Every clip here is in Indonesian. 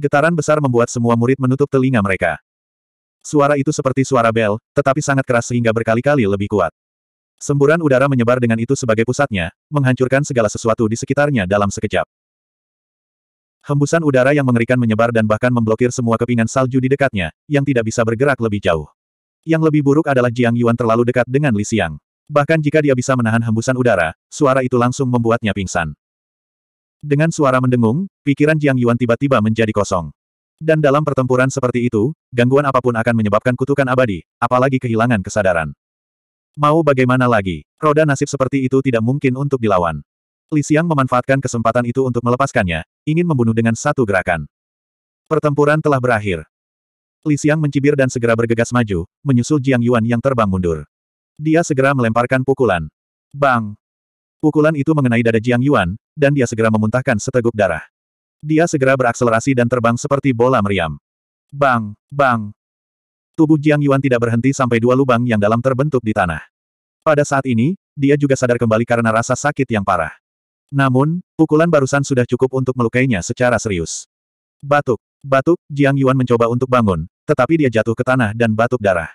Getaran besar membuat semua murid menutup telinga mereka. Suara itu seperti suara bel, tetapi sangat keras sehingga berkali-kali lebih kuat. Semburan udara menyebar dengan itu sebagai pusatnya, menghancurkan segala sesuatu di sekitarnya dalam sekejap. Hembusan udara yang mengerikan menyebar dan bahkan memblokir semua kepingan salju di dekatnya, yang tidak bisa bergerak lebih jauh. Yang lebih buruk adalah Jiang Yuan terlalu dekat dengan Li Xiang. Bahkan jika dia bisa menahan hembusan udara, suara itu langsung membuatnya pingsan. Dengan suara mendengung, pikiran Jiang Yuan tiba-tiba menjadi kosong. Dan dalam pertempuran seperti itu, gangguan apapun akan menyebabkan kutukan abadi, apalagi kehilangan kesadaran. Mau bagaimana lagi, roda nasib seperti itu tidak mungkin untuk dilawan. Li Xiang memanfaatkan kesempatan itu untuk melepaskannya, ingin membunuh dengan satu gerakan. Pertempuran telah berakhir. Li Xiang mencibir dan segera bergegas maju, menyusul Jiang Yuan yang terbang mundur. Dia segera melemparkan pukulan. Bang! Pukulan itu mengenai dada Jiang Yuan, dan dia segera memuntahkan seteguk darah. Dia segera berakselerasi dan terbang seperti bola meriam. Bang! Bang! Tubuh Jiang Yuan tidak berhenti sampai dua lubang yang dalam terbentuk di tanah. Pada saat ini, dia juga sadar kembali karena rasa sakit yang parah. Namun, pukulan barusan sudah cukup untuk melukainya secara serius. Batuk. Batuk, Jiang Yuan mencoba untuk bangun, tetapi dia jatuh ke tanah dan batuk darah.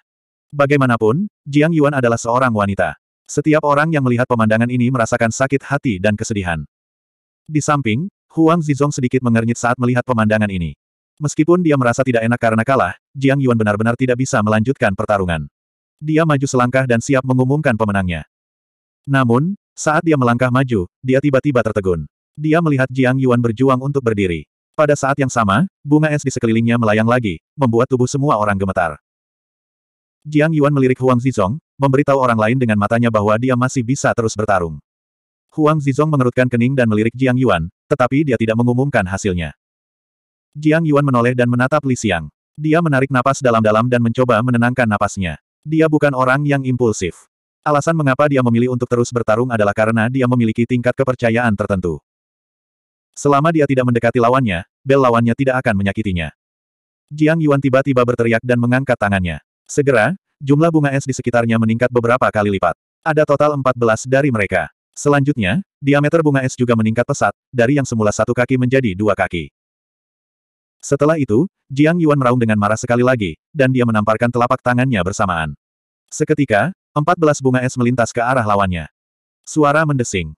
Bagaimanapun, Jiang Yuan adalah seorang wanita. Setiap orang yang melihat pemandangan ini merasakan sakit hati dan kesedihan. Di samping, Huang Zizong sedikit mengernyit saat melihat pemandangan ini. Meskipun dia merasa tidak enak karena kalah, Jiang Yuan benar-benar tidak bisa melanjutkan pertarungan. Dia maju selangkah dan siap mengumumkan pemenangnya. Namun, saat dia melangkah maju, dia tiba-tiba tertegun. Dia melihat Jiang Yuan berjuang untuk berdiri. Pada saat yang sama, bunga es di sekelilingnya melayang lagi, membuat tubuh semua orang gemetar. Jiang Yuan melirik Huang Zizong, memberitahu orang lain dengan matanya bahwa dia masih bisa terus bertarung. Huang Zizong mengerutkan kening dan melirik Jiang Yuan, tetapi dia tidak mengumumkan hasilnya. Jiang Yuan menoleh dan menatap Li Xiang. Dia menarik napas dalam-dalam dan mencoba menenangkan napasnya. Dia bukan orang yang impulsif. Alasan mengapa dia memilih untuk terus bertarung adalah karena dia memiliki tingkat kepercayaan tertentu. Selama dia tidak mendekati lawannya, bel lawannya tidak akan menyakitinya. Jiang Yuan tiba-tiba berteriak dan mengangkat tangannya. Segera, jumlah bunga es di sekitarnya meningkat beberapa kali lipat. Ada total 14 dari mereka. Selanjutnya, diameter bunga es juga meningkat pesat, dari yang semula satu kaki menjadi dua kaki. Setelah itu, Jiang Yuan meraung dengan marah sekali lagi, dan dia menamparkan telapak tangannya bersamaan. Seketika, 14 bunga es melintas ke arah lawannya. Suara mendesing.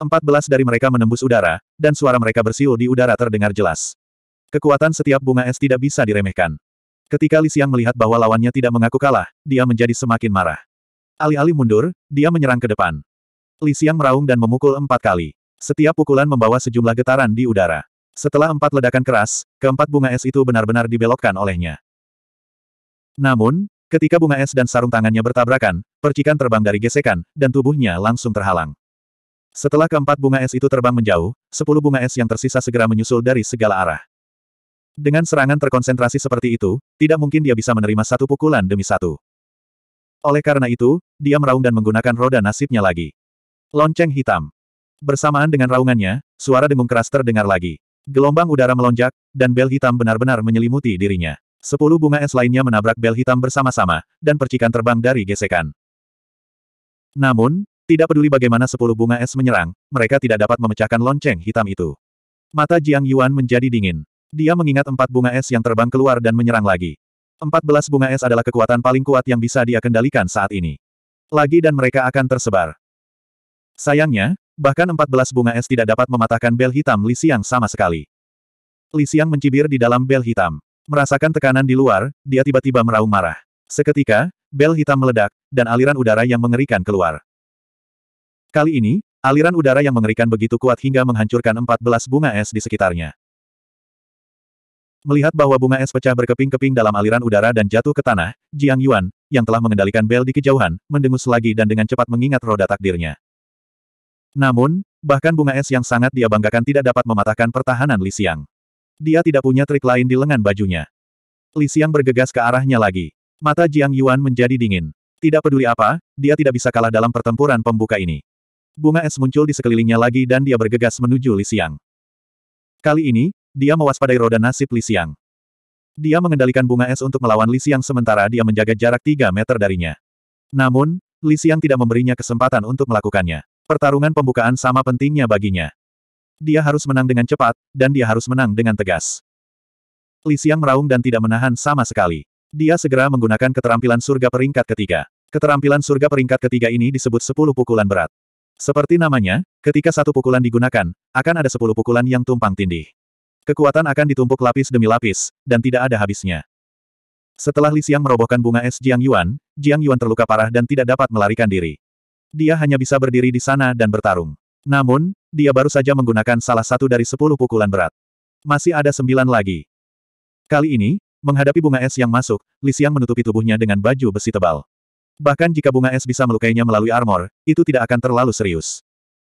Empat belas dari mereka menembus udara, dan suara mereka bersiul di udara terdengar jelas. Kekuatan setiap bunga es tidak bisa diremehkan. Ketika Li Xiang melihat bahwa lawannya tidak mengaku kalah, dia menjadi semakin marah. Alih-alih mundur, dia menyerang ke depan. Li Xiang meraung dan memukul empat kali. Setiap pukulan membawa sejumlah getaran di udara. Setelah empat ledakan keras, keempat bunga es itu benar-benar dibelokkan olehnya. Namun, ketika bunga es dan sarung tangannya bertabrakan, percikan terbang dari gesekan, dan tubuhnya langsung terhalang. Setelah keempat bunga es itu terbang menjauh, sepuluh bunga es yang tersisa segera menyusul dari segala arah. Dengan serangan terkonsentrasi seperti itu, tidak mungkin dia bisa menerima satu pukulan demi satu. Oleh karena itu, dia meraung dan menggunakan roda nasibnya lagi. Lonceng hitam. Bersamaan dengan raungannya, suara dengung keras terdengar lagi. Gelombang udara melonjak, dan bel hitam benar-benar menyelimuti dirinya. Sepuluh bunga es lainnya menabrak bel hitam bersama-sama, dan percikan terbang dari gesekan. Namun, tidak peduli bagaimana sepuluh bunga es menyerang, mereka tidak dapat memecahkan lonceng hitam itu. Mata Jiang Yuan menjadi dingin. Dia mengingat empat bunga es yang terbang keluar dan menyerang lagi. Empat belas bunga es adalah kekuatan paling kuat yang bisa dia kendalikan saat ini. Lagi dan mereka akan tersebar. Sayangnya, bahkan empat belas bunga es tidak dapat mematahkan bel hitam Li Xiang sama sekali. Li Xiang mencibir di dalam bel hitam. Merasakan tekanan di luar, dia tiba-tiba meraung marah. Seketika, bel hitam meledak, dan aliran udara yang mengerikan keluar. Kali ini, aliran udara yang mengerikan begitu kuat hingga menghancurkan 14 bunga es di sekitarnya. Melihat bahwa bunga es pecah berkeping-keping dalam aliran udara dan jatuh ke tanah, Jiang Yuan, yang telah mengendalikan bel di kejauhan, mendengus lagi dan dengan cepat mengingat roda takdirnya. Namun, bahkan bunga es yang sangat dia banggakan tidak dapat mematahkan pertahanan Li Xiang. Dia tidak punya trik lain di lengan bajunya. Li Xiang bergegas ke arahnya lagi. Mata Jiang Yuan menjadi dingin. Tidak peduli apa, dia tidak bisa kalah dalam pertempuran pembuka ini bunga es muncul di sekelilingnya lagi dan dia bergegas menuju Li Xiang. Kali ini, dia mewaspadai roda nasib Li Xiang. Dia mengendalikan bunga es untuk melawan Li Xiang sementara dia menjaga jarak 3 meter darinya. Namun, Li Xiang tidak memberinya kesempatan untuk melakukannya. Pertarungan pembukaan sama pentingnya baginya. Dia harus menang dengan cepat, dan dia harus menang dengan tegas. Li Xiang meraung dan tidak menahan sama sekali. Dia segera menggunakan keterampilan surga peringkat ketiga. Keterampilan surga peringkat ketiga ini disebut sepuluh pukulan berat. Seperti namanya, ketika satu pukulan digunakan, akan ada sepuluh pukulan yang tumpang tindih. Kekuatan akan ditumpuk lapis demi lapis, dan tidak ada habisnya. Setelah Li Xiang merobohkan bunga es Jiang Yuan, Jiang Yuan terluka parah dan tidak dapat melarikan diri. Dia hanya bisa berdiri di sana dan bertarung. Namun, dia baru saja menggunakan salah satu dari sepuluh pukulan berat. Masih ada sembilan lagi. Kali ini, menghadapi bunga es yang masuk, Li Xiang menutupi tubuhnya dengan baju besi tebal. Bahkan jika bunga es bisa melukainya melalui armor, itu tidak akan terlalu serius.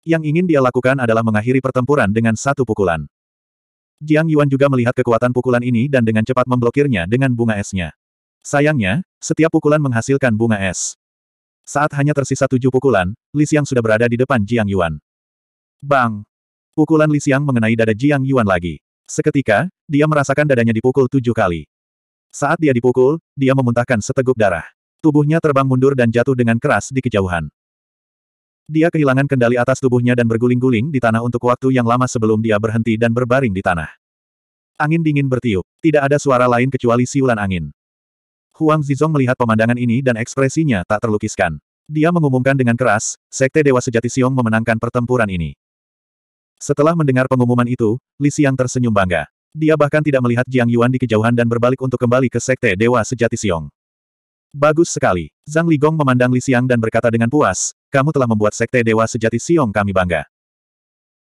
Yang ingin dia lakukan adalah mengakhiri pertempuran dengan satu pukulan. Jiang Yuan juga melihat kekuatan pukulan ini dan dengan cepat memblokirnya dengan bunga esnya. Sayangnya, setiap pukulan menghasilkan bunga es. Saat hanya tersisa tujuh pukulan, Li Xiang sudah berada di depan Jiang Yuan. Bang! Pukulan Li Xiang mengenai dada Jiang Yuan lagi. Seketika, dia merasakan dadanya dipukul tujuh kali. Saat dia dipukul, dia memuntahkan seteguk darah. Tubuhnya terbang mundur dan jatuh dengan keras di kejauhan. Dia kehilangan kendali atas tubuhnya dan berguling-guling di tanah untuk waktu yang lama sebelum dia berhenti dan berbaring di tanah. Angin dingin bertiup. Tidak ada suara lain kecuali siulan angin. Huang Zizong melihat pemandangan ini dan ekspresinya tak terlukiskan. Dia mengumumkan dengan keras, Sekte Dewa Sejati Siong memenangkan pertempuran ini. Setelah mendengar pengumuman itu, Li Xiang tersenyum bangga. Dia bahkan tidak melihat Jiang Yuan di kejauhan dan berbalik untuk kembali ke Sekte Dewa Sejati Siong. Bagus sekali. Zhang Ligong memandang Li Xiang dan berkata dengan puas, kamu telah membuat sekte dewa sejati Siong kami bangga.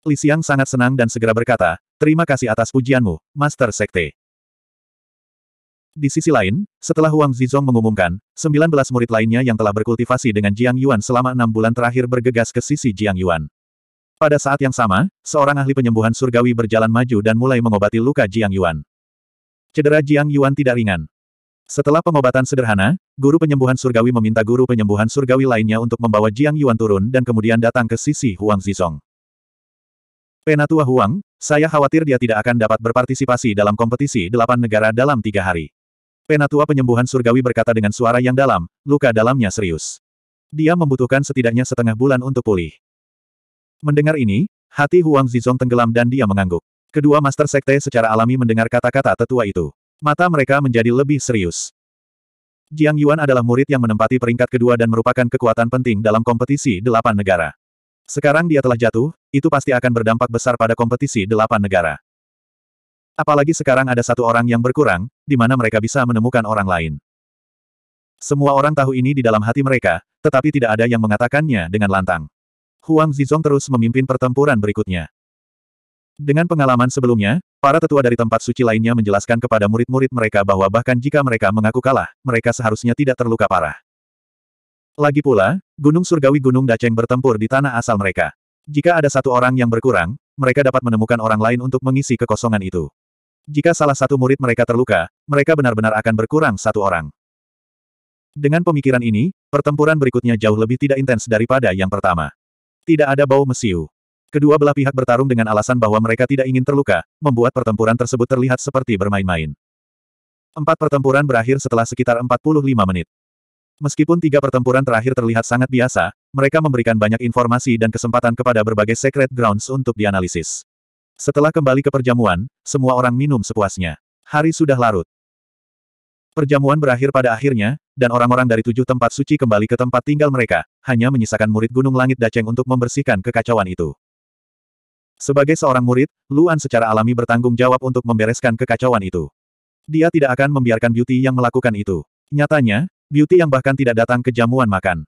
Li Xiang sangat senang dan segera berkata, terima kasih atas pujianmu, Master Sekte. Di sisi lain, setelah Huang Zizong mengumumkan, 19 murid lainnya yang telah berkultivasi dengan Jiang Yuan selama enam bulan terakhir bergegas ke sisi Jiang Yuan. Pada saat yang sama, seorang ahli penyembuhan surgawi berjalan maju dan mulai mengobati luka Jiang Yuan. Cedera Jiang Yuan tidak ringan, setelah pengobatan sederhana, guru penyembuhan surgawi meminta guru penyembuhan surgawi lainnya untuk membawa Jiang Yuan turun dan kemudian datang ke sisi Huang Zizong. Penatua Huang, saya khawatir dia tidak akan dapat berpartisipasi dalam kompetisi delapan negara dalam tiga hari. Penatua penyembuhan surgawi berkata dengan suara yang dalam, luka dalamnya serius. Dia membutuhkan setidaknya setengah bulan untuk pulih. Mendengar ini, hati Huang Zizong tenggelam dan dia mengangguk. Kedua Master Sekte secara alami mendengar kata-kata tetua itu. Mata mereka menjadi lebih serius. Jiang Yuan adalah murid yang menempati peringkat kedua dan merupakan kekuatan penting dalam kompetisi delapan negara. Sekarang dia telah jatuh, itu pasti akan berdampak besar pada kompetisi delapan negara. Apalagi sekarang ada satu orang yang berkurang, di mana mereka bisa menemukan orang lain. Semua orang tahu ini di dalam hati mereka, tetapi tidak ada yang mengatakannya dengan lantang. Huang Zizong terus memimpin pertempuran berikutnya. Dengan pengalaman sebelumnya, para tetua dari tempat suci lainnya menjelaskan kepada murid-murid mereka bahwa bahkan jika mereka mengaku kalah, mereka seharusnya tidak terluka parah. Lagi pula, Gunung Surgawi Gunung Daceng bertempur di tanah asal mereka. Jika ada satu orang yang berkurang, mereka dapat menemukan orang lain untuk mengisi kekosongan itu. Jika salah satu murid mereka terluka, mereka benar-benar akan berkurang satu orang. Dengan pemikiran ini, pertempuran berikutnya jauh lebih tidak intens daripada yang pertama. Tidak ada bau mesiu. Kedua belah pihak bertarung dengan alasan bahwa mereka tidak ingin terluka, membuat pertempuran tersebut terlihat seperti bermain-main. Empat pertempuran berakhir setelah sekitar 45 menit. Meskipun tiga pertempuran terakhir terlihat sangat biasa, mereka memberikan banyak informasi dan kesempatan kepada berbagai secret grounds untuk dianalisis. Setelah kembali ke perjamuan, semua orang minum sepuasnya. Hari sudah larut. Perjamuan berakhir pada akhirnya, dan orang-orang dari tujuh tempat suci kembali ke tempat tinggal mereka, hanya menyisakan murid Gunung Langit Daceng untuk membersihkan kekacauan itu. Sebagai seorang murid, Luan secara alami bertanggung jawab untuk membereskan kekacauan itu. Dia tidak akan membiarkan Beauty yang melakukan itu. Nyatanya, Beauty yang bahkan tidak datang ke jamuan makan.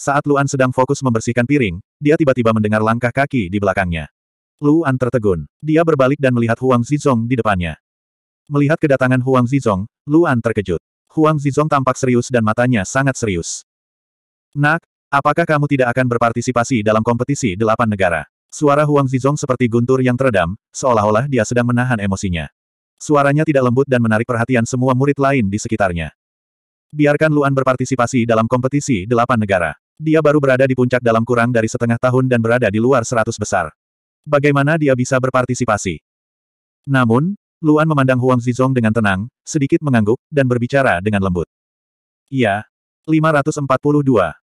Saat Luan sedang fokus membersihkan piring, dia tiba-tiba mendengar langkah kaki di belakangnya. Luan tertegun. Dia berbalik dan melihat Huang Zizong di depannya. Melihat kedatangan Huang Zizong, Luan terkejut. Huang Zizong tampak serius dan matanya sangat serius. Nak, apakah kamu tidak akan berpartisipasi dalam kompetisi delapan negara? Suara Huang Zizong seperti guntur yang teredam, seolah-olah dia sedang menahan emosinya. Suaranya tidak lembut dan menarik perhatian semua murid lain di sekitarnya. Biarkan Luan berpartisipasi dalam kompetisi delapan negara. Dia baru berada di puncak dalam kurang dari setengah tahun dan berada di luar seratus besar. Bagaimana dia bisa berpartisipasi? Namun, Luan memandang Huang Zizong dengan tenang, sedikit mengangguk, dan berbicara dengan lembut. Iya. 542.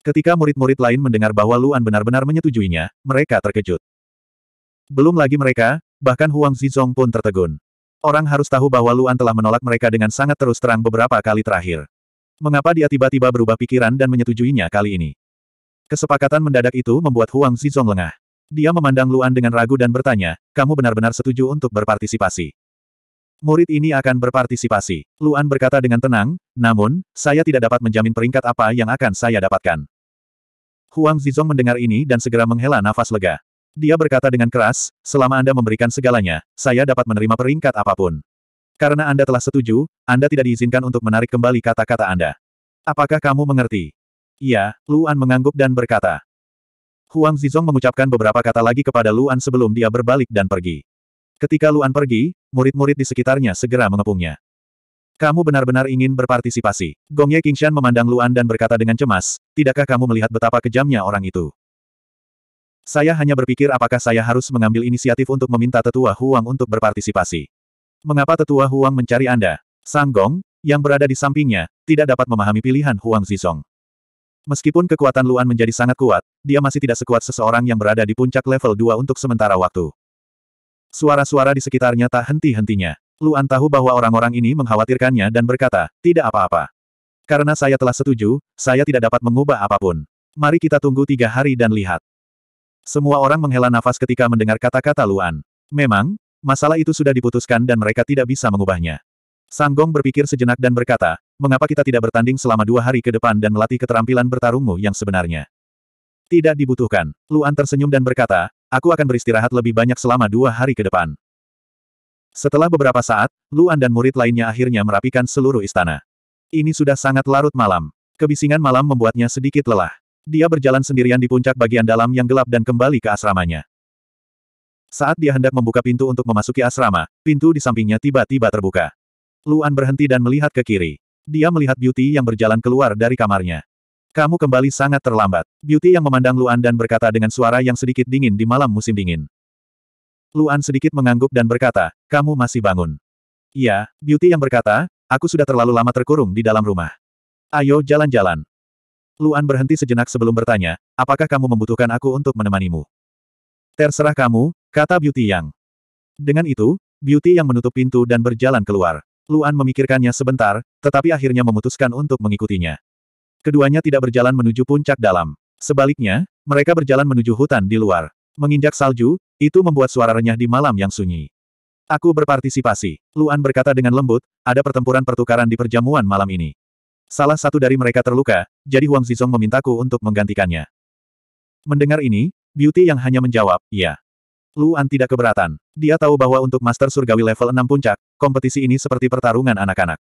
Ketika murid-murid lain mendengar bahwa Luan benar-benar menyetujuinya, mereka terkejut. Belum lagi mereka, bahkan Huang Zizong pun tertegun. Orang harus tahu bahwa Luan telah menolak mereka dengan sangat terus terang beberapa kali terakhir. Mengapa dia tiba-tiba berubah pikiran dan menyetujuinya kali ini? Kesepakatan mendadak itu membuat Huang Zizong lengah. Dia memandang Luan dengan ragu dan bertanya, kamu benar-benar setuju untuk berpartisipasi. Murid ini akan berpartisipasi. Luan berkata dengan tenang, namun, saya tidak dapat menjamin peringkat apa yang akan saya dapatkan. Huang Zizong mendengar ini dan segera menghela nafas lega. Dia berkata dengan keras, selama Anda memberikan segalanya, saya dapat menerima peringkat apapun. Karena Anda telah setuju, Anda tidak diizinkan untuk menarik kembali kata-kata Anda. Apakah kamu mengerti? Iya, Luan mengangguk dan berkata. Huang Zizong mengucapkan beberapa kata lagi kepada Luan sebelum dia berbalik dan pergi. Ketika Luan pergi, murid-murid di sekitarnya segera mengepungnya. Kamu benar-benar ingin berpartisipasi. Gongye Qingshan memandang Luan dan berkata dengan cemas, tidakkah kamu melihat betapa kejamnya orang itu? Saya hanya berpikir apakah saya harus mengambil inisiatif untuk meminta tetua Huang untuk berpartisipasi. Mengapa tetua Huang mencari Anda? Sang Gong, yang berada di sampingnya, tidak dapat memahami pilihan Huang Zizong. Meskipun kekuatan Luan menjadi sangat kuat, dia masih tidak sekuat seseorang yang berada di puncak level 2 untuk sementara waktu. Suara-suara di sekitarnya tak henti-hentinya. Luan tahu bahwa orang-orang ini mengkhawatirkannya dan berkata, tidak apa-apa. Karena saya telah setuju, saya tidak dapat mengubah apapun. Mari kita tunggu tiga hari dan lihat. Semua orang menghela nafas ketika mendengar kata-kata Luan. Memang, masalah itu sudah diputuskan dan mereka tidak bisa mengubahnya. Sanggong berpikir sejenak dan berkata, mengapa kita tidak bertanding selama dua hari ke depan dan melatih keterampilan bertarungmu yang sebenarnya? Tidak dibutuhkan. Luan tersenyum dan berkata, aku akan beristirahat lebih banyak selama dua hari ke depan. Setelah beberapa saat, Luan dan murid lainnya akhirnya merapikan seluruh istana. Ini sudah sangat larut malam. Kebisingan malam membuatnya sedikit lelah. Dia berjalan sendirian di puncak bagian dalam yang gelap dan kembali ke asramanya. Saat dia hendak membuka pintu untuk memasuki asrama, pintu di sampingnya tiba-tiba terbuka. Luan berhenti dan melihat ke kiri. Dia melihat Beauty yang berjalan keluar dari kamarnya. Kamu kembali sangat terlambat. Beauty yang memandang Luan dan berkata dengan suara yang sedikit dingin di malam musim dingin. Luan sedikit mengangguk dan berkata, kamu masih bangun. Iya, Beauty yang berkata, aku sudah terlalu lama terkurung di dalam rumah. Ayo jalan-jalan. Luan berhenti sejenak sebelum bertanya, apakah kamu membutuhkan aku untuk menemanimu? Terserah kamu, kata Beauty yang. Dengan itu, Beauty yang menutup pintu dan berjalan keluar. Luan memikirkannya sebentar, tetapi akhirnya memutuskan untuk mengikutinya. Keduanya tidak berjalan menuju puncak dalam. Sebaliknya, mereka berjalan menuju hutan di luar. Menginjak salju, itu membuat suara renyah di malam yang sunyi. Aku berpartisipasi. Luan berkata dengan lembut, ada pertempuran pertukaran di perjamuan malam ini. Salah satu dari mereka terluka, jadi Huang Zizong memintaku untuk menggantikannya. Mendengar ini, Beauty yang hanya menjawab, ya. Luan tidak keberatan. Dia tahu bahwa untuk Master Surgawi level 6 puncak, kompetisi ini seperti pertarungan anak-anak.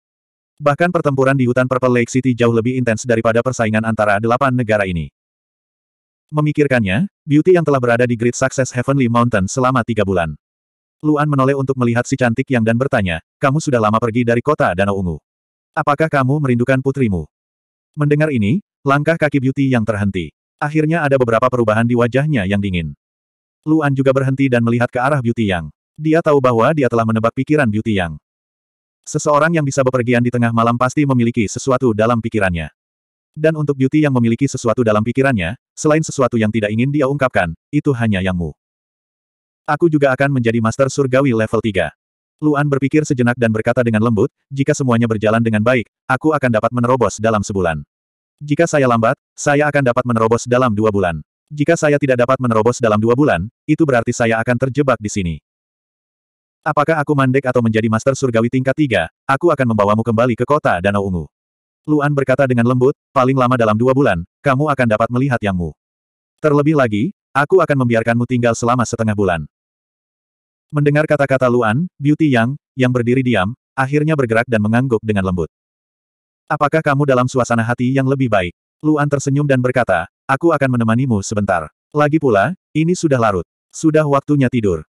Bahkan pertempuran di hutan Purple Lake City jauh lebih intens daripada persaingan antara delapan negara ini. Memikirkannya, Beauty yang telah berada di Great Success Heavenly Mountain selama tiga bulan. Luan menoleh untuk melihat si cantik yang dan bertanya, kamu sudah lama pergi dari kota Danau Ungu. Apakah kamu merindukan putrimu? Mendengar ini, langkah kaki Beauty yang terhenti. Akhirnya ada beberapa perubahan di wajahnya yang dingin. Luan juga berhenti dan melihat ke arah Beauty Yang. Dia tahu bahwa dia telah menebak pikiran Beauty Yang. Seseorang yang bisa bepergian di tengah malam pasti memiliki sesuatu dalam pikirannya. Dan untuk Beauty Yang memiliki sesuatu dalam pikirannya, Selain sesuatu yang tidak ingin dia ungkapkan, itu hanya Yang Mu. Aku juga akan menjadi Master Surgawi level 3. Luan berpikir sejenak dan berkata dengan lembut, jika semuanya berjalan dengan baik, aku akan dapat menerobos dalam sebulan. Jika saya lambat, saya akan dapat menerobos dalam dua bulan. Jika saya tidak dapat menerobos dalam dua bulan, itu berarti saya akan terjebak di sini. Apakah aku mandek atau menjadi Master Surgawi tingkat 3, aku akan membawamu kembali ke kota Danau Ungu. Luan berkata dengan lembut, paling lama dalam dua bulan, kamu akan dapat melihat Yangmu. Terlebih lagi, aku akan membiarkanmu tinggal selama setengah bulan. Mendengar kata-kata Luan, Beauty Yang, yang berdiri diam, akhirnya bergerak dan mengangguk dengan lembut. Apakah kamu dalam suasana hati yang lebih baik? Luan tersenyum dan berkata, aku akan menemanimu sebentar. Lagi pula, ini sudah larut. Sudah waktunya tidur.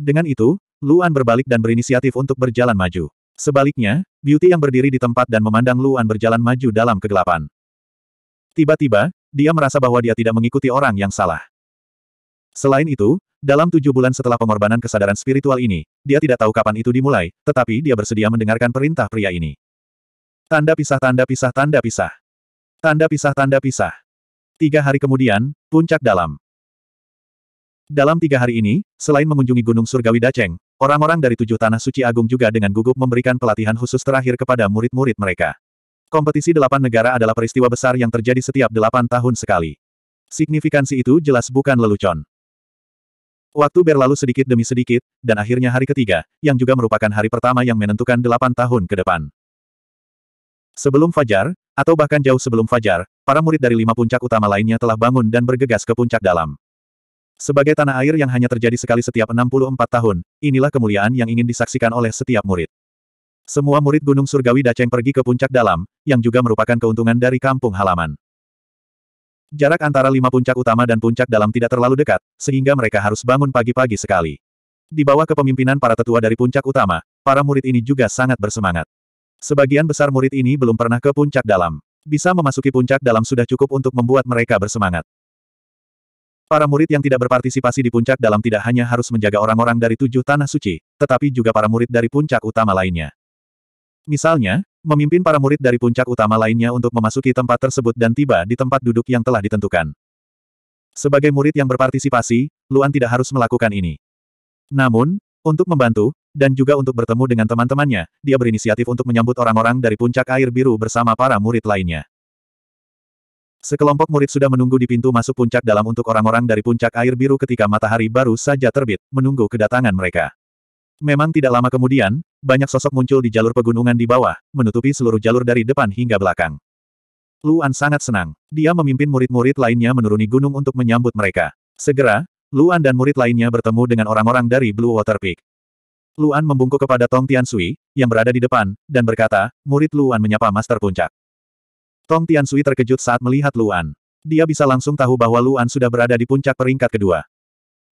Dengan itu, Luan berbalik dan berinisiatif untuk berjalan maju. Sebaliknya, Beauty yang berdiri di tempat dan memandang Luan berjalan maju dalam kegelapan. Tiba-tiba, dia merasa bahwa dia tidak mengikuti orang yang salah. Selain itu, dalam tujuh bulan setelah pengorbanan kesadaran spiritual ini, dia tidak tahu kapan itu dimulai, tetapi dia bersedia mendengarkan perintah pria ini. Tanda pisah tanda pisah tanda pisah. Tanda pisah tanda pisah. Tiga hari kemudian, puncak dalam. Dalam tiga hari ini, selain mengunjungi Gunung Surgawi Daceng, orang-orang dari tujuh tanah suci agung juga dengan gugup memberikan pelatihan khusus terakhir kepada murid-murid mereka. Kompetisi delapan negara adalah peristiwa besar yang terjadi setiap delapan tahun sekali. Signifikansi itu jelas bukan lelucon. Waktu berlalu sedikit demi sedikit, dan akhirnya hari ketiga, yang juga merupakan hari pertama yang menentukan delapan tahun ke depan. Sebelum Fajar, atau bahkan jauh sebelum Fajar, para murid dari lima puncak utama lainnya telah bangun dan bergegas ke puncak dalam. Sebagai tanah air yang hanya terjadi sekali setiap 64 tahun, inilah kemuliaan yang ingin disaksikan oleh setiap murid. Semua murid Gunung Surgawi Daceng pergi ke puncak dalam, yang juga merupakan keuntungan dari kampung halaman. Jarak antara lima puncak utama dan puncak dalam tidak terlalu dekat, sehingga mereka harus bangun pagi-pagi sekali. Di bawah kepemimpinan para tetua dari puncak utama, para murid ini juga sangat bersemangat. Sebagian besar murid ini belum pernah ke puncak dalam. Bisa memasuki puncak dalam sudah cukup untuk membuat mereka bersemangat. Para murid yang tidak berpartisipasi di puncak dalam tidak hanya harus menjaga orang-orang dari tujuh tanah suci, tetapi juga para murid dari puncak utama lainnya. Misalnya, memimpin para murid dari puncak utama lainnya untuk memasuki tempat tersebut dan tiba di tempat duduk yang telah ditentukan. Sebagai murid yang berpartisipasi, Luan tidak harus melakukan ini. Namun, untuk membantu, dan juga untuk bertemu dengan teman-temannya, dia berinisiatif untuk menyambut orang-orang dari puncak air biru bersama para murid lainnya. Sekelompok murid sudah menunggu di pintu masuk puncak dalam untuk orang-orang dari puncak air biru ketika matahari baru saja terbit, menunggu kedatangan mereka. Memang tidak lama kemudian, banyak sosok muncul di jalur pegunungan di bawah, menutupi seluruh jalur dari depan hingga belakang. Luan sangat senang. Dia memimpin murid-murid lainnya menuruni gunung untuk menyambut mereka. Segera, Luan dan murid lainnya bertemu dengan orang-orang dari Blue Water Peak. Luan membungkuk kepada Tong Tian Sui, yang berada di depan, dan berkata, murid Luan menyapa Master Puncak. Tong Tian Sui terkejut saat melihat Luan. Dia bisa langsung tahu bahwa Luan sudah berada di puncak peringkat kedua.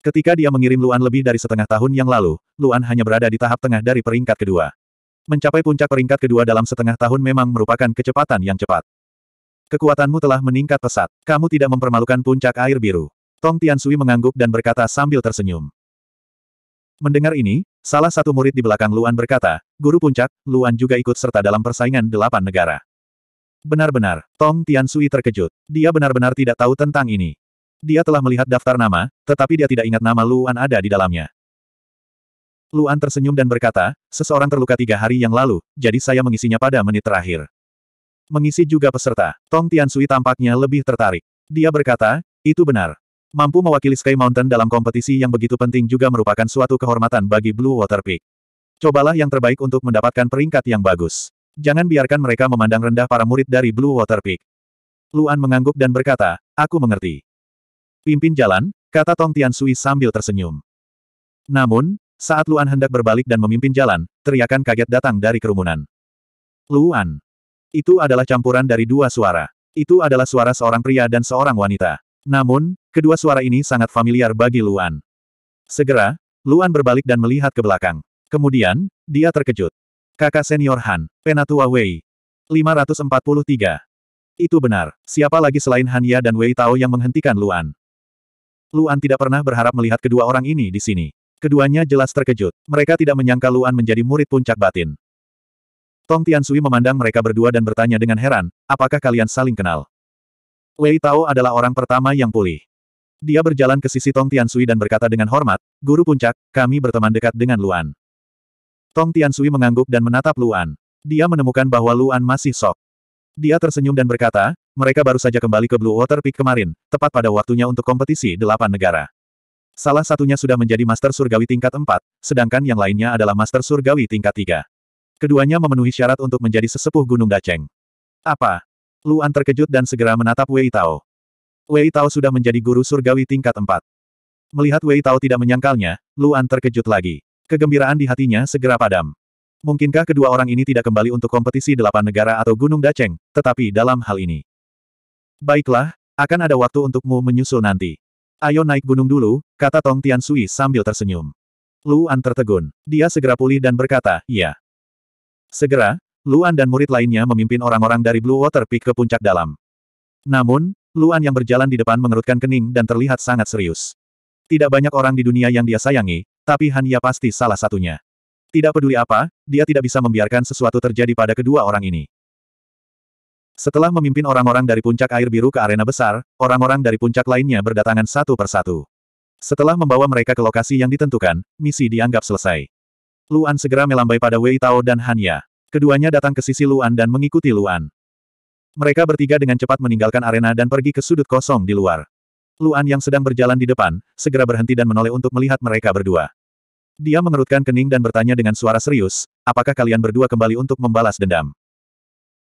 Ketika dia mengirim Luan lebih dari setengah tahun yang lalu, Luan hanya berada di tahap tengah dari peringkat kedua. Mencapai puncak peringkat kedua dalam setengah tahun memang merupakan kecepatan yang cepat. Kekuatanmu telah meningkat pesat. Kamu tidak mempermalukan puncak air biru. Tong Tian Sui mengangguk dan berkata sambil tersenyum. Mendengar ini, salah satu murid di belakang Luan berkata, Guru Puncak, Luan juga ikut serta dalam persaingan delapan negara. Benar-benar, Tong Tian Sui terkejut. Dia benar-benar tidak tahu tentang ini. Dia telah melihat daftar nama, tetapi dia tidak ingat nama Luan ada di dalamnya. Luan tersenyum dan berkata, seseorang terluka tiga hari yang lalu, jadi saya mengisinya pada menit terakhir. Mengisi juga peserta, Tong Tian Sui tampaknya lebih tertarik. Dia berkata, itu benar. Mampu mewakili Sky Mountain dalam kompetisi yang begitu penting juga merupakan suatu kehormatan bagi Blue Water Peak. Cobalah yang terbaik untuk mendapatkan peringkat yang bagus. Jangan biarkan mereka memandang rendah para murid dari Blue Water Peak. Luan mengangguk dan berkata, aku mengerti. Pimpin jalan, kata Tong Tian Sui sambil tersenyum. Namun, saat Luan hendak berbalik dan memimpin jalan, teriakan kaget datang dari kerumunan. Luan. Itu adalah campuran dari dua suara. Itu adalah suara seorang pria dan seorang wanita. Namun, kedua suara ini sangat familiar bagi Luan. Segera, Luan berbalik dan melihat ke belakang. Kemudian, dia terkejut. Kakak senior Han, Penatua Wei. 543. Itu benar, siapa lagi selain Han Ya dan Wei Tao yang menghentikan Luan? Luan tidak pernah berharap melihat kedua orang ini di sini. Keduanya jelas terkejut, mereka tidak menyangka Luan menjadi murid puncak batin. Tong Tiansui memandang mereka berdua dan bertanya dengan heran, apakah kalian saling kenal? Wei Tao adalah orang pertama yang pulih. Dia berjalan ke sisi Tong Tiansui dan berkata dengan hormat, Guru Puncak, kami berteman dekat dengan Luan. Tong Tiansui mengangguk dan menatap Luan. Dia menemukan bahwa Luan masih sok. Dia tersenyum dan berkata, mereka baru saja kembali ke Blue Water Peak kemarin, tepat pada waktunya untuk kompetisi delapan negara. Salah satunya sudah menjadi Master Surgawi tingkat 4, sedangkan yang lainnya adalah Master Surgawi tingkat 3. Keduanya memenuhi syarat untuk menjadi sesepuh Gunung Daceng. Apa? Luan terkejut dan segera menatap Wei Tao. Wei Tao sudah menjadi guru surgawi tingkat 4. Melihat Wei Tao tidak menyangkalnya, Luan terkejut lagi. Kegembiraan di hatinya segera padam. Mungkinkah kedua orang ini tidak kembali untuk kompetisi delapan negara atau Gunung Daceng, tetapi dalam hal ini. Baiklah, akan ada waktu untukmu menyusul nanti. Ayo naik gunung dulu, kata Tong Tian Sui sambil tersenyum. Luan tertegun. Dia segera pulih dan berkata, "Ya." Segera, Luan dan murid lainnya memimpin orang-orang dari Blue Water Peak ke puncak dalam. Namun, Luan yang berjalan di depan mengerutkan kening dan terlihat sangat serius. Tidak banyak orang di dunia yang dia sayangi, tapi Hanya pasti salah satunya. Tidak peduli apa, dia tidak bisa membiarkan sesuatu terjadi pada kedua orang ini. Setelah memimpin orang-orang dari puncak air biru ke arena besar, orang-orang dari puncak lainnya berdatangan satu persatu. Setelah membawa mereka ke lokasi yang ditentukan, misi dianggap selesai. Luan segera melambai pada Wei Tao dan Hanya. Keduanya datang ke sisi Luan dan mengikuti Luan. Mereka bertiga dengan cepat meninggalkan arena dan pergi ke sudut kosong di luar. Luan yang sedang berjalan di depan, segera berhenti dan menoleh untuk melihat mereka berdua. Dia mengerutkan kening dan bertanya dengan suara serius, apakah kalian berdua kembali untuk membalas dendam?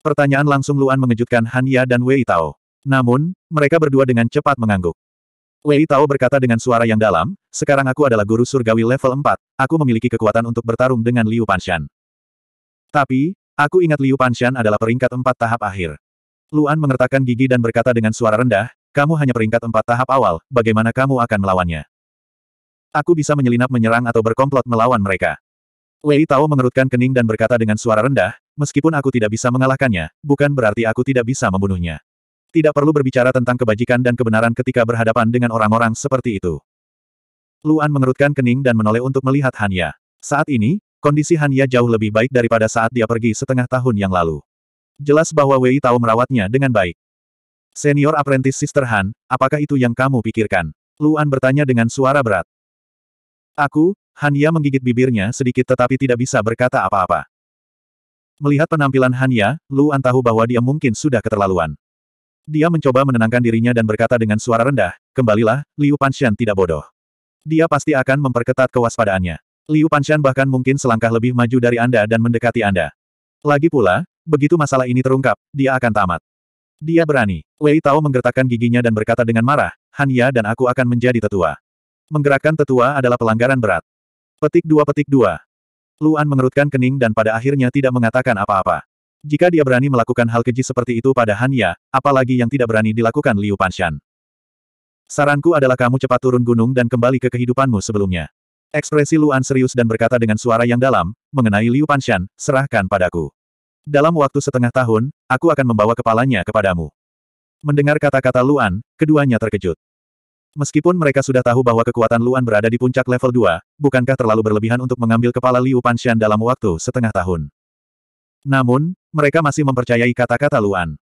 Pertanyaan langsung Luan mengejutkan Han Ya dan Wei Tao. Namun, mereka berdua dengan cepat mengangguk. Wei Tao berkata dengan suara yang dalam, sekarang aku adalah guru surgawi level 4, aku memiliki kekuatan untuk bertarung dengan Liu Panshan. Tapi, aku ingat Liu Panshan adalah peringkat 4 tahap akhir. Luan mengertakkan gigi dan berkata dengan suara rendah, kamu hanya peringkat empat tahap awal, bagaimana kamu akan melawannya? Aku bisa menyelinap menyerang atau berkomplot melawan mereka. Wei Tao mengerutkan kening dan berkata dengan suara rendah, meskipun aku tidak bisa mengalahkannya, bukan berarti aku tidak bisa membunuhnya. Tidak perlu berbicara tentang kebajikan dan kebenaran ketika berhadapan dengan orang-orang seperti itu. Luan mengerutkan kening dan menoleh untuk melihat Hanya. Saat ini, kondisi Hanya jauh lebih baik daripada saat dia pergi setengah tahun yang lalu. Jelas bahwa Wei Tao merawatnya dengan baik. Senior apprentice Sister Han, apakah itu yang kamu pikirkan? Luan bertanya dengan suara berat. Aku, Hanya menggigit bibirnya sedikit tetapi tidak bisa berkata apa-apa. Melihat penampilan Hania, Luan tahu bahwa dia mungkin sudah keterlaluan. Dia mencoba menenangkan dirinya dan berkata dengan suara rendah, kembalilah, Liu Panshan tidak bodoh. Dia pasti akan memperketat kewaspadaannya. Liu Panshan bahkan mungkin selangkah lebih maju dari Anda dan mendekati Anda. Lagi pula, begitu masalah ini terungkap, dia akan tamat. Dia berani. Wei Tao menggertakkan giginya dan berkata dengan marah, Hania dan aku akan menjadi tetua. Menggerakkan tetua adalah pelanggaran berat. Petik dua petik dua. Luan mengerutkan kening dan pada akhirnya tidak mengatakan apa-apa. Jika dia berani melakukan hal keji seperti itu pada Hanya, apalagi yang tidak berani dilakukan Liu Panshan. Saranku adalah kamu cepat turun gunung dan kembali ke kehidupanmu sebelumnya. Ekspresi Luan serius dan berkata dengan suara yang dalam, mengenai Liu Panshan, serahkan padaku. Dalam waktu setengah tahun, aku akan membawa kepalanya kepadamu. Mendengar kata-kata Luan, keduanya terkejut. Meskipun mereka sudah tahu bahwa kekuatan Luan berada di puncak level 2, bukankah terlalu berlebihan untuk mengambil kepala Liu Panshan dalam waktu setengah tahun? Namun, mereka masih mempercayai kata-kata Luan.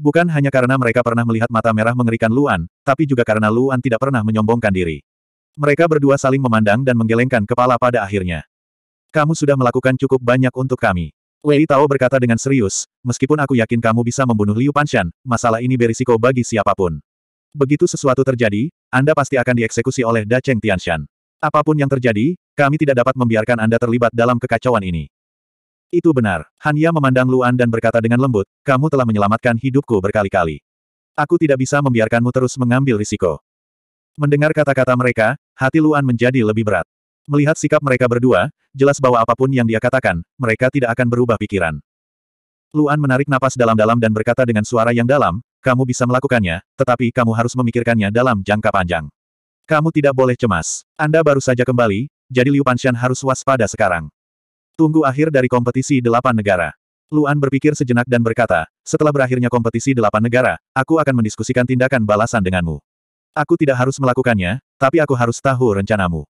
Bukan hanya karena mereka pernah melihat mata merah mengerikan Luan, tapi juga karena Luan tidak pernah menyombongkan diri. Mereka berdua saling memandang dan menggelengkan kepala pada akhirnya. Kamu sudah melakukan cukup banyak untuk kami. Wei Tao berkata dengan serius, meskipun aku yakin kamu bisa membunuh Liu Panshan, masalah ini berisiko bagi siapapun. Begitu sesuatu terjadi, Anda pasti akan dieksekusi oleh Da Cheng Tianshan. Apapun yang terjadi, kami tidak dapat membiarkan Anda terlibat dalam kekacauan ini. Itu benar. Hanya memandang Luan dan berkata dengan lembut, kamu telah menyelamatkan hidupku berkali-kali. Aku tidak bisa membiarkanmu terus mengambil risiko. Mendengar kata-kata mereka, hati Luan menjadi lebih berat. Melihat sikap mereka berdua, jelas bahwa apapun yang dia katakan, mereka tidak akan berubah pikiran. Luan menarik napas dalam-dalam dan berkata dengan suara yang dalam, kamu bisa melakukannya, tetapi kamu harus memikirkannya dalam jangka panjang. Kamu tidak boleh cemas. Anda baru saja kembali, jadi Liu Panshan harus waspada sekarang. Tunggu akhir dari kompetisi delapan negara. Luan berpikir sejenak dan berkata, setelah berakhirnya kompetisi delapan negara, aku akan mendiskusikan tindakan balasan denganmu. Aku tidak harus melakukannya, tapi aku harus tahu rencanamu.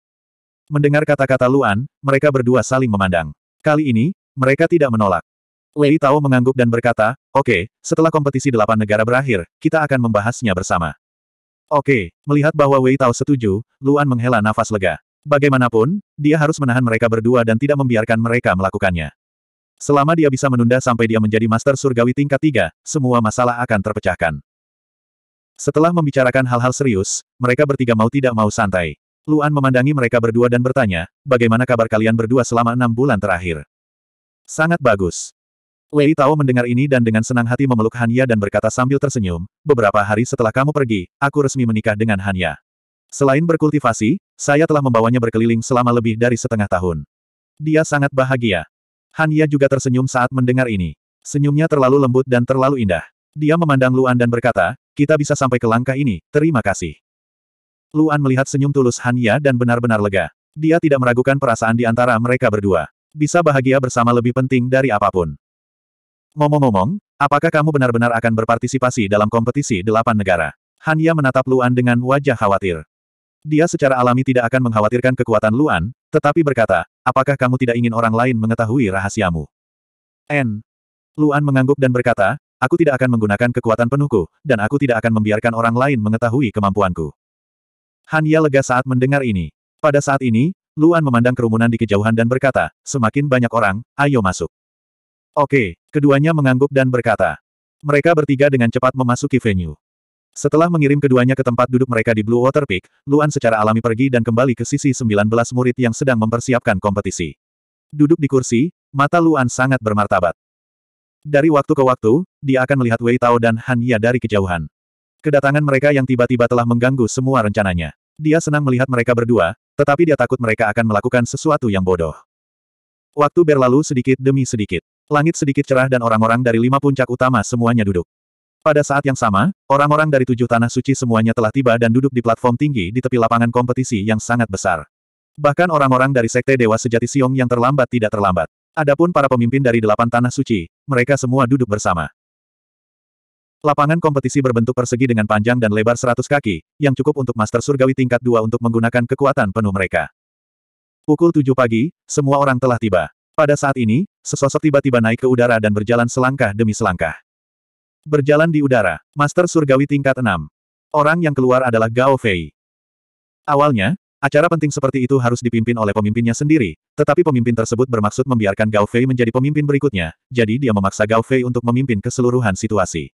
Mendengar kata-kata Luan, mereka berdua saling memandang. Kali ini, mereka tidak menolak. Wei Tao mengangguk dan berkata, oke, okay, setelah kompetisi delapan negara berakhir, kita akan membahasnya bersama. Oke, okay, melihat bahwa Wei Tao setuju, Luan menghela nafas lega. Bagaimanapun, dia harus menahan mereka berdua dan tidak membiarkan mereka melakukannya. Selama dia bisa menunda sampai dia menjadi master surgawi tingkat tiga, semua masalah akan terpecahkan. Setelah membicarakan hal-hal serius, mereka bertiga mau tidak mau santai. Luan memandangi mereka berdua dan bertanya, bagaimana kabar kalian berdua selama enam bulan terakhir? Sangat bagus. Wei Tao mendengar ini dan dengan senang hati memeluk Hanya dan berkata sambil tersenyum, beberapa hari setelah kamu pergi, aku resmi menikah dengan Hanya. Selain berkultivasi, saya telah membawanya berkeliling selama lebih dari setengah tahun. Dia sangat bahagia. Hanya juga tersenyum saat mendengar ini. Senyumnya terlalu lembut dan terlalu indah. Dia memandang Luan dan berkata, kita bisa sampai ke langkah ini, terima kasih. Luan melihat senyum tulus Hanya dan benar-benar lega. Dia tidak meragukan perasaan di antara mereka berdua. Bisa bahagia bersama lebih penting dari apapun. Ngomong-ngomong, apakah kamu benar-benar akan berpartisipasi dalam kompetisi delapan negara? Han Ya menatap Luan dengan wajah khawatir. Dia secara alami tidak akan mengkhawatirkan kekuatan Luan, tetapi berkata, apakah kamu tidak ingin orang lain mengetahui rahasiamu? N. Luan mengangguk dan berkata, aku tidak akan menggunakan kekuatan penuhku, dan aku tidak akan membiarkan orang lain mengetahui kemampuanku. Han Ya lega saat mendengar ini. Pada saat ini, Luan memandang kerumunan di kejauhan dan berkata, semakin banyak orang, ayo masuk. Oke, keduanya mengangguk dan berkata. Mereka bertiga dengan cepat memasuki venue. Setelah mengirim keduanya ke tempat duduk mereka di Blue Water Peak, Luan secara alami pergi dan kembali ke sisi 19 murid yang sedang mempersiapkan kompetisi. Duduk di kursi, mata Luan sangat bermartabat. Dari waktu ke waktu, dia akan melihat Wei Tao dan Han Ya dari kejauhan. Kedatangan mereka yang tiba-tiba telah mengganggu semua rencananya. Dia senang melihat mereka berdua, tetapi dia takut mereka akan melakukan sesuatu yang bodoh. Waktu berlalu sedikit demi sedikit. Langit sedikit cerah dan orang-orang dari lima puncak utama semuanya duduk. Pada saat yang sama, orang-orang dari tujuh tanah suci semuanya telah tiba dan duduk di platform tinggi di tepi lapangan kompetisi yang sangat besar. Bahkan orang-orang dari Sekte Dewa Sejati Siong yang terlambat tidak terlambat. Adapun para pemimpin dari delapan tanah suci, mereka semua duduk bersama. Lapangan kompetisi berbentuk persegi dengan panjang dan lebar seratus kaki, yang cukup untuk Master Surgawi tingkat dua untuk menggunakan kekuatan penuh mereka. Pukul tujuh pagi, semua orang telah tiba. Pada saat ini, sesosok tiba-tiba naik ke udara dan berjalan selangkah demi selangkah. Berjalan di udara, Master Surgawi tingkat 6. Orang yang keluar adalah Gao Fei. Awalnya, acara penting seperti itu harus dipimpin oleh pemimpinnya sendiri, tetapi pemimpin tersebut bermaksud membiarkan Gao Fei menjadi pemimpin berikutnya, jadi dia memaksa Gao Fei untuk memimpin keseluruhan situasi.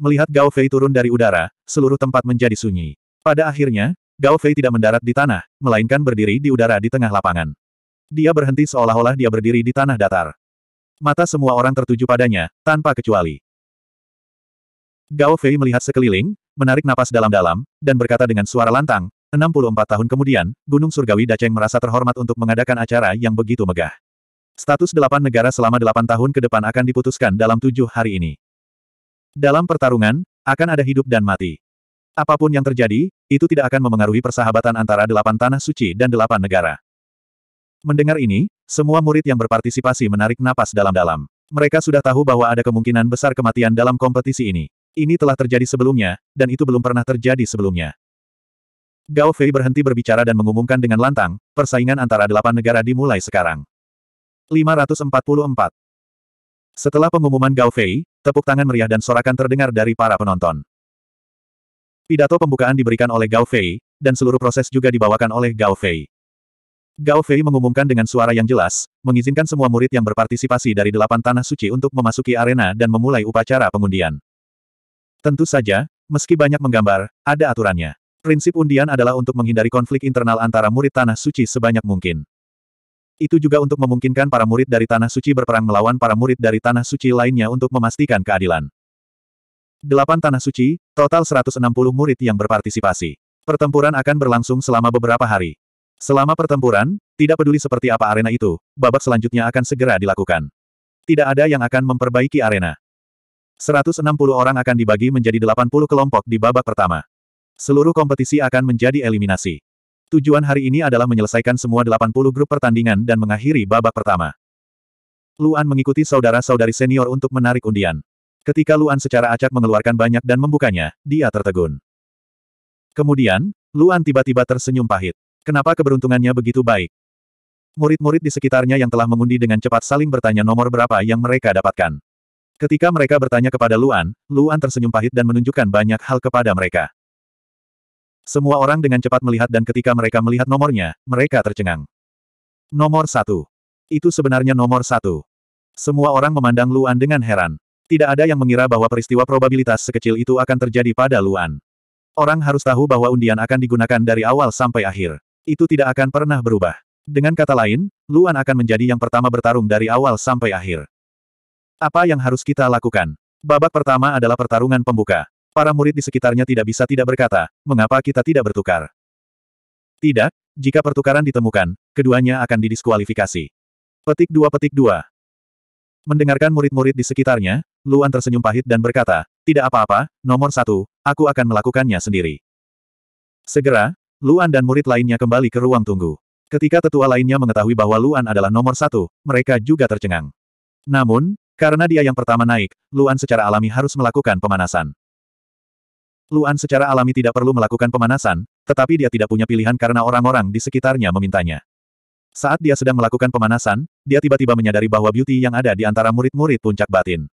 Melihat Gao Fei turun dari udara, seluruh tempat menjadi sunyi. Pada akhirnya, Gao Fei tidak mendarat di tanah, melainkan berdiri di udara di tengah lapangan. Dia berhenti seolah-olah dia berdiri di tanah datar. Mata semua orang tertuju padanya, tanpa kecuali. Gao Fei melihat sekeliling, menarik napas dalam-dalam, dan berkata dengan suara lantang, 64 tahun kemudian, Gunung Surgawi Daceng merasa terhormat untuk mengadakan acara yang begitu megah. Status delapan negara selama delapan tahun ke depan akan diputuskan dalam tujuh hari ini. Dalam pertarungan, akan ada hidup dan mati. Apapun yang terjadi, itu tidak akan memengaruhi persahabatan antara delapan tanah suci dan delapan negara. Mendengar ini, semua murid yang berpartisipasi menarik napas dalam-dalam. Mereka sudah tahu bahwa ada kemungkinan besar kematian dalam kompetisi ini. Ini telah terjadi sebelumnya, dan itu belum pernah terjadi sebelumnya. Gao Fei berhenti berbicara dan mengumumkan dengan lantang, persaingan antara delapan negara dimulai sekarang. 544. Setelah pengumuman Gao Fei, tepuk tangan meriah dan sorakan terdengar dari para penonton. Pidato pembukaan diberikan oleh Gao Fei, dan seluruh proses juga dibawakan oleh Gao Fei. Gao Fei mengumumkan dengan suara yang jelas, mengizinkan semua murid yang berpartisipasi dari delapan tanah suci untuk memasuki arena dan memulai upacara pengundian. Tentu saja, meski banyak menggambar, ada aturannya. Prinsip undian adalah untuk menghindari konflik internal antara murid tanah suci sebanyak mungkin. Itu juga untuk memungkinkan para murid dari tanah suci berperang melawan para murid dari tanah suci lainnya untuk memastikan keadilan. Delapan tanah suci, total 160 murid yang berpartisipasi. Pertempuran akan berlangsung selama beberapa hari. Selama pertempuran, tidak peduli seperti apa arena itu, babak selanjutnya akan segera dilakukan. Tidak ada yang akan memperbaiki arena. 160 orang akan dibagi menjadi 80 kelompok di babak pertama. Seluruh kompetisi akan menjadi eliminasi. Tujuan hari ini adalah menyelesaikan semua 80 grup pertandingan dan mengakhiri babak pertama. Luan mengikuti saudara-saudari senior untuk menarik undian. Ketika Luan secara acak mengeluarkan banyak dan membukanya, dia tertegun. Kemudian, Luan tiba-tiba tersenyum pahit. Kenapa keberuntungannya begitu baik? Murid-murid di sekitarnya yang telah mengundi dengan cepat saling bertanya nomor berapa yang mereka dapatkan. Ketika mereka bertanya kepada Luan, Luan tersenyum pahit dan menunjukkan banyak hal kepada mereka. Semua orang dengan cepat melihat dan ketika mereka melihat nomornya, mereka tercengang. Nomor satu. Itu sebenarnya nomor satu. Semua orang memandang Luan dengan heran. Tidak ada yang mengira bahwa peristiwa probabilitas sekecil itu akan terjadi pada Luan. Orang harus tahu bahwa undian akan digunakan dari awal sampai akhir. Itu tidak akan pernah berubah. Dengan kata lain, Luan akan menjadi yang pertama bertarung dari awal sampai akhir. Apa yang harus kita lakukan? Babak pertama adalah pertarungan pembuka. Para murid di sekitarnya tidak bisa tidak berkata, mengapa kita tidak bertukar? Tidak, jika pertukaran ditemukan, keduanya akan didiskualifikasi. Petik dua petik dua. Mendengarkan murid-murid di sekitarnya, Luan tersenyum pahit dan berkata, tidak apa-apa, nomor satu, aku akan melakukannya sendiri. Segera, Luan dan murid lainnya kembali ke ruang tunggu. Ketika tetua lainnya mengetahui bahwa Luan adalah nomor satu, mereka juga tercengang. Namun, karena dia yang pertama naik, Luan secara alami harus melakukan pemanasan. Luan secara alami tidak perlu melakukan pemanasan, tetapi dia tidak punya pilihan karena orang-orang di sekitarnya memintanya. Saat dia sedang melakukan pemanasan, dia tiba-tiba menyadari bahwa Beauty yang ada di antara murid-murid puncak batin.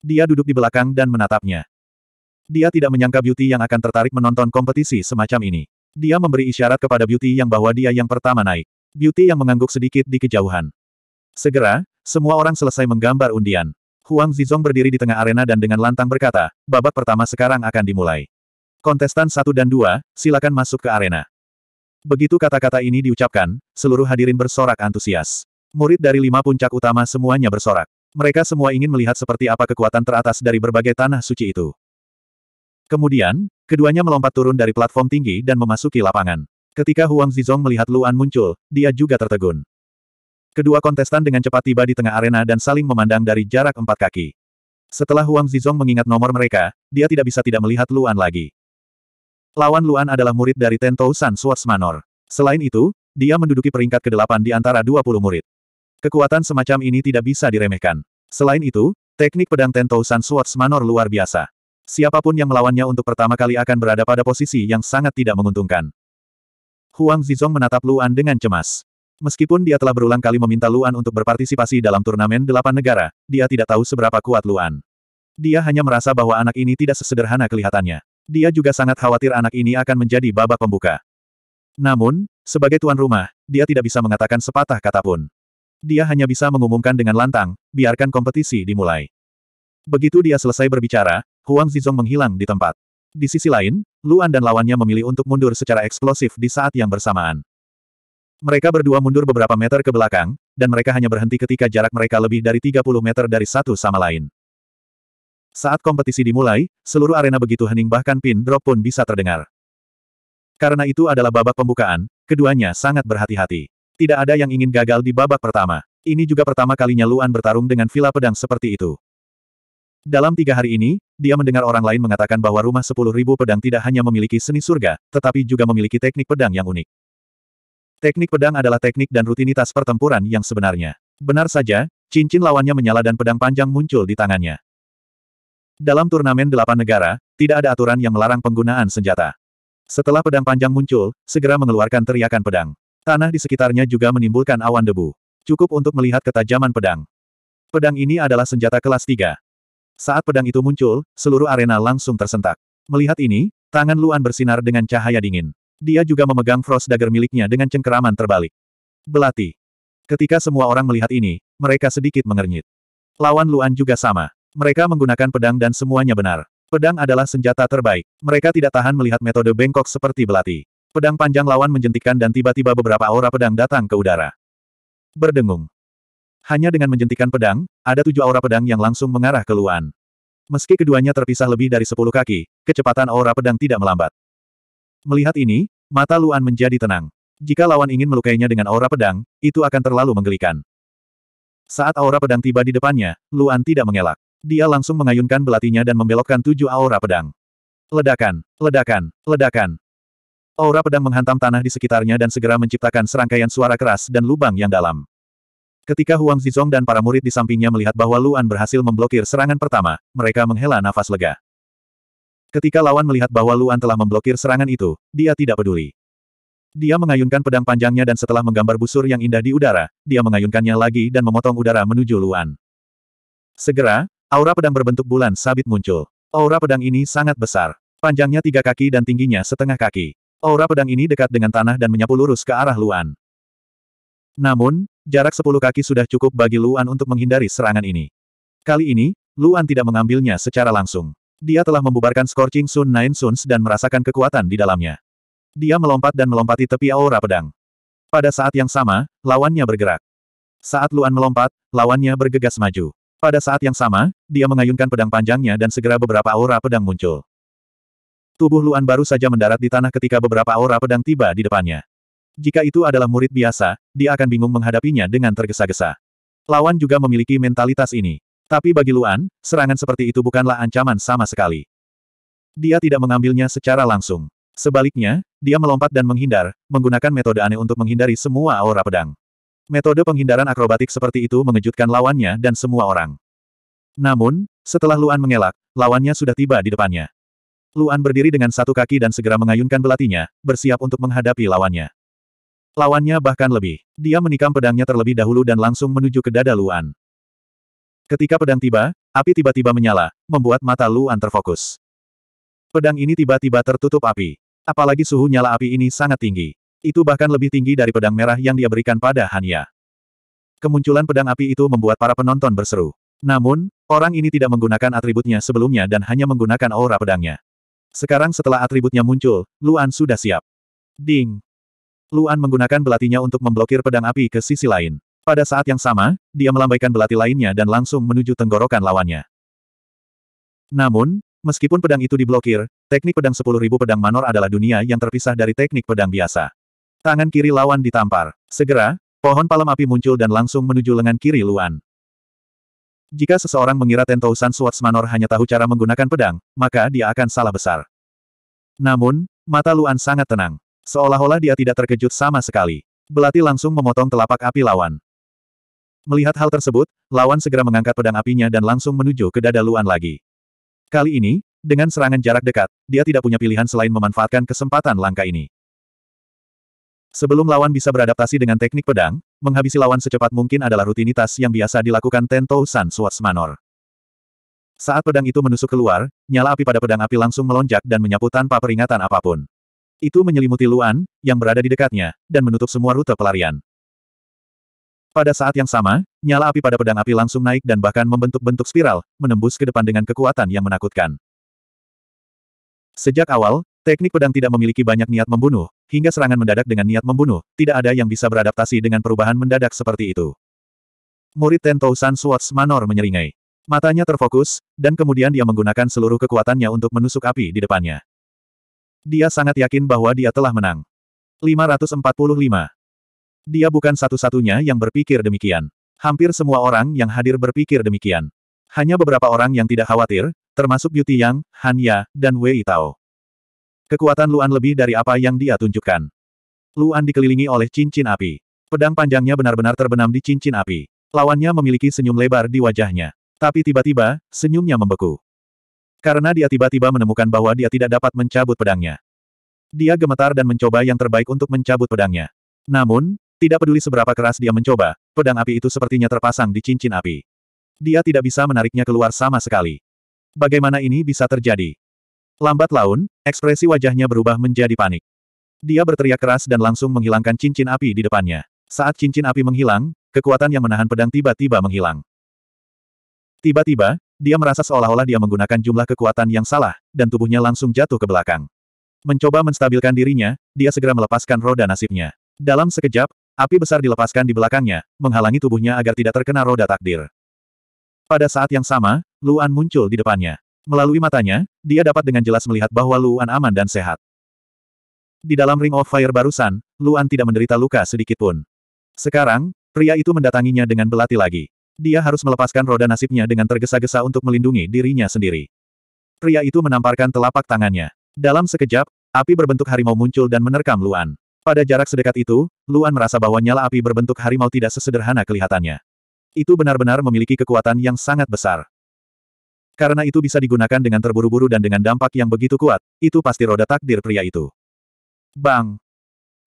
Dia duduk di belakang dan menatapnya. Dia tidak menyangka Beauty yang akan tertarik menonton kompetisi semacam ini. Dia memberi isyarat kepada Beauty yang bahwa dia yang pertama naik. Beauty yang mengangguk sedikit di kejauhan. Segera, semua orang selesai menggambar undian. Huang Zizong berdiri di tengah arena dan dengan lantang berkata, babak pertama sekarang akan dimulai. Kontestan satu dan dua, silakan masuk ke arena. Begitu kata-kata ini diucapkan, seluruh hadirin bersorak antusias. Murid dari lima puncak utama semuanya bersorak. Mereka semua ingin melihat seperti apa kekuatan teratas dari berbagai tanah suci itu. Kemudian, Keduanya melompat turun dari platform tinggi dan memasuki lapangan. Ketika Huang Zizong melihat Luan muncul, dia juga tertegun. Kedua kontestan dengan cepat tiba di tengah arena dan saling memandang dari jarak empat kaki. Setelah Huang Zizong mengingat nomor mereka, dia tidak bisa tidak melihat Luan lagi. Lawan Luan adalah murid dari Tentou San Swords Manor. Selain itu, dia menduduki peringkat ke-8 di antara 20 murid. Kekuatan semacam ini tidak bisa diremehkan. Selain itu, teknik pedang Tentou San Swords Manor luar biasa. Siapapun yang melawannya untuk pertama kali akan berada pada posisi yang sangat tidak menguntungkan. Huang Zizong menatap Luan dengan cemas. Meskipun dia telah berulang kali meminta Luan untuk berpartisipasi dalam turnamen delapan negara, dia tidak tahu seberapa kuat Luan. Dia hanya merasa bahwa anak ini tidak sesederhana kelihatannya. Dia juga sangat khawatir anak ini akan menjadi babak pembuka. Namun, sebagai tuan rumah, dia tidak bisa mengatakan sepatah kata pun. Dia hanya bisa mengumumkan dengan lantang, biarkan kompetisi dimulai. Begitu dia selesai berbicara, Huang Zizong menghilang di tempat. Di sisi lain, Luan dan lawannya memilih untuk mundur secara eksplosif di saat yang bersamaan. Mereka berdua mundur beberapa meter ke belakang, dan mereka hanya berhenti ketika jarak mereka lebih dari 30 meter dari satu sama lain. Saat kompetisi dimulai, seluruh arena begitu hening bahkan pin drop pun bisa terdengar. Karena itu adalah babak pembukaan, keduanya sangat berhati-hati. Tidak ada yang ingin gagal di babak pertama. Ini juga pertama kalinya Luan bertarung dengan vila pedang seperti itu. Dalam tiga hari ini, dia mendengar orang lain mengatakan bahwa rumah sepuluh ribu pedang tidak hanya memiliki seni surga, tetapi juga memiliki teknik pedang yang unik. Teknik pedang adalah teknik dan rutinitas pertempuran yang sebenarnya. Benar saja, cincin lawannya menyala dan pedang panjang muncul di tangannya. Dalam turnamen delapan negara, tidak ada aturan yang melarang penggunaan senjata. Setelah pedang panjang muncul, segera mengeluarkan teriakan pedang. Tanah di sekitarnya juga menimbulkan awan debu. Cukup untuk melihat ketajaman pedang. Pedang ini adalah senjata kelas tiga. Saat pedang itu muncul, seluruh arena langsung tersentak. Melihat ini, tangan Luan bersinar dengan cahaya dingin. Dia juga memegang Frost Dagger miliknya dengan cengkeraman terbalik. Belati. Ketika semua orang melihat ini, mereka sedikit mengernyit. Lawan Luan juga sama. Mereka menggunakan pedang dan semuanya benar. Pedang adalah senjata terbaik. Mereka tidak tahan melihat metode bengkok seperti belati. Pedang panjang lawan menjentikan dan tiba-tiba beberapa aura pedang datang ke udara. Berdengung. Hanya dengan menjentikan pedang, ada tujuh aura pedang yang langsung mengarah ke Luan. Meski keduanya terpisah lebih dari sepuluh kaki, kecepatan aura pedang tidak melambat. Melihat ini, mata Luan menjadi tenang. Jika lawan ingin melukainya dengan aura pedang, itu akan terlalu menggelikan. Saat aura pedang tiba di depannya, Luan tidak mengelak. Dia langsung mengayunkan belatinya dan membelokkan tujuh aura pedang. Ledakan, ledakan, ledakan. Aura pedang menghantam tanah di sekitarnya dan segera menciptakan serangkaian suara keras dan lubang yang dalam. Ketika Huang Zizong dan para murid di sampingnya melihat bahwa Luan berhasil memblokir serangan pertama, mereka menghela nafas lega. Ketika lawan melihat bahwa Luan telah memblokir serangan itu, dia tidak peduli. Dia mengayunkan pedang panjangnya dan setelah menggambar busur yang indah di udara, dia mengayunkannya lagi dan memotong udara menuju Luan. Segera, aura pedang berbentuk bulan sabit muncul. Aura pedang ini sangat besar. Panjangnya tiga kaki dan tingginya setengah kaki. Aura pedang ini dekat dengan tanah dan menyapu lurus ke arah Luan. Namun, Jarak sepuluh kaki sudah cukup bagi Luan untuk menghindari serangan ini. Kali ini, Luan tidak mengambilnya secara langsung. Dia telah membubarkan Scorching Sun Nine Suns dan merasakan kekuatan di dalamnya. Dia melompat dan melompati tepi aura pedang. Pada saat yang sama, lawannya bergerak. Saat Luan melompat, lawannya bergegas maju. Pada saat yang sama, dia mengayunkan pedang panjangnya dan segera beberapa aura pedang muncul. Tubuh Luan baru saja mendarat di tanah ketika beberapa aura pedang tiba di depannya. Jika itu adalah murid biasa, dia akan bingung menghadapinya dengan tergesa-gesa. Lawan juga memiliki mentalitas ini. Tapi bagi Luan, serangan seperti itu bukanlah ancaman sama sekali. Dia tidak mengambilnya secara langsung. Sebaliknya, dia melompat dan menghindar, menggunakan metode aneh untuk menghindari semua aura pedang. Metode penghindaran akrobatik seperti itu mengejutkan lawannya dan semua orang. Namun, setelah Luan mengelak, lawannya sudah tiba di depannya. Luan berdiri dengan satu kaki dan segera mengayunkan belatinya, bersiap untuk menghadapi lawannya. Lawannya bahkan lebih. Dia menikam pedangnya terlebih dahulu dan langsung menuju ke dada Luan. Ketika pedang tiba, api tiba-tiba menyala, membuat mata Luan terfokus. Pedang ini tiba-tiba tertutup api. Apalagi suhu nyala api ini sangat tinggi. Itu bahkan lebih tinggi dari pedang merah yang dia berikan pada Hanya. Kemunculan pedang api itu membuat para penonton berseru. Namun, orang ini tidak menggunakan atributnya sebelumnya dan hanya menggunakan aura pedangnya. Sekarang setelah atributnya muncul, Luan sudah siap. Ding! Luan menggunakan belatinya untuk memblokir pedang api ke sisi lain. Pada saat yang sama, dia melambaikan belati lainnya dan langsung menuju tenggorokan lawannya. Namun, meskipun pedang itu diblokir, teknik pedang 10.000 pedang manor adalah dunia yang terpisah dari teknik pedang biasa. Tangan kiri lawan ditampar. Segera, pohon palem api muncul dan langsung menuju lengan kiri Luan. Jika seseorang mengira Tentousan Swords Manor hanya tahu cara menggunakan pedang, maka dia akan salah besar. Namun, mata Luan sangat tenang. Seolah-olah dia tidak terkejut sama sekali. Belati langsung memotong telapak api lawan. Melihat hal tersebut, lawan segera mengangkat pedang apinya dan langsung menuju ke dada Luan lagi. Kali ini, dengan serangan jarak dekat, dia tidak punya pilihan selain memanfaatkan kesempatan langka ini. Sebelum lawan bisa beradaptasi dengan teknik pedang, menghabisi lawan secepat mungkin adalah rutinitas yang biasa dilakukan Tento San Manor. Saat pedang itu menusuk keluar, nyala api pada pedang api langsung melonjak dan menyapu tanpa peringatan apapun. Itu menyelimuti Luan, yang berada di dekatnya, dan menutup semua rute pelarian. Pada saat yang sama, nyala api pada pedang api langsung naik dan bahkan membentuk-bentuk spiral, menembus ke depan dengan kekuatan yang menakutkan. Sejak awal, teknik pedang tidak memiliki banyak niat membunuh, hingga serangan mendadak dengan niat membunuh, tidak ada yang bisa beradaptasi dengan perubahan mendadak seperti itu. Murid Tento San Swords Manor menyeringai. Matanya terfokus, dan kemudian dia menggunakan seluruh kekuatannya untuk menusuk api di depannya. Dia sangat yakin bahwa dia telah menang. 545. Dia bukan satu-satunya yang berpikir demikian. Hampir semua orang yang hadir berpikir demikian. Hanya beberapa orang yang tidak khawatir, termasuk Beauty Yang, Han Ya, dan Wei Tao. Kekuatan Luan lebih dari apa yang dia tunjukkan. Luan dikelilingi oleh cincin api. Pedang panjangnya benar-benar terbenam di cincin api. Lawannya memiliki senyum lebar di wajahnya. Tapi tiba-tiba, senyumnya membeku. Karena dia tiba-tiba menemukan bahwa dia tidak dapat mencabut pedangnya. Dia gemetar dan mencoba yang terbaik untuk mencabut pedangnya. Namun, tidak peduli seberapa keras dia mencoba, pedang api itu sepertinya terpasang di cincin api. Dia tidak bisa menariknya keluar sama sekali. Bagaimana ini bisa terjadi? Lambat laun, ekspresi wajahnya berubah menjadi panik. Dia berteriak keras dan langsung menghilangkan cincin api di depannya. Saat cincin api menghilang, kekuatan yang menahan pedang tiba-tiba menghilang. Tiba-tiba, dia merasa seolah-olah dia menggunakan jumlah kekuatan yang salah, dan tubuhnya langsung jatuh ke belakang. Mencoba menstabilkan dirinya, dia segera melepaskan roda nasibnya. Dalam sekejap, api besar dilepaskan di belakangnya, menghalangi tubuhnya agar tidak terkena roda takdir. Pada saat yang sama, Luan muncul di depannya. Melalui matanya, dia dapat dengan jelas melihat bahwa Luan aman dan sehat. Di dalam Ring of Fire barusan, Luan tidak menderita luka sedikitpun. Sekarang, pria itu mendatanginya dengan belati lagi. Dia harus melepaskan roda nasibnya dengan tergesa-gesa untuk melindungi dirinya sendiri. Pria itu menamparkan telapak tangannya. Dalam sekejap, api berbentuk harimau muncul dan menerkam Luan. Pada jarak sedekat itu, Luan merasa bahwa nyala api berbentuk harimau tidak sesederhana kelihatannya. Itu benar-benar memiliki kekuatan yang sangat besar. Karena itu bisa digunakan dengan terburu-buru dan dengan dampak yang begitu kuat, itu pasti roda takdir pria itu. Bang!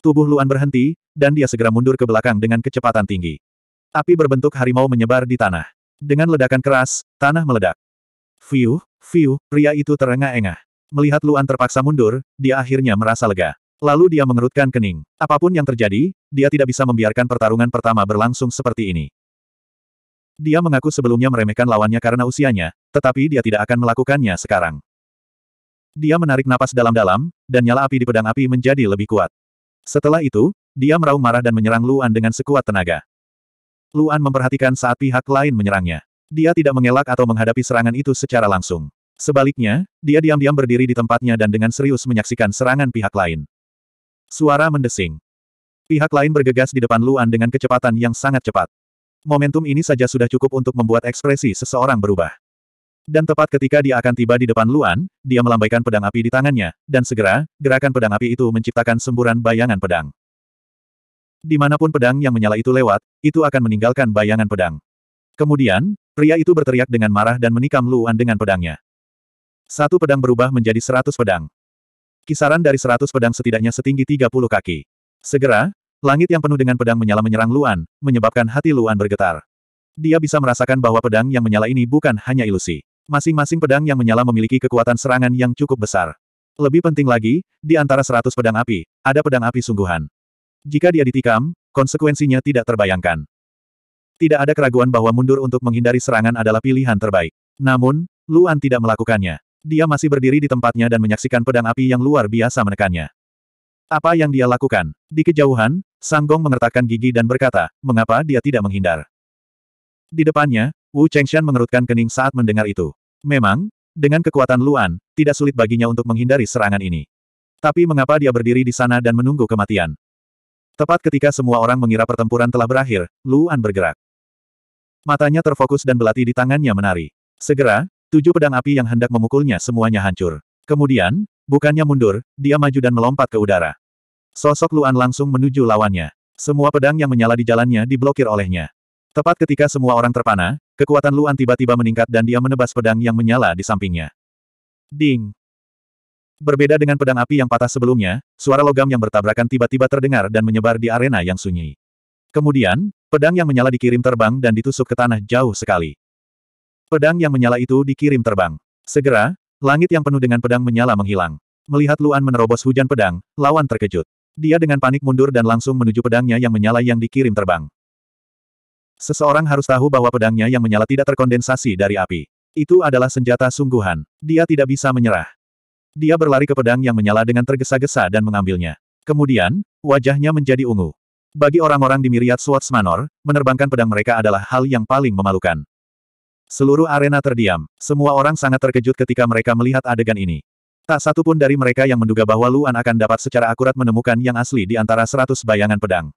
Tubuh Luan berhenti, dan dia segera mundur ke belakang dengan kecepatan tinggi. Api berbentuk harimau menyebar di tanah. Dengan ledakan keras, tanah meledak. Fiu, fiu, pria itu terengah-engah. Melihat Luan terpaksa mundur, dia akhirnya merasa lega. Lalu dia mengerutkan kening. Apapun yang terjadi, dia tidak bisa membiarkan pertarungan pertama berlangsung seperti ini. Dia mengaku sebelumnya meremehkan lawannya karena usianya, tetapi dia tidak akan melakukannya sekarang. Dia menarik napas dalam-dalam, dan nyala api di pedang api menjadi lebih kuat. Setelah itu, dia meraung marah dan menyerang Luan dengan sekuat tenaga. Luan memperhatikan saat pihak lain menyerangnya. Dia tidak mengelak atau menghadapi serangan itu secara langsung. Sebaliknya, dia diam-diam berdiri di tempatnya dan dengan serius menyaksikan serangan pihak lain. Suara mendesing. Pihak lain bergegas di depan Luan dengan kecepatan yang sangat cepat. Momentum ini saja sudah cukup untuk membuat ekspresi seseorang berubah. Dan tepat ketika dia akan tiba di depan Luan, dia melambaikan pedang api di tangannya, dan segera, gerakan pedang api itu menciptakan semburan bayangan pedang. Dimanapun pedang yang menyala itu lewat, itu akan meninggalkan bayangan pedang. Kemudian, pria itu berteriak dengan marah dan menikam Luan dengan pedangnya. Satu pedang berubah menjadi seratus pedang. Kisaran dari seratus pedang setidaknya setinggi tiga puluh kaki. Segera, langit yang penuh dengan pedang menyala menyerang Luan, menyebabkan hati Luan bergetar. Dia bisa merasakan bahwa pedang yang menyala ini bukan hanya ilusi. Masing-masing pedang yang menyala memiliki kekuatan serangan yang cukup besar. Lebih penting lagi, di antara seratus pedang api, ada pedang api sungguhan. Jika dia ditikam, konsekuensinya tidak terbayangkan. Tidak ada keraguan bahwa mundur untuk menghindari serangan adalah pilihan terbaik. Namun, Luan tidak melakukannya. Dia masih berdiri di tempatnya dan menyaksikan pedang api yang luar biasa menekannya. Apa yang dia lakukan? Di kejauhan, Sanggong mengertakkan gigi dan berkata, mengapa dia tidak menghindar? Di depannya, Wu Chengshan mengerutkan kening saat mendengar itu. Memang, dengan kekuatan Luan, tidak sulit baginya untuk menghindari serangan ini. Tapi mengapa dia berdiri di sana dan menunggu kematian? Tepat ketika semua orang mengira pertempuran telah berakhir, Luan bergerak. Matanya terfokus dan belati di tangannya menari. Segera, tujuh pedang api yang hendak memukulnya semuanya hancur. Kemudian, bukannya mundur, dia maju dan melompat ke udara. Sosok Luan langsung menuju lawannya. Semua pedang yang menyala di jalannya diblokir olehnya. Tepat ketika semua orang terpana, kekuatan Luan tiba-tiba meningkat dan dia menebas pedang yang menyala di sampingnya. Ding! Berbeda dengan pedang api yang patah sebelumnya, suara logam yang bertabrakan tiba-tiba terdengar dan menyebar di arena yang sunyi. Kemudian, pedang yang menyala dikirim terbang dan ditusuk ke tanah jauh sekali. Pedang yang menyala itu dikirim terbang. Segera, langit yang penuh dengan pedang menyala menghilang. Melihat Luan menerobos hujan pedang, lawan terkejut. Dia dengan panik mundur dan langsung menuju pedangnya yang menyala yang dikirim terbang. Seseorang harus tahu bahwa pedangnya yang menyala tidak terkondensasi dari api. Itu adalah senjata sungguhan. Dia tidak bisa menyerah. Dia berlari ke pedang yang menyala dengan tergesa-gesa dan mengambilnya. Kemudian, wajahnya menjadi ungu. Bagi orang-orang di Miriat Swords Manor, menerbangkan pedang mereka adalah hal yang paling memalukan. Seluruh arena terdiam. Semua orang sangat terkejut ketika mereka melihat adegan ini. Tak satu pun dari mereka yang menduga bahwa Luan akan dapat secara akurat menemukan yang asli di antara seratus bayangan pedang.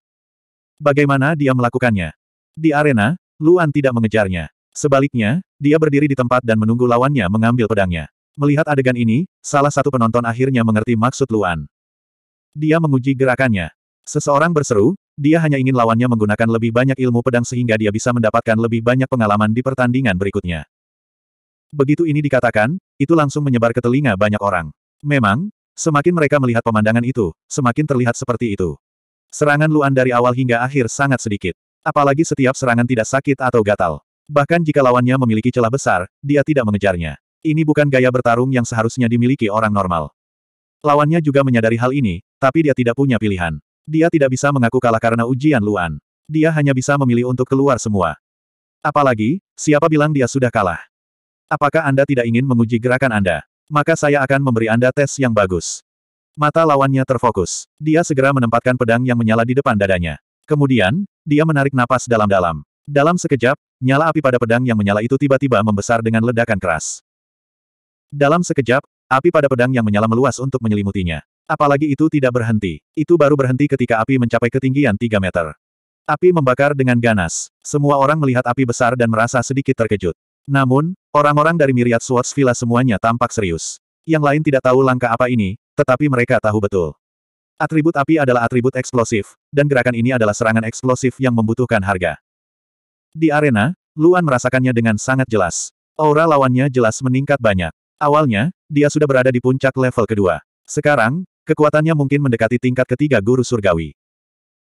Bagaimana dia melakukannya? Di arena, Luan tidak mengejarnya. Sebaliknya, dia berdiri di tempat dan menunggu lawannya mengambil pedangnya. Melihat adegan ini, salah satu penonton akhirnya mengerti maksud Luan. Dia menguji gerakannya. Seseorang berseru, dia hanya ingin lawannya menggunakan lebih banyak ilmu pedang sehingga dia bisa mendapatkan lebih banyak pengalaman di pertandingan berikutnya. Begitu ini dikatakan, itu langsung menyebar ke telinga banyak orang. Memang, semakin mereka melihat pemandangan itu, semakin terlihat seperti itu. Serangan Luan dari awal hingga akhir sangat sedikit. Apalagi setiap serangan tidak sakit atau gatal. Bahkan jika lawannya memiliki celah besar, dia tidak mengejarnya. Ini bukan gaya bertarung yang seharusnya dimiliki orang normal. Lawannya juga menyadari hal ini, tapi dia tidak punya pilihan. Dia tidak bisa mengaku kalah karena ujian Luan. Dia hanya bisa memilih untuk keluar semua. Apalagi, siapa bilang dia sudah kalah? Apakah Anda tidak ingin menguji gerakan Anda? Maka saya akan memberi Anda tes yang bagus. Mata lawannya terfokus. Dia segera menempatkan pedang yang menyala di depan dadanya. Kemudian, dia menarik napas dalam-dalam. Dalam sekejap, nyala api pada pedang yang menyala itu tiba-tiba membesar dengan ledakan keras. Dalam sekejap, api pada pedang yang menyala meluas untuk menyelimutinya. Apalagi itu tidak berhenti. Itu baru berhenti ketika api mencapai ketinggian 3 meter. Api membakar dengan ganas. Semua orang melihat api besar dan merasa sedikit terkejut. Namun, orang-orang dari Miriat Swords Villa semuanya tampak serius. Yang lain tidak tahu langkah apa ini, tetapi mereka tahu betul. Atribut api adalah atribut eksplosif, dan gerakan ini adalah serangan eksplosif yang membutuhkan harga. Di arena, Luan merasakannya dengan sangat jelas. Aura lawannya jelas meningkat banyak. Awalnya, dia sudah berada di puncak level kedua. Sekarang, kekuatannya mungkin mendekati tingkat ketiga guru surgawi.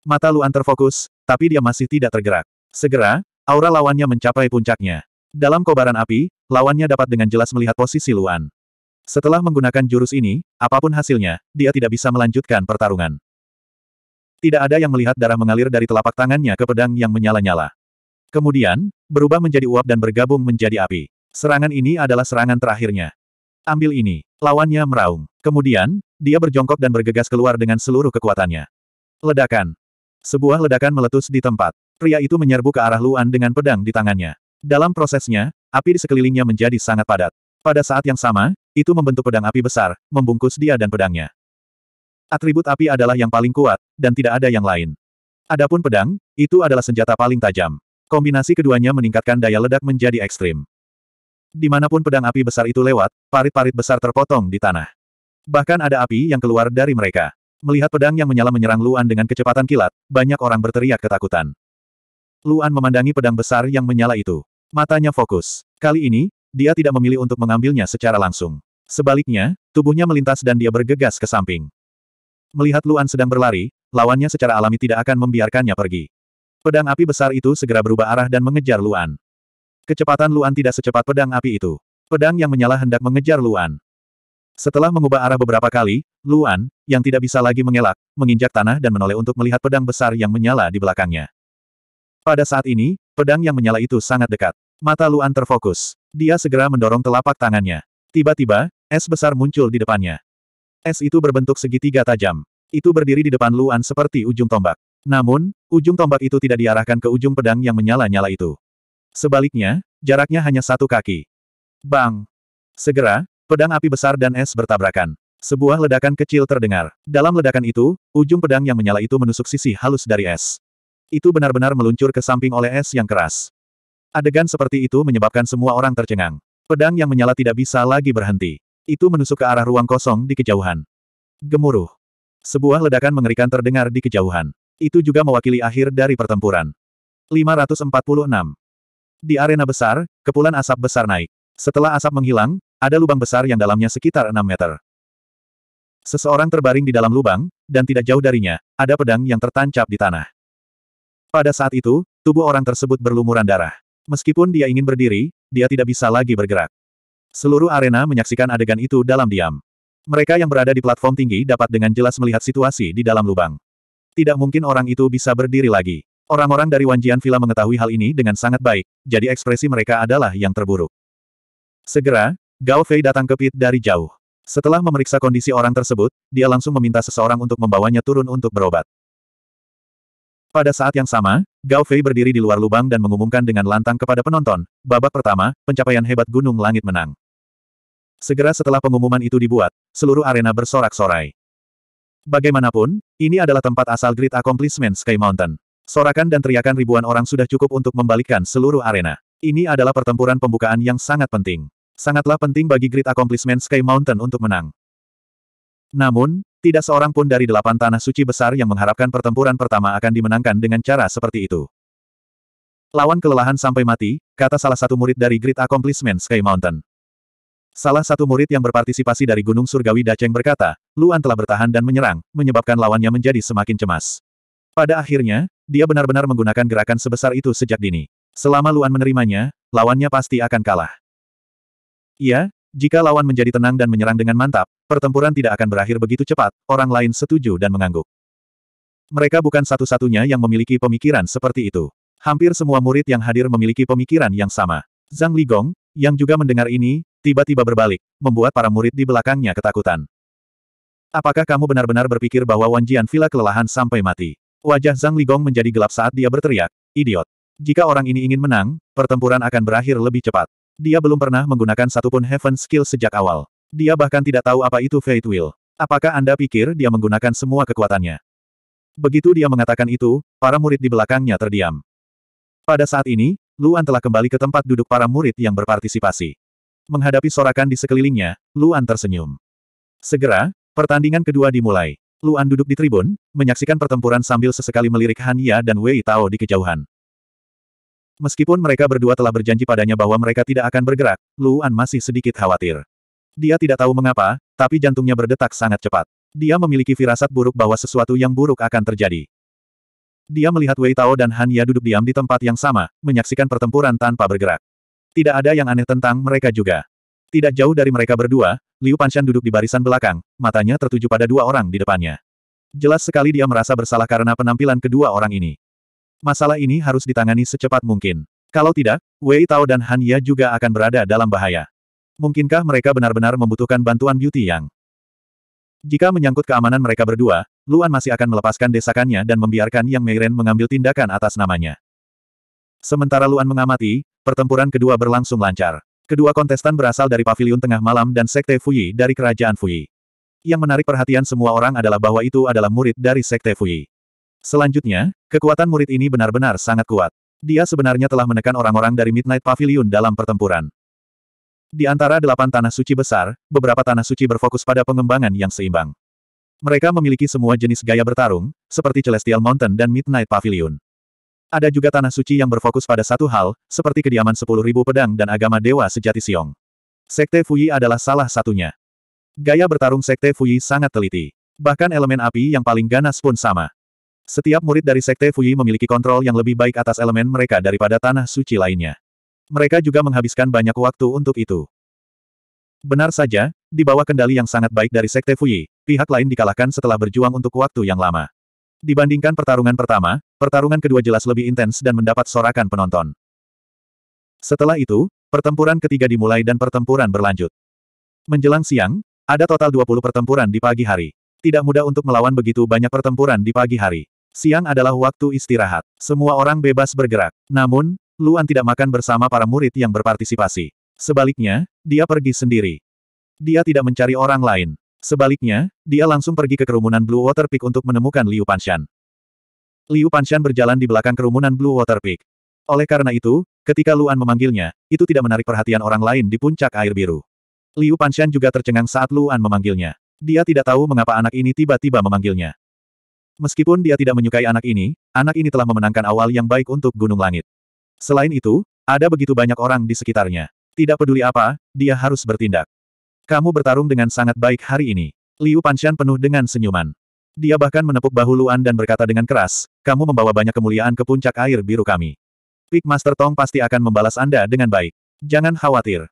Mata Luan terfokus, tapi dia masih tidak tergerak. Segera, aura lawannya mencapai puncaknya. Dalam kobaran api, lawannya dapat dengan jelas melihat posisi Luan. Setelah menggunakan jurus ini, apapun hasilnya, dia tidak bisa melanjutkan pertarungan. Tidak ada yang melihat darah mengalir dari telapak tangannya ke pedang yang menyala-nyala. Kemudian, berubah menjadi uap dan bergabung menjadi api. Serangan ini adalah serangan terakhirnya. Ambil ini. Lawannya meraung. Kemudian, dia berjongkok dan bergegas keluar dengan seluruh kekuatannya. Ledakan. Sebuah ledakan meletus di tempat. Pria itu menyerbu ke arah Luan dengan pedang di tangannya. Dalam prosesnya, api di sekelilingnya menjadi sangat padat. Pada saat yang sama, itu membentuk pedang api besar, membungkus dia dan pedangnya. Atribut api adalah yang paling kuat, dan tidak ada yang lain. Adapun pedang, itu adalah senjata paling tajam. Kombinasi keduanya meningkatkan daya ledak menjadi ekstrim. Dimanapun pedang api besar itu lewat, parit-parit besar terpotong di tanah. Bahkan ada api yang keluar dari mereka. Melihat pedang yang menyala menyerang Luan dengan kecepatan kilat, banyak orang berteriak ketakutan. Luan memandangi pedang besar yang menyala itu. Matanya fokus. Kali ini, dia tidak memilih untuk mengambilnya secara langsung. Sebaliknya, tubuhnya melintas dan dia bergegas ke samping. Melihat Luan sedang berlari, lawannya secara alami tidak akan membiarkannya pergi. Pedang api besar itu segera berubah arah dan mengejar Luan. Kecepatan Luan tidak secepat pedang api itu. Pedang yang menyala hendak mengejar Luan. Setelah mengubah arah beberapa kali, Luan, yang tidak bisa lagi mengelak, menginjak tanah dan menoleh untuk melihat pedang besar yang menyala di belakangnya. Pada saat ini, pedang yang menyala itu sangat dekat. Mata Luan terfokus. Dia segera mendorong telapak tangannya. Tiba-tiba, es besar muncul di depannya. Es itu berbentuk segitiga tajam. Itu berdiri di depan Luan seperti ujung tombak. Namun, ujung tombak itu tidak diarahkan ke ujung pedang yang menyala-nyala itu. Sebaliknya, jaraknya hanya satu kaki. Bang! Segera, pedang api besar dan es bertabrakan. Sebuah ledakan kecil terdengar. Dalam ledakan itu, ujung pedang yang menyala itu menusuk sisi halus dari es. Itu benar-benar meluncur ke samping oleh es yang keras. Adegan seperti itu menyebabkan semua orang tercengang. Pedang yang menyala tidak bisa lagi berhenti. Itu menusuk ke arah ruang kosong di kejauhan. Gemuruh. Sebuah ledakan mengerikan terdengar di kejauhan. Itu juga mewakili akhir dari pertempuran. 546. Di arena besar, kepulan asap besar naik. Setelah asap menghilang, ada lubang besar yang dalamnya sekitar 6 meter. Seseorang terbaring di dalam lubang, dan tidak jauh darinya, ada pedang yang tertancap di tanah. Pada saat itu, tubuh orang tersebut berlumuran darah. Meskipun dia ingin berdiri, dia tidak bisa lagi bergerak. Seluruh arena menyaksikan adegan itu dalam diam. Mereka yang berada di platform tinggi dapat dengan jelas melihat situasi di dalam lubang. Tidak mungkin orang itu bisa berdiri lagi. Orang-orang dari Wanjian Villa mengetahui hal ini dengan sangat baik, jadi ekspresi mereka adalah yang terburuk. Segera, Gao Fei datang ke pit dari jauh. Setelah memeriksa kondisi orang tersebut, dia langsung meminta seseorang untuk membawanya turun untuk berobat. Pada saat yang sama, Gao Fei berdiri di luar lubang dan mengumumkan dengan lantang kepada penonton, babak pertama, pencapaian hebat Gunung Langit menang. Segera setelah pengumuman itu dibuat, seluruh arena bersorak-sorai. Bagaimanapun, ini adalah tempat asal Great Accomplishment Sky Mountain. Sorakan dan teriakan ribuan orang sudah cukup untuk membalikkan seluruh arena. Ini adalah pertempuran pembukaan yang sangat penting. Sangatlah penting bagi Great Accomplishment Sky Mountain untuk menang. Namun, tidak seorang pun dari delapan tanah suci besar yang mengharapkan pertempuran pertama akan dimenangkan dengan cara seperti itu. Lawan kelelahan sampai mati, kata salah satu murid dari Great Accomplishment Sky Mountain. Salah satu murid yang berpartisipasi dari Gunung Surgawi Daceng berkata, Luan telah bertahan dan menyerang, menyebabkan lawannya menjadi semakin cemas. Pada akhirnya, dia benar-benar menggunakan gerakan sebesar itu sejak dini. Selama Luan menerimanya, lawannya pasti akan kalah. Iya, jika lawan menjadi tenang dan menyerang dengan mantap, pertempuran tidak akan berakhir begitu cepat, orang lain setuju dan mengangguk. Mereka bukan satu-satunya yang memiliki pemikiran seperti itu. Hampir semua murid yang hadir memiliki pemikiran yang sama. Zhang Ligong, yang juga mendengar ini, tiba-tiba berbalik, membuat para murid di belakangnya ketakutan. Apakah kamu benar-benar berpikir bahwa Wanjian Villa kelelahan sampai mati? Wajah Zhang Ligong menjadi gelap saat dia berteriak, idiot. Jika orang ini ingin menang, pertempuran akan berakhir lebih cepat. Dia belum pernah menggunakan satupun Heaven Skill sejak awal. Dia bahkan tidak tahu apa itu Fate Will. Apakah Anda pikir dia menggunakan semua kekuatannya? Begitu dia mengatakan itu, para murid di belakangnya terdiam. Pada saat ini, Luan telah kembali ke tempat duduk para murid yang berpartisipasi. Menghadapi sorakan di sekelilingnya, Luan tersenyum. Segera, pertandingan kedua dimulai. Luan duduk di tribun, menyaksikan pertempuran sambil sesekali melirik Han Ya dan Wei Tao di kejauhan. Meskipun mereka berdua telah berjanji padanya bahwa mereka tidak akan bergerak, Luan masih sedikit khawatir. Dia tidak tahu mengapa, tapi jantungnya berdetak sangat cepat. Dia memiliki firasat buruk bahwa sesuatu yang buruk akan terjadi. Dia melihat Wei Tao dan Han Ya duduk diam di tempat yang sama, menyaksikan pertempuran tanpa bergerak. Tidak ada yang aneh tentang mereka juga. Tidak jauh dari mereka berdua, Liu Panshan duduk di barisan belakang, matanya tertuju pada dua orang di depannya. Jelas sekali dia merasa bersalah karena penampilan kedua orang ini. Masalah ini harus ditangani secepat mungkin. Kalau tidak, Wei Tao dan Han Ya juga akan berada dalam bahaya. Mungkinkah mereka benar-benar membutuhkan bantuan Beauty Yang? Jika menyangkut keamanan mereka berdua, Luan masih akan melepaskan desakannya dan membiarkan Yang Meiren mengambil tindakan atas namanya. Sementara Luan mengamati, pertempuran kedua berlangsung lancar. Kedua kontestan berasal dari Paviliun Tengah Malam dan Sekte Fuyi dari Kerajaan Fuyi. Yang menarik perhatian semua orang adalah bahwa itu adalah murid dari Sekte Fuyi. Selanjutnya, kekuatan murid ini benar-benar sangat kuat. Dia sebenarnya telah menekan orang-orang dari Midnight Pavilion dalam pertempuran. Di antara delapan tanah suci besar, beberapa tanah suci berfokus pada pengembangan yang seimbang. Mereka memiliki semua jenis gaya bertarung, seperti Celestial Mountain dan Midnight Pavilion. Ada juga tanah suci yang berfokus pada satu hal, seperti kediaman sepuluh ribu pedang dan agama dewa sejati Siong. Sekte Fuyi adalah salah satunya. Gaya bertarung Sekte Fuyi sangat teliti. Bahkan elemen api yang paling ganas pun sama. Setiap murid dari Sekte Fuyi memiliki kontrol yang lebih baik atas elemen mereka daripada tanah suci lainnya. Mereka juga menghabiskan banyak waktu untuk itu. Benar saja, di bawah kendali yang sangat baik dari Sekte Fuyi, pihak lain dikalahkan setelah berjuang untuk waktu yang lama. Dibandingkan pertarungan pertama, pertarungan kedua jelas lebih intens dan mendapat sorakan penonton. Setelah itu, pertempuran ketiga dimulai dan pertempuran berlanjut. Menjelang siang, ada total 20 pertempuran di pagi hari. Tidak mudah untuk melawan begitu banyak pertempuran di pagi hari. Siang adalah waktu istirahat. Semua orang bebas bergerak. Namun, Luan tidak makan bersama para murid yang berpartisipasi. Sebaliknya, dia pergi sendiri. Dia tidak mencari orang lain. Sebaliknya, dia langsung pergi ke kerumunan Blue Water Peak untuk menemukan Liu Panshan. Liu Panshan berjalan di belakang kerumunan Blue Water Peak. Oleh karena itu, ketika Luan memanggilnya, itu tidak menarik perhatian orang lain di puncak air biru. Liu Panshan juga tercengang saat Luan memanggilnya. Dia tidak tahu mengapa anak ini tiba-tiba memanggilnya. Meskipun dia tidak menyukai anak ini, anak ini telah memenangkan awal yang baik untuk Gunung Langit. Selain itu, ada begitu banyak orang di sekitarnya. Tidak peduli apa, dia harus bertindak. Kamu bertarung dengan sangat baik hari ini. Liu Panshan penuh dengan senyuman. Dia bahkan menepuk bahu Luan dan berkata dengan keras, kamu membawa banyak kemuliaan ke puncak air biru kami. Peak Master Tong pasti akan membalas Anda dengan baik. Jangan khawatir.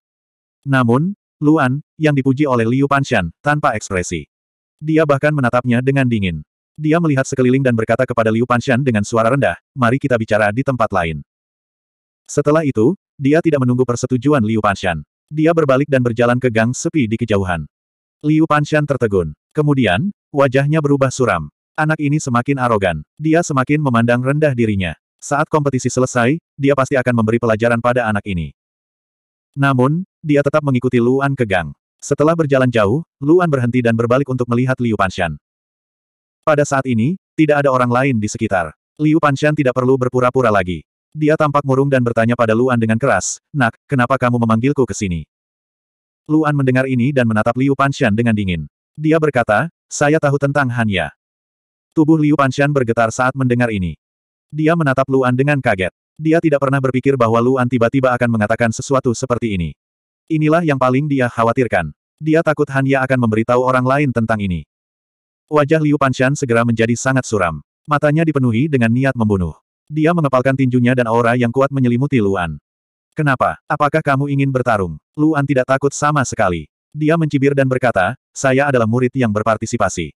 Namun, Luan, yang dipuji oleh Liu Panshan, tanpa ekspresi. Dia bahkan menatapnya dengan dingin. Dia melihat sekeliling dan berkata kepada Liu Panshan dengan suara rendah, mari kita bicara di tempat lain. Setelah itu, dia tidak menunggu persetujuan Liu Panshan. Dia berbalik dan berjalan ke gang sepi di kejauhan. Liu Panshan tertegun. Kemudian, wajahnya berubah suram. Anak ini semakin arogan. Dia semakin memandang rendah dirinya. Saat kompetisi selesai, dia pasti akan memberi pelajaran pada anak ini. Namun, dia tetap mengikuti Luan ke gang. Setelah berjalan jauh, Luan berhenti dan berbalik untuk melihat Liu Panshan. Pada saat ini, tidak ada orang lain di sekitar. Liu Panshan tidak perlu berpura-pura lagi. Dia tampak murung dan bertanya pada Luan dengan keras, Nak, kenapa kamu memanggilku ke sini? Luan mendengar ini dan menatap Liu Panshan dengan dingin. Dia berkata, saya tahu tentang Hanya. Tubuh Liu Panshan bergetar saat mendengar ini. Dia menatap Luan dengan kaget. Dia tidak pernah berpikir bahwa Luan tiba-tiba akan mengatakan sesuatu seperti ini. Inilah yang paling dia khawatirkan. Dia takut Hanya akan memberitahu orang lain tentang ini. Wajah Liu Panshan segera menjadi sangat suram. Matanya dipenuhi dengan niat membunuh. Dia mengepalkan tinjunya dan aura yang kuat menyelimuti Luan. Kenapa? Apakah kamu ingin bertarung? Luan tidak takut sama sekali. Dia mencibir dan berkata, saya adalah murid yang berpartisipasi.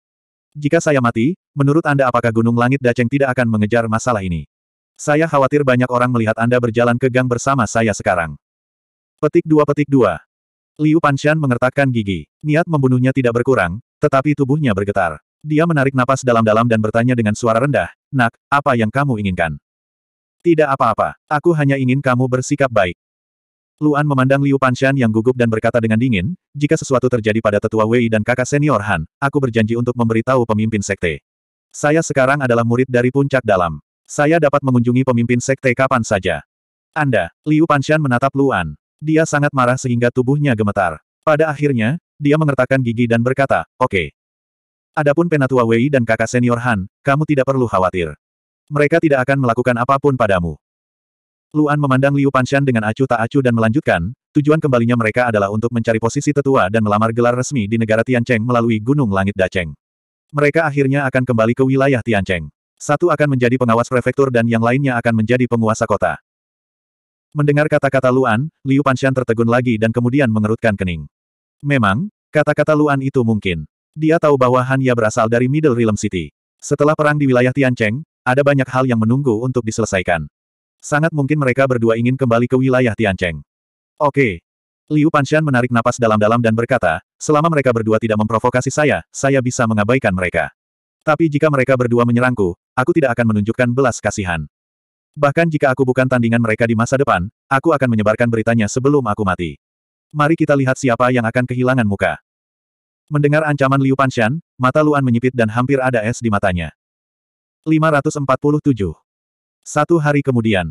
Jika saya mati, menurut Anda apakah Gunung Langit Daceng tidak akan mengejar masalah ini? Saya khawatir banyak orang melihat Anda berjalan ke gang bersama saya sekarang. Petik dua petik dua. Liu Panshan mengertakkan gigi. Niat membunuhnya tidak berkurang, tetapi tubuhnya bergetar. Dia menarik napas dalam-dalam dan bertanya dengan suara rendah, Nak, apa yang kamu inginkan? Tidak apa-apa, aku hanya ingin kamu bersikap baik. Luan memandang Liu Panshan yang gugup dan berkata dengan dingin, jika sesuatu terjadi pada tetua Wei dan kakak senior Han, aku berjanji untuk memberitahu pemimpin sekte. Saya sekarang adalah murid dari puncak dalam. Saya dapat mengunjungi pemimpin sekte kapan saja. Anda, Liu Panshan menatap Luan. Dia sangat marah sehingga tubuhnya gemetar. Pada akhirnya, dia mengertakkan gigi dan berkata, oke. Okay. Adapun Penatua Wei dan kakak senior Han, kamu tidak perlu khawatir. Mereka tidak akan melakukan apapun padamu. Luan memandang Liu Panshan dengan acuh tak acuh dan melanjutkan, tujuan kembalinya mereka adalah untuk mencari posisi tetua dan melamar gelar resmi di negara Tiancheng melalui Gunung Langit Daceng. Mereka akhirnya akan kembali ke wilayah Tiancheng. Satu akan menjadi pengawas prefektur dan yang lainnya akan menjadi penguasa kota. Mendengar kata-kata Luan, Liu Panshan tertegun lagi dan kemudian mengerutkan kening. Memang, kata-kata Luan itu mungkin. Dia tahu bahwa Han Ya berasal dari Middle Realm City. Setelah perang di wilayah Tiancheng, ada banyak hal yang menunggu untuk diselesaikan. Sangat mungkin mereka berdua ingin kembali ke wilayah Tiancheng. Oke. Liu Panshan menarik napas dalam-dalam dan berkata, selama mereka berdua tidak memprovokasi saya, saya bisa mengabaikan mereka. Tapi jika mereka berdua menyerangku, aku tidak akan menunjukkan belas kasihan. Bahkan jika aku bukan tandingan mereka di masa depan, aku akan menyebarkan beritanya sebelum aku mati. Mari kita lihat siapa yang akan kehilangan muka. Mendengar ancaman Liu Panshan, mata Luan menyipit dan hampir ada es di matanya. 547. Satu hari kemudian.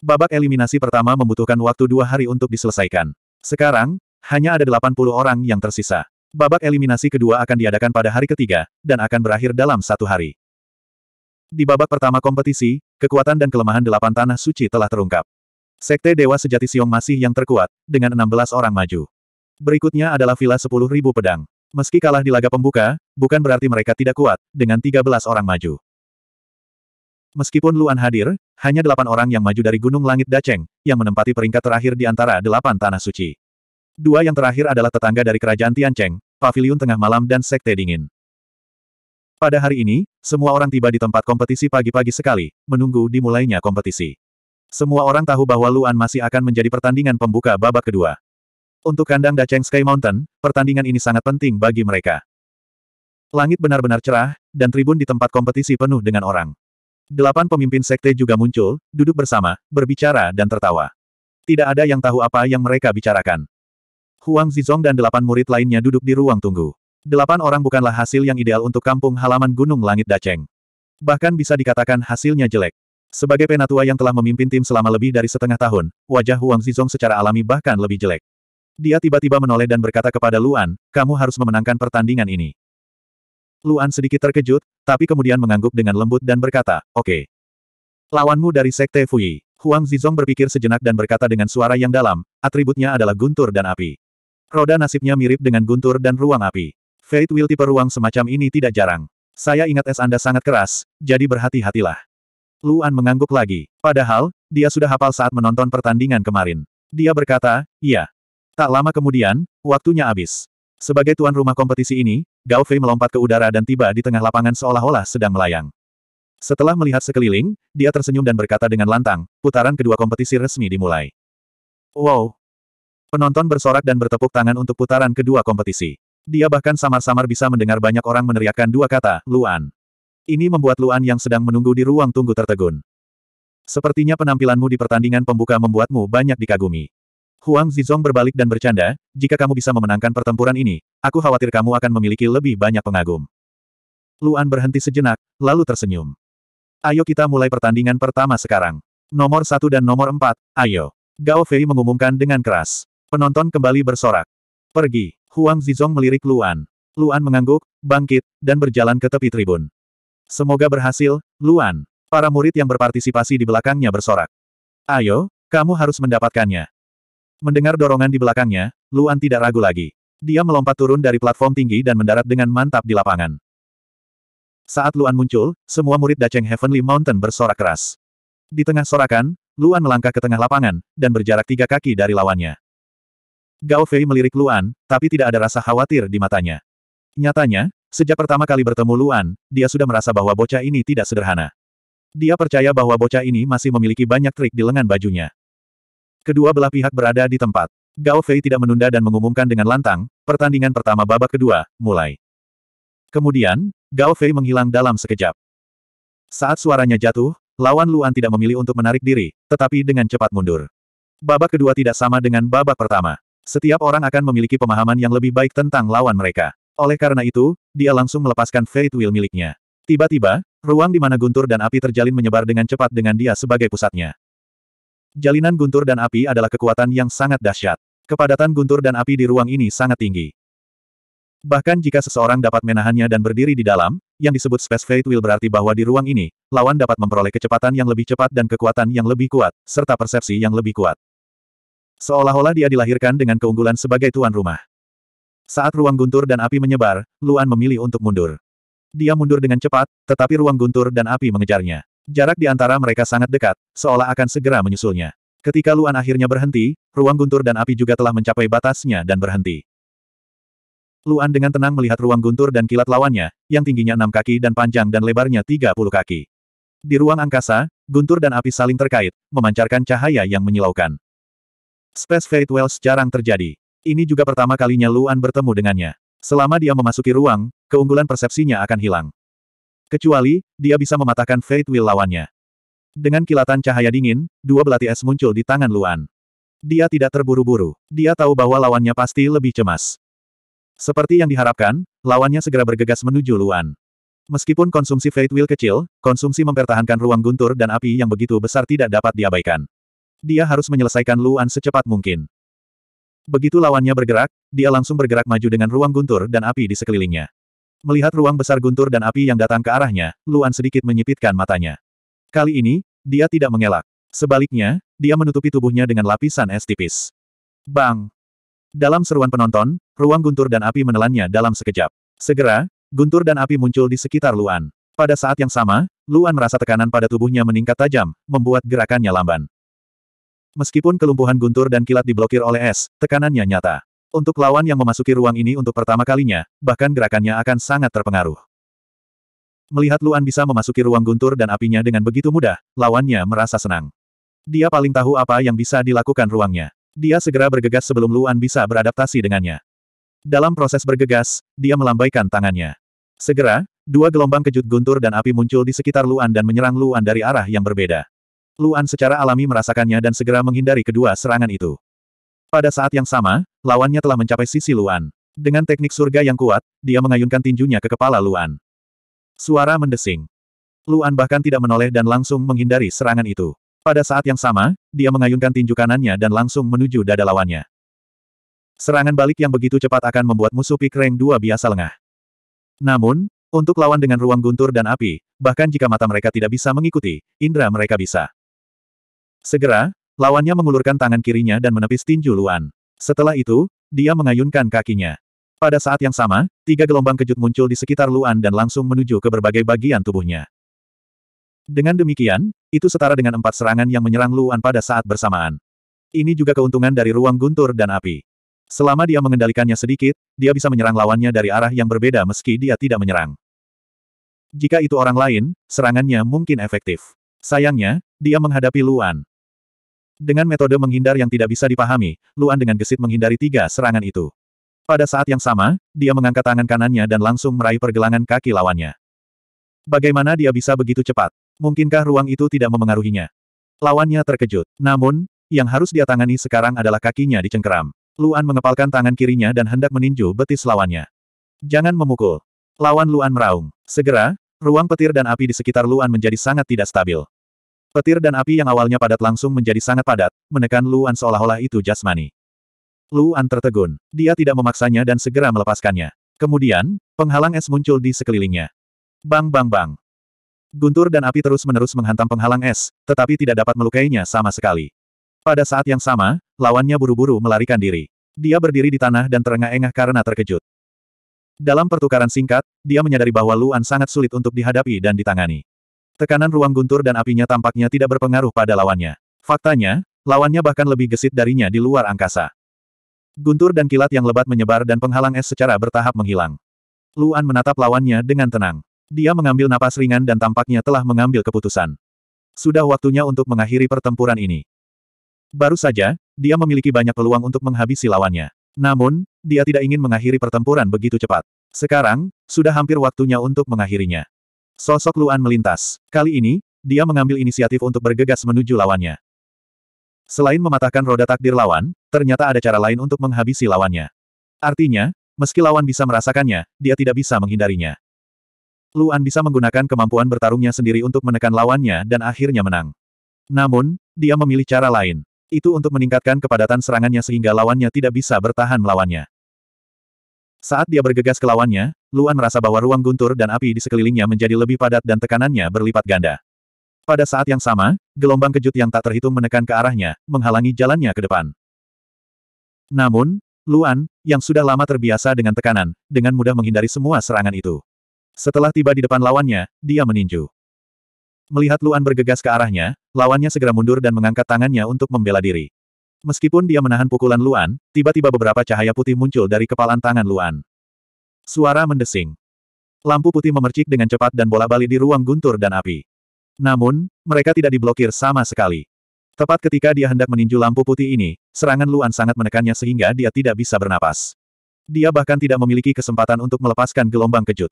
Babak eliminasi pertama membutuhkan waktu dua hari untuk diselesaikan. Sekarang, hanya ada 80 orang yang tersisa. Babak eliminasi kedua akan diadakan pada hari ketiga, dan akan berakhir dalam satu hari. Di babak pertama kompetisi, kekuatan dan kelemahan delapan tanah suci telah terungkap. Sekte Dewa Sejati Siong masih yang terkuat, dengan 16 orang maju. Berikutnya adalah Villa 10.000 Pedang. Meski kalah di laga pembuka, bukan berarti mereka tidak kuat, dengan 13 orang maju. Meskipun Luan hadir, hanya delapan orang yang maju dari Gunung Langit Daceng, yang menempati peringkat terakhir di antara delapan tanah suci. Dua yang terakhir adalah tetangga dari Kerajaan Tiancheng, Paviliun Tengah Malam dan Sekte Dingin. Pada hari ini, semua orang tiba di tempat kompetisi pagi-pagi sekali, menunggu dimulainya kompetisi. Semua orang tahu bahwa Luan masih akan menjadi pertandingan pembuka babak kedua. Untuk kandang Daceng Sky Mountain, pertandingan ini sangat penting bagi mereka. Langit benar-benar cerah, dan tribun di tempat kompetisi penuh dengan orang. Delapan pemimpin sekte juga muncul, duduk bersama, berbicara dan tertawa. Tidak ada yang tahu apa yang mereka bicarakan. Huang Zizong dan delapan murid lainnya duduk di ruang tunggu. Delapan orang bukanlah hasil yang ideal untuk kampung halaman Gunung Langit Daceng. Bahkan bisa dikatakan hasilnya jelek. Sebagai penatua yang telah memimpin tim selama lebih dari setengah tahun, wajah Huang Zizong secara alami bahkan lebih jelek. Dia tiba-tiba menoleh dan berkata kepada Luan, kamu harus memenangkan pertandingan ini. Luan sedikit terkejut, tapi kemudian mengangguk dengan lembut dan berkata, oke. Okay. Lawanmu dari Sekte Fuyi. Huang Zizong berpikir sejenak dan berkata dengan suara yang dalam, atributnya adalah guntur dan api. Roda nasibnya mirip dengan guntur dan ruang api. Fate will tipe ruang semacam ini tidak jarang. Saya ingat es Anda sangat keras, jadi berhati-hatilah. Luan mengangguk lagi. Padahal, dia sudah hafal saat menonton pertandingan kemarin. Dia berkata, iya. Tak lama kemudian, waktunya habis. Sebagai tuan rumah kompetisi ini, Gao Fei melompat ke udara dan tiba di tengah lapangan seolah-olah sedang melayang. Setelah melihat sekeliling, dia tersenyum dan berkata dengan lantang, putaran kedua kompetisi resmi dimulai. Wow! Penonton bersorak dan bertepuk tangan untuk putaran kedua kompetisi. Dia bahkan samar-samar bisa mendengar banyak orang meneriakkan dua kata, Luan. Ini membuat Luan yang sedang menunggu di ruang tunggu tertegun. Sepertinya penampilanmu di pertandingan pembuka membuatmu banyak dikagumi. Huang Zizong berbalik dan bercanda, jika kamu bisa memenangkan pertempuran ini, aku khawatir kamu akan memiliki lebih banyak pengagum. Luan berhenti sejenak, lalu tersenyum. Ayo kita mulai pertandingan pertama sekarang. Nomor satu dan nomor empat, ayo. Gao Fei mengumumkan dengan keras. Penonton kembali bersorak. Pergi. Huang Zizong melirik Luan. Luan mengangguk, bangkit, dan berjalan ke tepi tribun. Semoga berhasil, Luan. Para murid yang berpartisipasi di belakangnya bersorak. Ayo, kamu harus mendapatkannya. Mendengar dorongan di belakangnya, Luan tidak ragu lagi. Dia melompat turun dari platform tinggi dan mendarat dengan mantap di lapangan. Saat Luan muncul, semua murid Dacheng Heavenly Mountain bersorak keras. Di tengah sorakan, Luan melangkah ke tengah lapangan, dan berjarak tiga kaki dari lawannya. Gao Fei melirik Luan, tapi tidak ada rasa khawatir di matanya. Nyatanya, sejak pertama kali bertemu Luan, dia sudah merasa bahwa bocah ini tidak sederhana. Dia percaya bahwa bocah ini masih memiliki banyak trik di lengan bajunya. Kedua belah pihak berada di tempat. Gao Fei tidak menunda dan mengumumkan dengan lantang, pertandingan pertama babak kedua, mulai. Kemudian, Gao Fei menghilang dalam sekejap. Saat suaranya jatuh, lawan Luan tidak memilih untuk menarik diri, tetapi dengan cepat mundur. Babak kedua tidak sama dengan babak pertama. Setiap orang akan memiliki pemahaman yang lebih baik tentang lawan mereka. Oleh karena itu, dia langsung melepaskan Fate Will miliknya. Tiba-tiba, ruang di mana guntur dan api terjalin menyebar dengan cepat dengan dia sebagai pusatnya. Jalinan guntur dan api adalah kekuatan yang sangat dahsyat. Kepadatan guntur dan api di ruang ini sangat tinggi. Bahkan jika seseorang dapat menahannya dan berdiri di dalam, yang disebut Space Fate Will berarti bahwa di ruang ini, lawan dapat memperoleh kecepatan yang lebih cepat dan kekuatan yang lebih kuat, serta persepsi yang lebih kuat. Seolah-olah dia dilahirkan dengan keunggulan sebagai tuan rumah. Saat ruang guntur dan api menyebar, Luan memilih untuk mundur. Dia mundur dengan cepat, tetapi ruang guntur dan api mengejarnya. Jarak di antara mereka sangat dekat, seolah akan segera menyusulnya. Ketika Luan akhirnya berhenti, ruang guntur dan api juga telah mencapai batasnya dan berhenti. Luan dengan tenang melihat ruang guntur dan kilat lawannya, yang tingginya enam kaki dan panjang dan lebarnya tiga puluh kaki. Di ruang angkasa, guntur dan api saling terkait, memancarkan cahaya yang menyilaukan. Space Fate Wells jarang terjadi. Ini juga pertama kalinya Luan bertemu dengannya. Selama dia memasuki ruang, keunggulan persepsinya akan hilang. Kecuali, dia bisa mematahkan Fate Will lawannya. Dengan kilatan cahaya dingin, dua belati es muncul di tangan Luan. Dia tidak terburu-buru. Dia tahu bahwa lawannya pasti lebih cemas. Seperti yang diharapkan, lawannya segera bergegas menuju Luan. Meskipun konsumsi Fate Will kecil, konsumsi mempertahankan ruang guntur dan api yang begitu besar tidak dapat diabaikan. Dia harus menyelesaikan Luan secepat mungkin. Begitu lawannya bergerak, dia langsung bergerak maju dengan ruang guntur dan api di sekelilingnya. Melihat ruang besar guntur dan api yang datang ke arahnya, Luan sedikit menyipitkan matanya. Kali ini, dia tidak mengelak. Sebaliknya, dia menutupi tubuhnya dengan lapisan es tipis. Bang! Dalam seruan penonton, ruang guntur dan api menelannya dalam sekejap. Segera, guntur dan api muncul di sekitar Luan. Pada saat yang sama, Luan merasa tekanan pada tubuhnya meningkat tajam, membuat gerakannya lamban. Meskipun kelumpuhan guntur dan kilat diblokir oleh es, tekanannya nyata. Untuk lawan yang memasuki ruang ini untuk pertama kalinya, bahkan gerakannya akan sangat terpengaruh. Melihat Luan bisa memasuki ruang guntur dan apinya dengan begitu mudah, lawannya merasa senang. Dia paling tahu apa yang bisa dilakukan ruangnya. Dia segera bergegas sebelum Luan bisa beradaptasi dengannya. Dalam proses bergegas, dia melambaikan tangannya. Segera, dua gelombang kejut guntur dan api muncul di sekitar Luan dan menyerang Luan dari arah yang berbeda. Luan secara alami merasakannya dan segera menghindari kedua serangan itu. Pada saat yang sama, lawannya telah mencapai sisi Luan. Dengan teknik surga yang kuat, dia mengayunkan tinjunya ke kepala Luan. Suara mendesing. Luan bahkan tidak menoleh dan langsung menghindari serangan itu. Pada saat yang sama, dia mengayunkan tinju kanannya dan langsung menuju dada lawannya. Serangan balik yang begitu cepat akan membuat musuh pik rank dua biasa lengah. Namun, untuk lawan dengan ruang guntur dan api, bahkan jika mata mereka tidak bisa mengikuti, indera mereka bisa. Segera, Lawannya mengulurkan tangan kirinya dan menepis tinju Luan. Setelah itu, dia mengayunkan kakinya. Pada saat yang sama, tiga gelombang kejut muncul di sekitar Luan dan langsung menuju ke berbagai bagian tubuhnya. Dengan demikian, itu setara dengan empat serangan yang menyerang Luan pada saat bersamaan. Ini juga keuntungan dari ruang guntur dan api. Selama dia mengendalikannya sedikit, dia bisa menyerang lawannya dari arah yang berbeda meski dia tidak menyerang. Jika itu orang lain, serangannya mungkin efektif. Sayangnya, dia menghadapi Luan. Dengan metode menghindar yang tidak bisa dipahami, Luan dengan gesit menghindari tiga serangan itu. Pada saat yang sama, dia mengangkat tangan kanannya dan langsung meraih pergelangan kaki lawannya. Bagaimana dia bisa begitu cepat? Mungkinkah ruang itu tidak memengaruhinya? Lawannya terkejut. Namun, yang harus dia tangani sekarang adalah kakinya dicengkeram. Luan mengepalkan tangan kirinya dan hendak meninju betis lawannya. Jangan memukul. Lawan Luan meraung. Segera, ruang petir dan api di sekitar Luan menjadi sangat tidak stabil. Petir dan api yang awalnya padat langsung menjadi sangat padat, menekan Luan seolah-olah itu jasmani. Luan tertegun. Dia tidak memaksanya dan segera melepaskannya. Kemudian, penghalang es muncul di sekelilingnya. Bang bang bang. Guntur dan api terus-menerus menghantam penghalang es, tetapi tidak dapat melukainya sama sekali. Pada saat yang sama, lawannya buru-buru melarikan diri. Dia berdiri di tanah dan terengah-engah karena terkejut. Dalam pertukaran singkat, dia menyadari bahwa Luan sangat sulit untuk dihadapi dan ditangani. Tekanan ruang guntur dan apinya tampaknya tidak berpengaruh pada lawannya. Faktanya, lawannya bahkan lebih gesit darinya di luar angkasa. Guntur dan kilat yang lebat menyebar dan penghalang es secara bertahap menghilang. Luan menatap lawannya dengan tenang. Dia mengambil napas ringan dan tampaknya telah mengambil keputusan. Sudah waktunya untuk mengakhiri pertempuran ini. Baru saja, dia memiliki banyak peluang untuk menghabisi lawannya. Namun, dia tidak ingin mengakhiri pertempuran begitu cepat. Sekarang, sudah hampir waktunya untuk mengakhirinya. Sosok Luan melintas. Kali ini, dia mengambil inisiatif untuk bergegas menuju lawannya. Selain mematahkan roda takdir lawan, ternyata ada cara lain untuk menghabisi lawannya. Artinya, meski lawan bisa merasakannya, dia tidak bisa menghindarinya. Luan bisa menggunakan kemampuan bertarungnya sendiri untuk menekan lawannya dan akhirnya menang. Namun, dia memilih cara lain. Itu untuk meningkatkan kepadatan serangannya sehingga lawannya tidak bisa bertahan melawannya. Saat dia bergegas ke lawannya, Luan merasa bahwa ruang guntur dan api di sekelilingnya menjadi lebih padat dan tekanannya berlipat ganda. Pada saat yang sama, gelombang kejut yang tak terhitung menekan ke arahnya, menghalangi jalannya ke depan. Namun, Luan, yang sudah lama terbiasa dengan tekanan, dengan mudah menghindari semua serangan itu. Setelah tiba di depan lawannya, dia meninju. Melihat Luan bergegas ke arahnya, lawannya segera mundur dan mengangkat tangannya untuk membela diri. Meskipun dia menahan pukulan Luan, tiba-tiba beberapa cahaya putih muncul dari kepalan tangan Luan. Suara mendesing. Lampu putih memercik dengan cepat dan bola balik di ruang guntur dan api. Namun, mereka tidak diblokir sama sekali. Tepat ketika dia hendak meninju lampu putih ini, serangan Luan sangat menekannya sehingga dia tidak bisa bernapas. Dia bahkan tidak memiliki kesempatan untuk melepaskan gelombang kejut.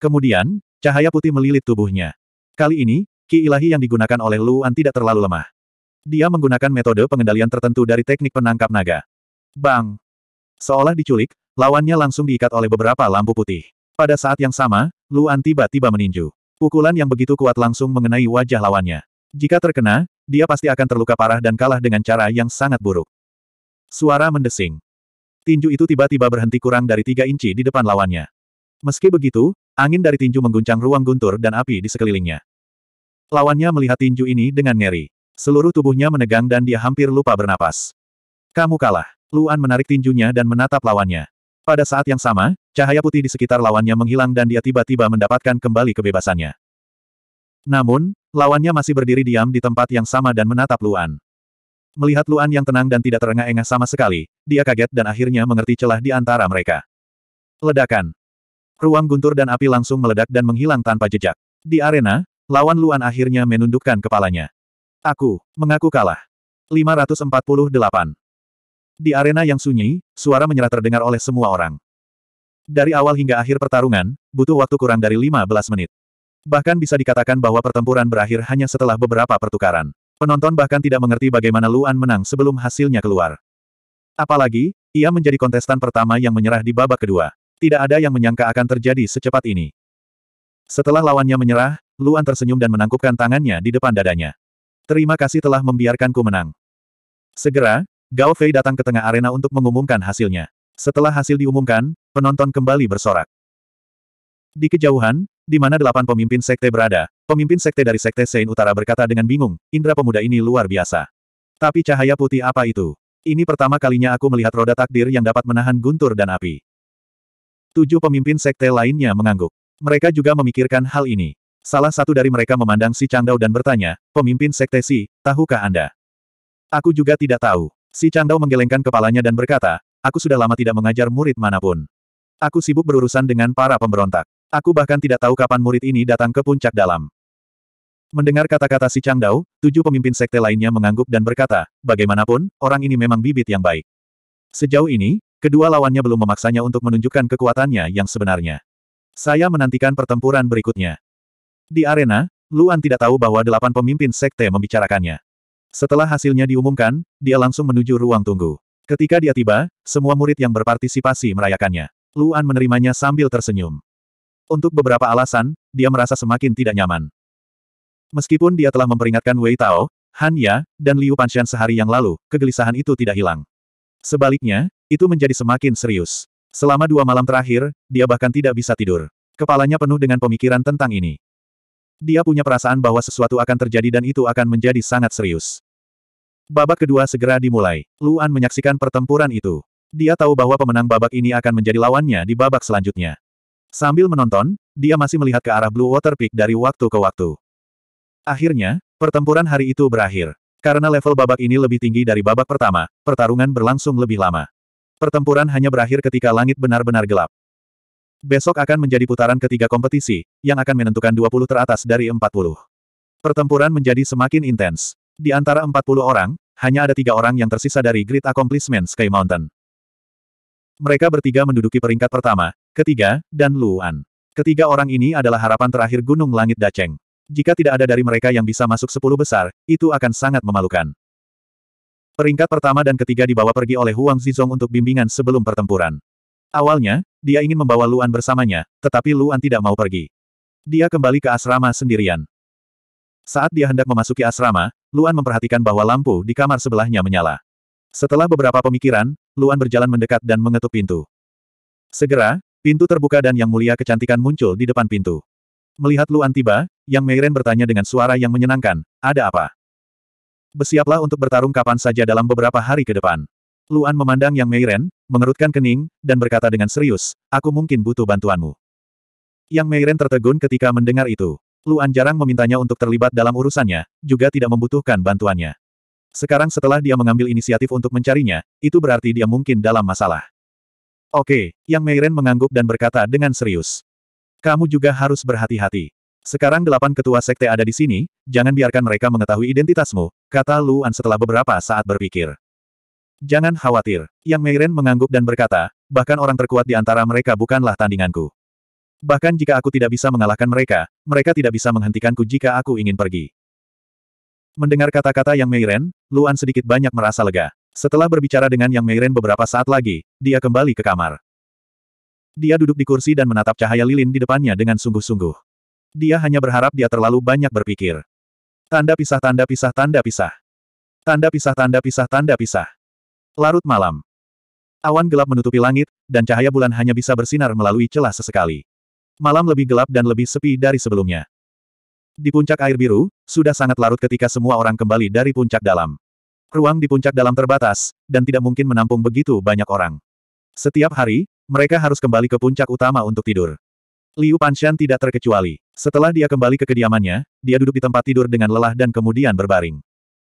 Kemudian, cahaya putih melilit tubuhnya. Kali ini, ki ilahi yang digunakan oleh Luan tidak terlalu lemah. Dia menggunakan metode pengendalian tertentu dari teknik penangkap naga. Bang! Seolah diculik, lawannya langsung diikat oleh beberapa lampu putih. Pada saat yang sama, Luan tiba-tiba meninju. Pukulan yang begitu kuat langsung mengenai wajah lawannya. Jika terkena, dia pasti akan terluka parah dan kalah dengan cara yang sangat buruk. Suara mendesing. Tinju itu tiba-tiba berhenti kurang dari tiga inci di depan lawannya. Meski begitu, angin dari tinju mengguncang ruang guntur dan api di sekelilingnya. Lawannya melihat tinju ini dengan ngeri. Seluruh tubuhnya menegang dan dia hampir lupa bernapas. Kamu kalah. Luan menarik tinjunya dan menatap lawannya. Pada saat yang sama, cahaya putih di sekitar lawannya menghilang dan dia tiba-tiba mendapatkan kembali kebebasannya. Namun, lawannya masih berdiri diam di tempat yang sama dan menatap Luan. Melihat Luan yang tenang dan tidak terengah-engah sama sekali, dia kaget dan akhirnya mengerti celah di antara mereka. Ledakan. Ruang guntur dan api langsung meledak dan menghilang tanpa jejak. Di arena, lawan Luan akhirnya menundukkan kepalanya. Aku, mengaku kalah. 548. Di arena yang sunyi, suara menyerah terdengar oleh semua orang. Dari awal hingga akhir pertarungan, butuh waktu kurang dari 15 menit. Bahkan bisa dikatakan bahwa pertempuran berakhir hanya setelah beberapa pertukaran. Penonton bahkan tidak mengerti bagaimana Luan menang sebelum hasilnya keluar. Apalagi, ia menjadi kontestan pertama yang menyerah di babak kedua. Tidak ada yang menyangka akan terjadi secepat ini. Setelah lawannya menyerah, Luan tersenyum dan menangkupkan tangannya di depan dadanya. Terima kasih telah membiarkanku menang. Segera, Gao Fei datang ke tengah arena untuk mengumumkan hasilnya. Setelah hasil diumumkan, penonton kembali bersorak. Di kejauhan, di mana delapan pemimpin sekte berada, pemimpin sekte dari sekte Sein Utara berkata dengan bingung, "Indra pemuda ini luar biasa. Tapi cahaya putih apa itu? Ini pertama kalinya aku melihat roda takdir yang dapat menahan guntur dan api. Tujuh pemimpin sekte lainnya mengangguk. Mereka juga memikirkan hal ini. Salah satu dari mereka memandang si Changdao dan bertanya, pemimpin sekte Si, tahukah Anda? Aku juga tidak tahu. Si Changdao menggelengkan kepalanya dan berkata, aku sudah lama tidak mengajar murid manapun. Aku sibuk berurusan dengan para pemberontak. Aku bahkan tidak tahu kapan murid ini datang ke puncak dalam. Mendengar kata-kata si Changdao, tujuh pemimpin sekte lainnya mengangguk dan berkata, bagaimanapun, orang ini memang bibit yang baik. Sejauh ini, kedua lawannya belum memaksanya untuk menunjukkan kekuatannya yang sebenarnya. Saya menantikan pertempuran berikutnya. Di arena, Luan tidak tahu bahwa delapan pemimpin sekte membicarakannya. Setelah hasilnya diumumkan, dia langsung menuju ruang tunggu. Ketika dia tiba, semua murid yang berpartisipasi merayakannya. Luan menerimanya sambil tersenyum. Untuk beberapa alasan, dia merasa semakin tidak nyaman. Meskipun dia telah memperingatkan Wei Tao, Han Ya, dan Liu Panshan sehari yang lalu, kegelisahan itu tidak hilang. Sebaliknya, itu menjadi semakin serius. Selama dua malam terakhir, dia bahkan tidak bisa tidur. Kepalanya penuh dengan pemikiran tentang ini. Dia punya perasaan bahwa sesuatu akan terjadi dan itu akan menjadi sangat serius. Babak kedua segera dimulai. Luan menyaksikan pertempuran itu. Dia tahu bahwa pemenang babak ini akan menjadi lawannya di babak selanjutnya. Sambil menonton, dia masih melihat ke arah Blue Water Peak dari waktu ke waktu. Akhirnya, pertempuran hari itu berakhir. Karena level babak ini lebih tinggi dari babak pertama, pertarungan berlangsung lebih lama. Pertempuran hanya berakhir ketika langit benar-benar gelap. Besok akan menjadi putaran ketiga kompetisi, yang akan menentukan 20 teratas dari 40. Pertempuran menjadi semakin intens. Di antara 40 orang, hanya ada tiga orang yang tersisa dari Great Accomplishment Sky Mountain. Mereka bertiga menduduki peringkat pertama, ketiga, dan Luan. Ketiga orang ini adalah harapan terakhir Gunung Langit Daceng. Jika tidak ada dari mereka yang bisa masuk sepuluh besar, itu akan sangat memalukan. Peringkat pertama dan ketiga dibawa pergi oleh Huang Zizong untuk bimbingan sebelum pertempuran. Awalnya, dia ingin membawa Luan bersamanya, tetapi Luan tidak mau pergi. Dia kembali ke asrama sendirian. Saat dia hendak memasuki asrama, Luan memperhatikan bahwa lampu di kamar sebelahnya menyala. Setelah beberapa pemikiran, Luan berjalan mendekat dan mengetuk pintu. Segera, pintu terbuka dan Yang Mulia Kecantikan muncul di depan pintu. Melihat Luan tiba, Yang Meiren bertanya dengan suara yang menyenangkan, ada apa? Bersiaplah untuk bertarung kapan saja dalam beberapa hari ke depan. Luan memandang Yang Meiren, mengerutkan kening, dan berkata dengan serius, aku mungkin butuh bantuanmu. Yang Meiren tertegun ketika mendengar itu. Luan jarang memintanya untuk terlibat dalam urusannya, juga tidak membutuhkan bantuannya. Sekarang setelah dia mengambil inisiatif untuk mencarinya, itu berarti dia mungkin dalam masalah. Oke, Yang Meiren mengangguk dan berkata dengan serius. Kamu juga harus berhati-hati. Sekarang delapan ketua sekte ada di sini, jangan biarkan mereka mengetahui identitasmu, kata Luan setelah beberapa saat berpikir. Jangan khawatir. Yang Meiren mengangguk dan berkata, bahkan orang terkuat di antara mereka bukanlah tandinganku. Bahkan jika aku tidak bisa mengalahkan mereka, mereka tidak bisa menghentikanku jika aku ingin pergi. Mendengar kata-kata Yang Meiren, Luan sedikit banyak merasa lega. Setelah berbicara dengan Yang Meiren beberapa saat lagi, dia kembali ke kamar. Dia duduk di kursi dan menatap cahaya lilin di depannya dengan sungguh-sungguh. Dia hanya berharap dia terlalu banyak berpikir. Tanda pisah tanda pisah tanda pisah. Tanda pisah tanda pisah tanda pisah. Larut malam. Awan gelap menutupi langit, dan cahaya bulan hanya bisa bersinar melalui celah sesekali. Malam lebih gelap dan lebih sepi dari sebelumnya. Di puncak air biru, sudah sangat larut ketika semua orang kembali dari puncak dalam. Ruang di puncak dalam terbatas, dan tidak mungkin menampung begitu banyak orang. Setiap hari, mereka harus kembali ke puncak utama untuk tidur. Liu Panshan tidak terkecuali. Setelah dia kembali ke kediamannya, dia duduk di tempat tidur dengan lelah dan kemudian berbaring.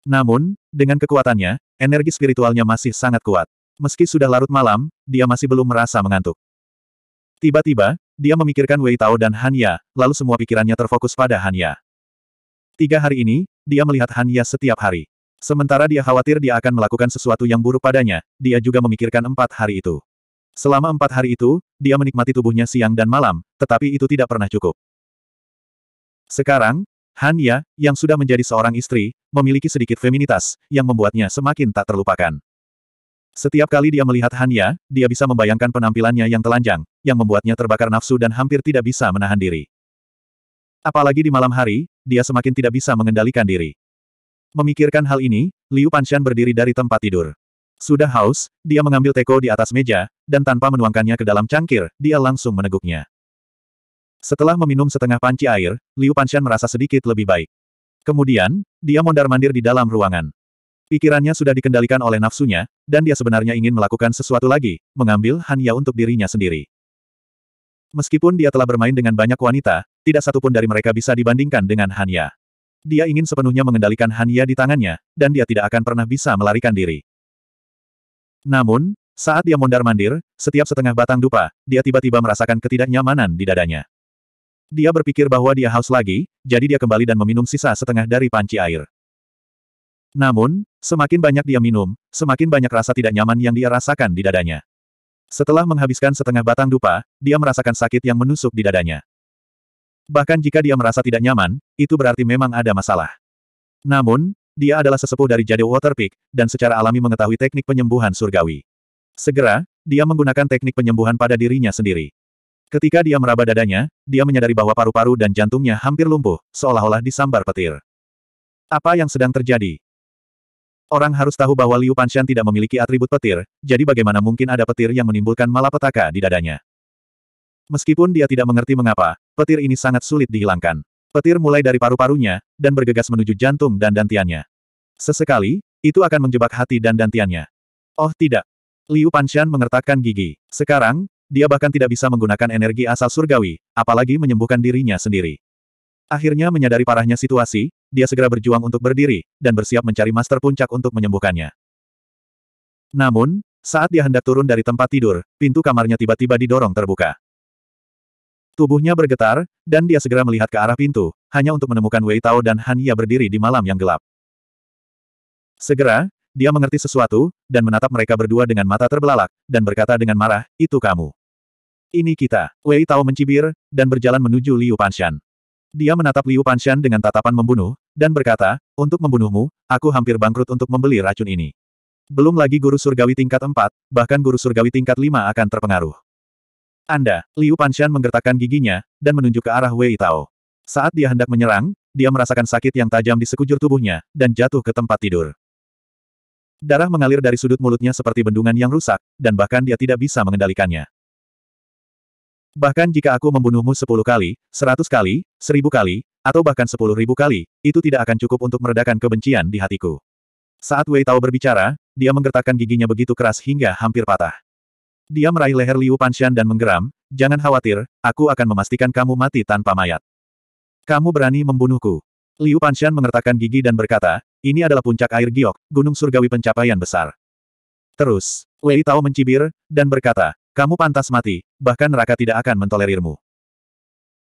Namun, dengan kekuatannya, energi spiritualnya masih sangat kuat. Meski sudah larut malam, dia masih belum merasa mengantuk. Tiba-tiba, dia memikirkan Wei Tao dan Hanya, lalu semua pikirannya terfokus pada Hanya. Tiga hari ini, dia melihat Hanya setiap hari. Sementara dia khawatir dia akan melakukan sesuatu yang buruk padanya, dia juga memikirkan empat hari itu. Selama empat hari itu, dia menikmati tubuhnya siang dan malam, tetapi itu tidak pernah cukup. Sekarang, hanya, yang sudah menjadi seorang istri, memiliki sedikit feminitas, yang membuatnya semakin tak terlupakan. Setiap kali dia melihat Hanya, dia bisa membayangkan penampilannya yang telanjang, yang membuatnya terbakar nafsu dan hampir tidak bisa menahan diri. Apalagi di malam hari, dia semakin tidak bisa mengendalikan diri. Memikirkan hal ini, Liu Panshan berdiri dari tempat tidur. Sudah haus, dia mengambil teko di atas meja, dan tanpa menuangkannya ke dalam cangkir, dia langsung meneguknya. Setelah meminum setengah panci air, Liu Panshan merasa sedikit lebih baik. Kemudian, dia mondar-mandir di dalam ruangan. Pikirannya sudah dikendalikan oleh nafsunya, dan dia sebenarnya ingin melakukan sesuatu lagi, mengambil Hanya untuk dirinya sendiri. Meskipun dia telah bermain dengan banyak wanita, tidak satupun dari mereka bisa dibandingkan dengan Hanya. Dia ingin sepenuhnya mengendalikan Hanya di tangannya, dan dia tidak akan pernah bisa melarikan diri. Namun, saat dia mondar-mandir, setiap setengah batang dupa, dia tiba-tiba merasakan ketidaknyamanan di dadanya. Dia berpikir bahwa dia haus lagi, jadi dia kembali dan meminum sisa setengah dari panci air. Namun, semakin banyak dia minum, semakin banyak rasa tidak nyaman yang dia rasakan di dadanya. Setelah menghabiskan setengah batang dupa, dia merasakan sakit yang menusuk di dadanya. Bahkan jika dia merasa tidak nyaman, itu berarti memang ada masalah. Namun, dia adalah sesepuh dari Jade Waterpeak, dan secara alami mengetahui teknik penyembuhan surgawi. Segera, dia menggunakan teknik penyembuhan pada dirinya sendiri. Ketika dia meraba dadanya, dia menyadari bahwa paru-paru dan jantungnya hampir lumpuh, seolah-olah disambar petir. Apa yang sedang terjadi? Orang harus tahu bahwa Liu Panshan tidak memiliki atribut petir, jadi bagaimana mungkin ada petir yang menimbulkan malapetaka di dadanya? Meskipun dia tidak mengerti mengapa, petir ini sangat sulit dihilangkan. Petir mulai dari paru-parunya, dan bergegas menuju jantung dan dantiannya. Sesekali, itu akan menjebak hati dan dantiannya. Oh tidak! Liu Panshan mengertakkan gigi. Sekarang, dia bahkan tidak bisa menggunakan energi asal surgawi, apalagi menyembuhkan dirinya sendiri. Akhirnya menyadari parahnya situasi, dia segera berjuang untuk berdiri, dan bersiap mencari master puncak untuk menyembuhkannya. Namun, saat dia hendak turun dari tempat tidur, pintu kamarnya tiba-tiba didorong terbuka. Tubuhnya bergetar, dan dia segera melihat ke arah pintu, hanya untuk menemukan Wei Tao dan Han Ya berdiri di malam yang gelap. Segera, dia mengerti sesuatu, dan menatap mereka berdua dengan mata terbelalak, dan berkata dengan marah, itu kamu. Ini kita. Wei Tao mencibir, dan berjalan menuju Liu Panshan. Dia menatap Liu Panshan dengan tatapan membunuh, dan berkata, untuk membunuhmu, aku hampir bangkrut untuk membeli racun ini. Belum lagi guru surgawi tingkat 4, bahkan guru surgawi tingkat 5 akan terpengaruh. Anda, Liu Panshan menggertakkan giginya, dan menunjuk ke arah Wei Tao. Saat dia hendak menyerang, dia merasakan sakit yang tajam di sekujur tubuhnya, dan jatuh ke tempat tidur. Darah mengalir dari sudut mulutnya seperti bendungan yang rusak, dan bahkan dia tidak bisa mengendalikannya. Bahkan jika aku membunuhmu sepuluh kali, seratus kali, seribu kali, atau bahkan sepuluh ribu kali, itu tidak akan cukup untuk meredakan kebencian di hatiku. Saat Wei Tao berbicara, dia menggertakkan giginya begitu keras hingga hampir patah. Dia meraih leher Liu Panshan dan menggeram, jangan khawatir, aku akan memastikan kamu mati tanpa mayat. Kamu berani membunuhku. Liu Panshan mengertakkan gigi dan berkata, ini adalah puncak air giok, gunung surgawi pencapaian besar. Terus, Wei Tao mencibir, dan berkata, kamu pantas mati, bahkan neraka tidak akan mentolerirmu.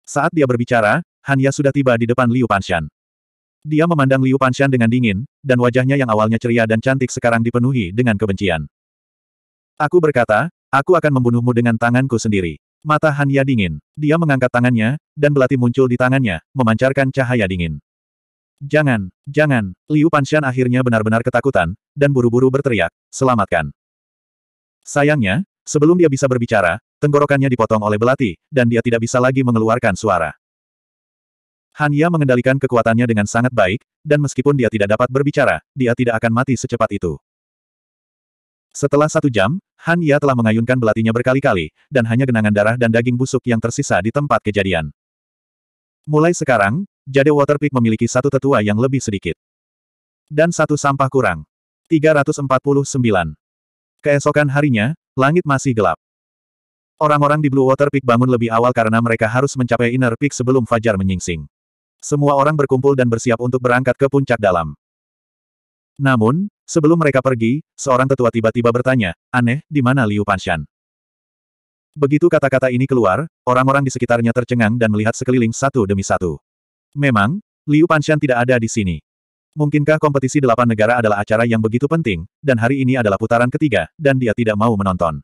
Saat dia berbicara, Hanya sudah tiba di depan Liu Panshan. Dia memandang Liu Panshan dengan dingin, dan wajahnya yang awalnya ceria dan cantik sekarang dipenuhi dengan kebencian. Aku berkata, aku akan membunuhmu dengan tanganku sendiri. Mata Hanya dingin. Dia mengangkat tangannya, dan belati muncul di tangannya, memancarkan cahaya dingin. Jangan, jangan, Liu Panshan akhirnya benar-benar ketakutan, dan buru-buru berteriak, selamatkan. Sayangnya, Sebelum dia bisa berbicara, tenggorokannya dipotong oleh belati, dan dia tidak bisa lagi mengeluarkan suara. Han Ya mengendalikan kekuatannya dengan sangat baik, dan meskipun dia tidak dapat berbicara, dia tidak akan mati secepat itu. Setelah satu jam, Han Ya telah mengayunkan belatinya berkali-kali, dan hanya genangan darah dan daging busuk yang tersisa di tempat kejadian. Mulai sekarang, Jade Water Peak memiliki satu tetua yang lebih sedikit. Dan satu sampah kurang. 349. Keesokan harinya, Langit masih gelap. Orang-orang di Blue Water Peak bangun lebih awal karena mereka harus mencapai Inner Peak sebelum fajar menyingsing. Semua orang berkumpul dan bersiap untuk berangkat ke puncak dalam. Namun, sebelum mereka pergi, seorang tetua tiba-tiba bertanya, aneh, di mana Liu Panshan? Begitu kata-kata ini keluar, orang-orang di sekitarnya tercengang dan melihat sekeliling satu demi satu. Memang, Liu Panshan tidak ada di sini. Mungkinkah kompetisi delapan negara adalah acara yang begitu penting, dan hari ini adalah putaran ketiga, dan dia tidak mau menonton.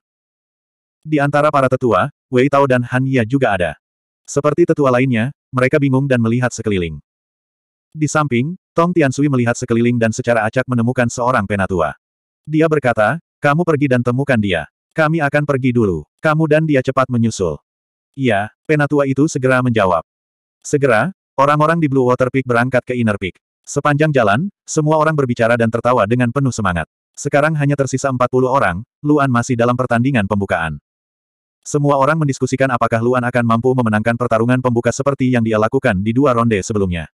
Di antara para tetua, Wei Tao dan Han Ya juga ada. Seperti tetua lainnya, mereka bingung dan melihat sekeliling. Di samping, Tong Tiansui melihat sekeliling dan secara acak menemukan seorang penatua. Dia berkata, kamu pergi dan temukan dia. Kami akan pergi dulu. Kamu dan dia cepat menyusul. Iya, penatua itu segera menjawab. Segera, orang-orang di Blue Water Peak berangkat ke Inner Peak. Sepanjang jalan, semua orang berbicara dan tertawa dengan penuh semangat. Sekarang hanya tersisa 40 orang, Luan masih dalam pertandingan pembukaan. Semua orang mendiskusikan apakah Luan akan mampu memenangkan pertarungan pembuka seperti yang dia lakukan di dua ronde sebelumnya.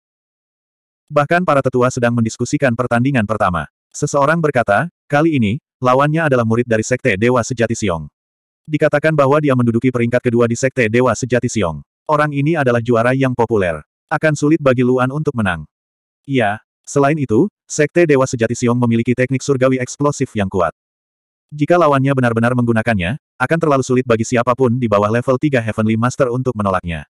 Bahkan para tetua sedang mendiskusikan pertandingan pertama. Seseorang berkata, kali ini, lawannya adalah murid dari Sekte Dewa Sejati Siong. Dikatakan bahwa dia menduduki peringkat kedua di Sekte Dewa Sejati Siong. Orang ini adalah juara yang populer. Akan sulit bagi Luan untuk menang. Iya, selain itu, Sekte Dewa Sejati Siong memiliki teknik surgawi eksplosif yang kuat. Jika lawannya benar-benar menggunakannya, akan terlalu sulit bagi siapapun di bawah level 3 Heavenly Master untuk menolaknya.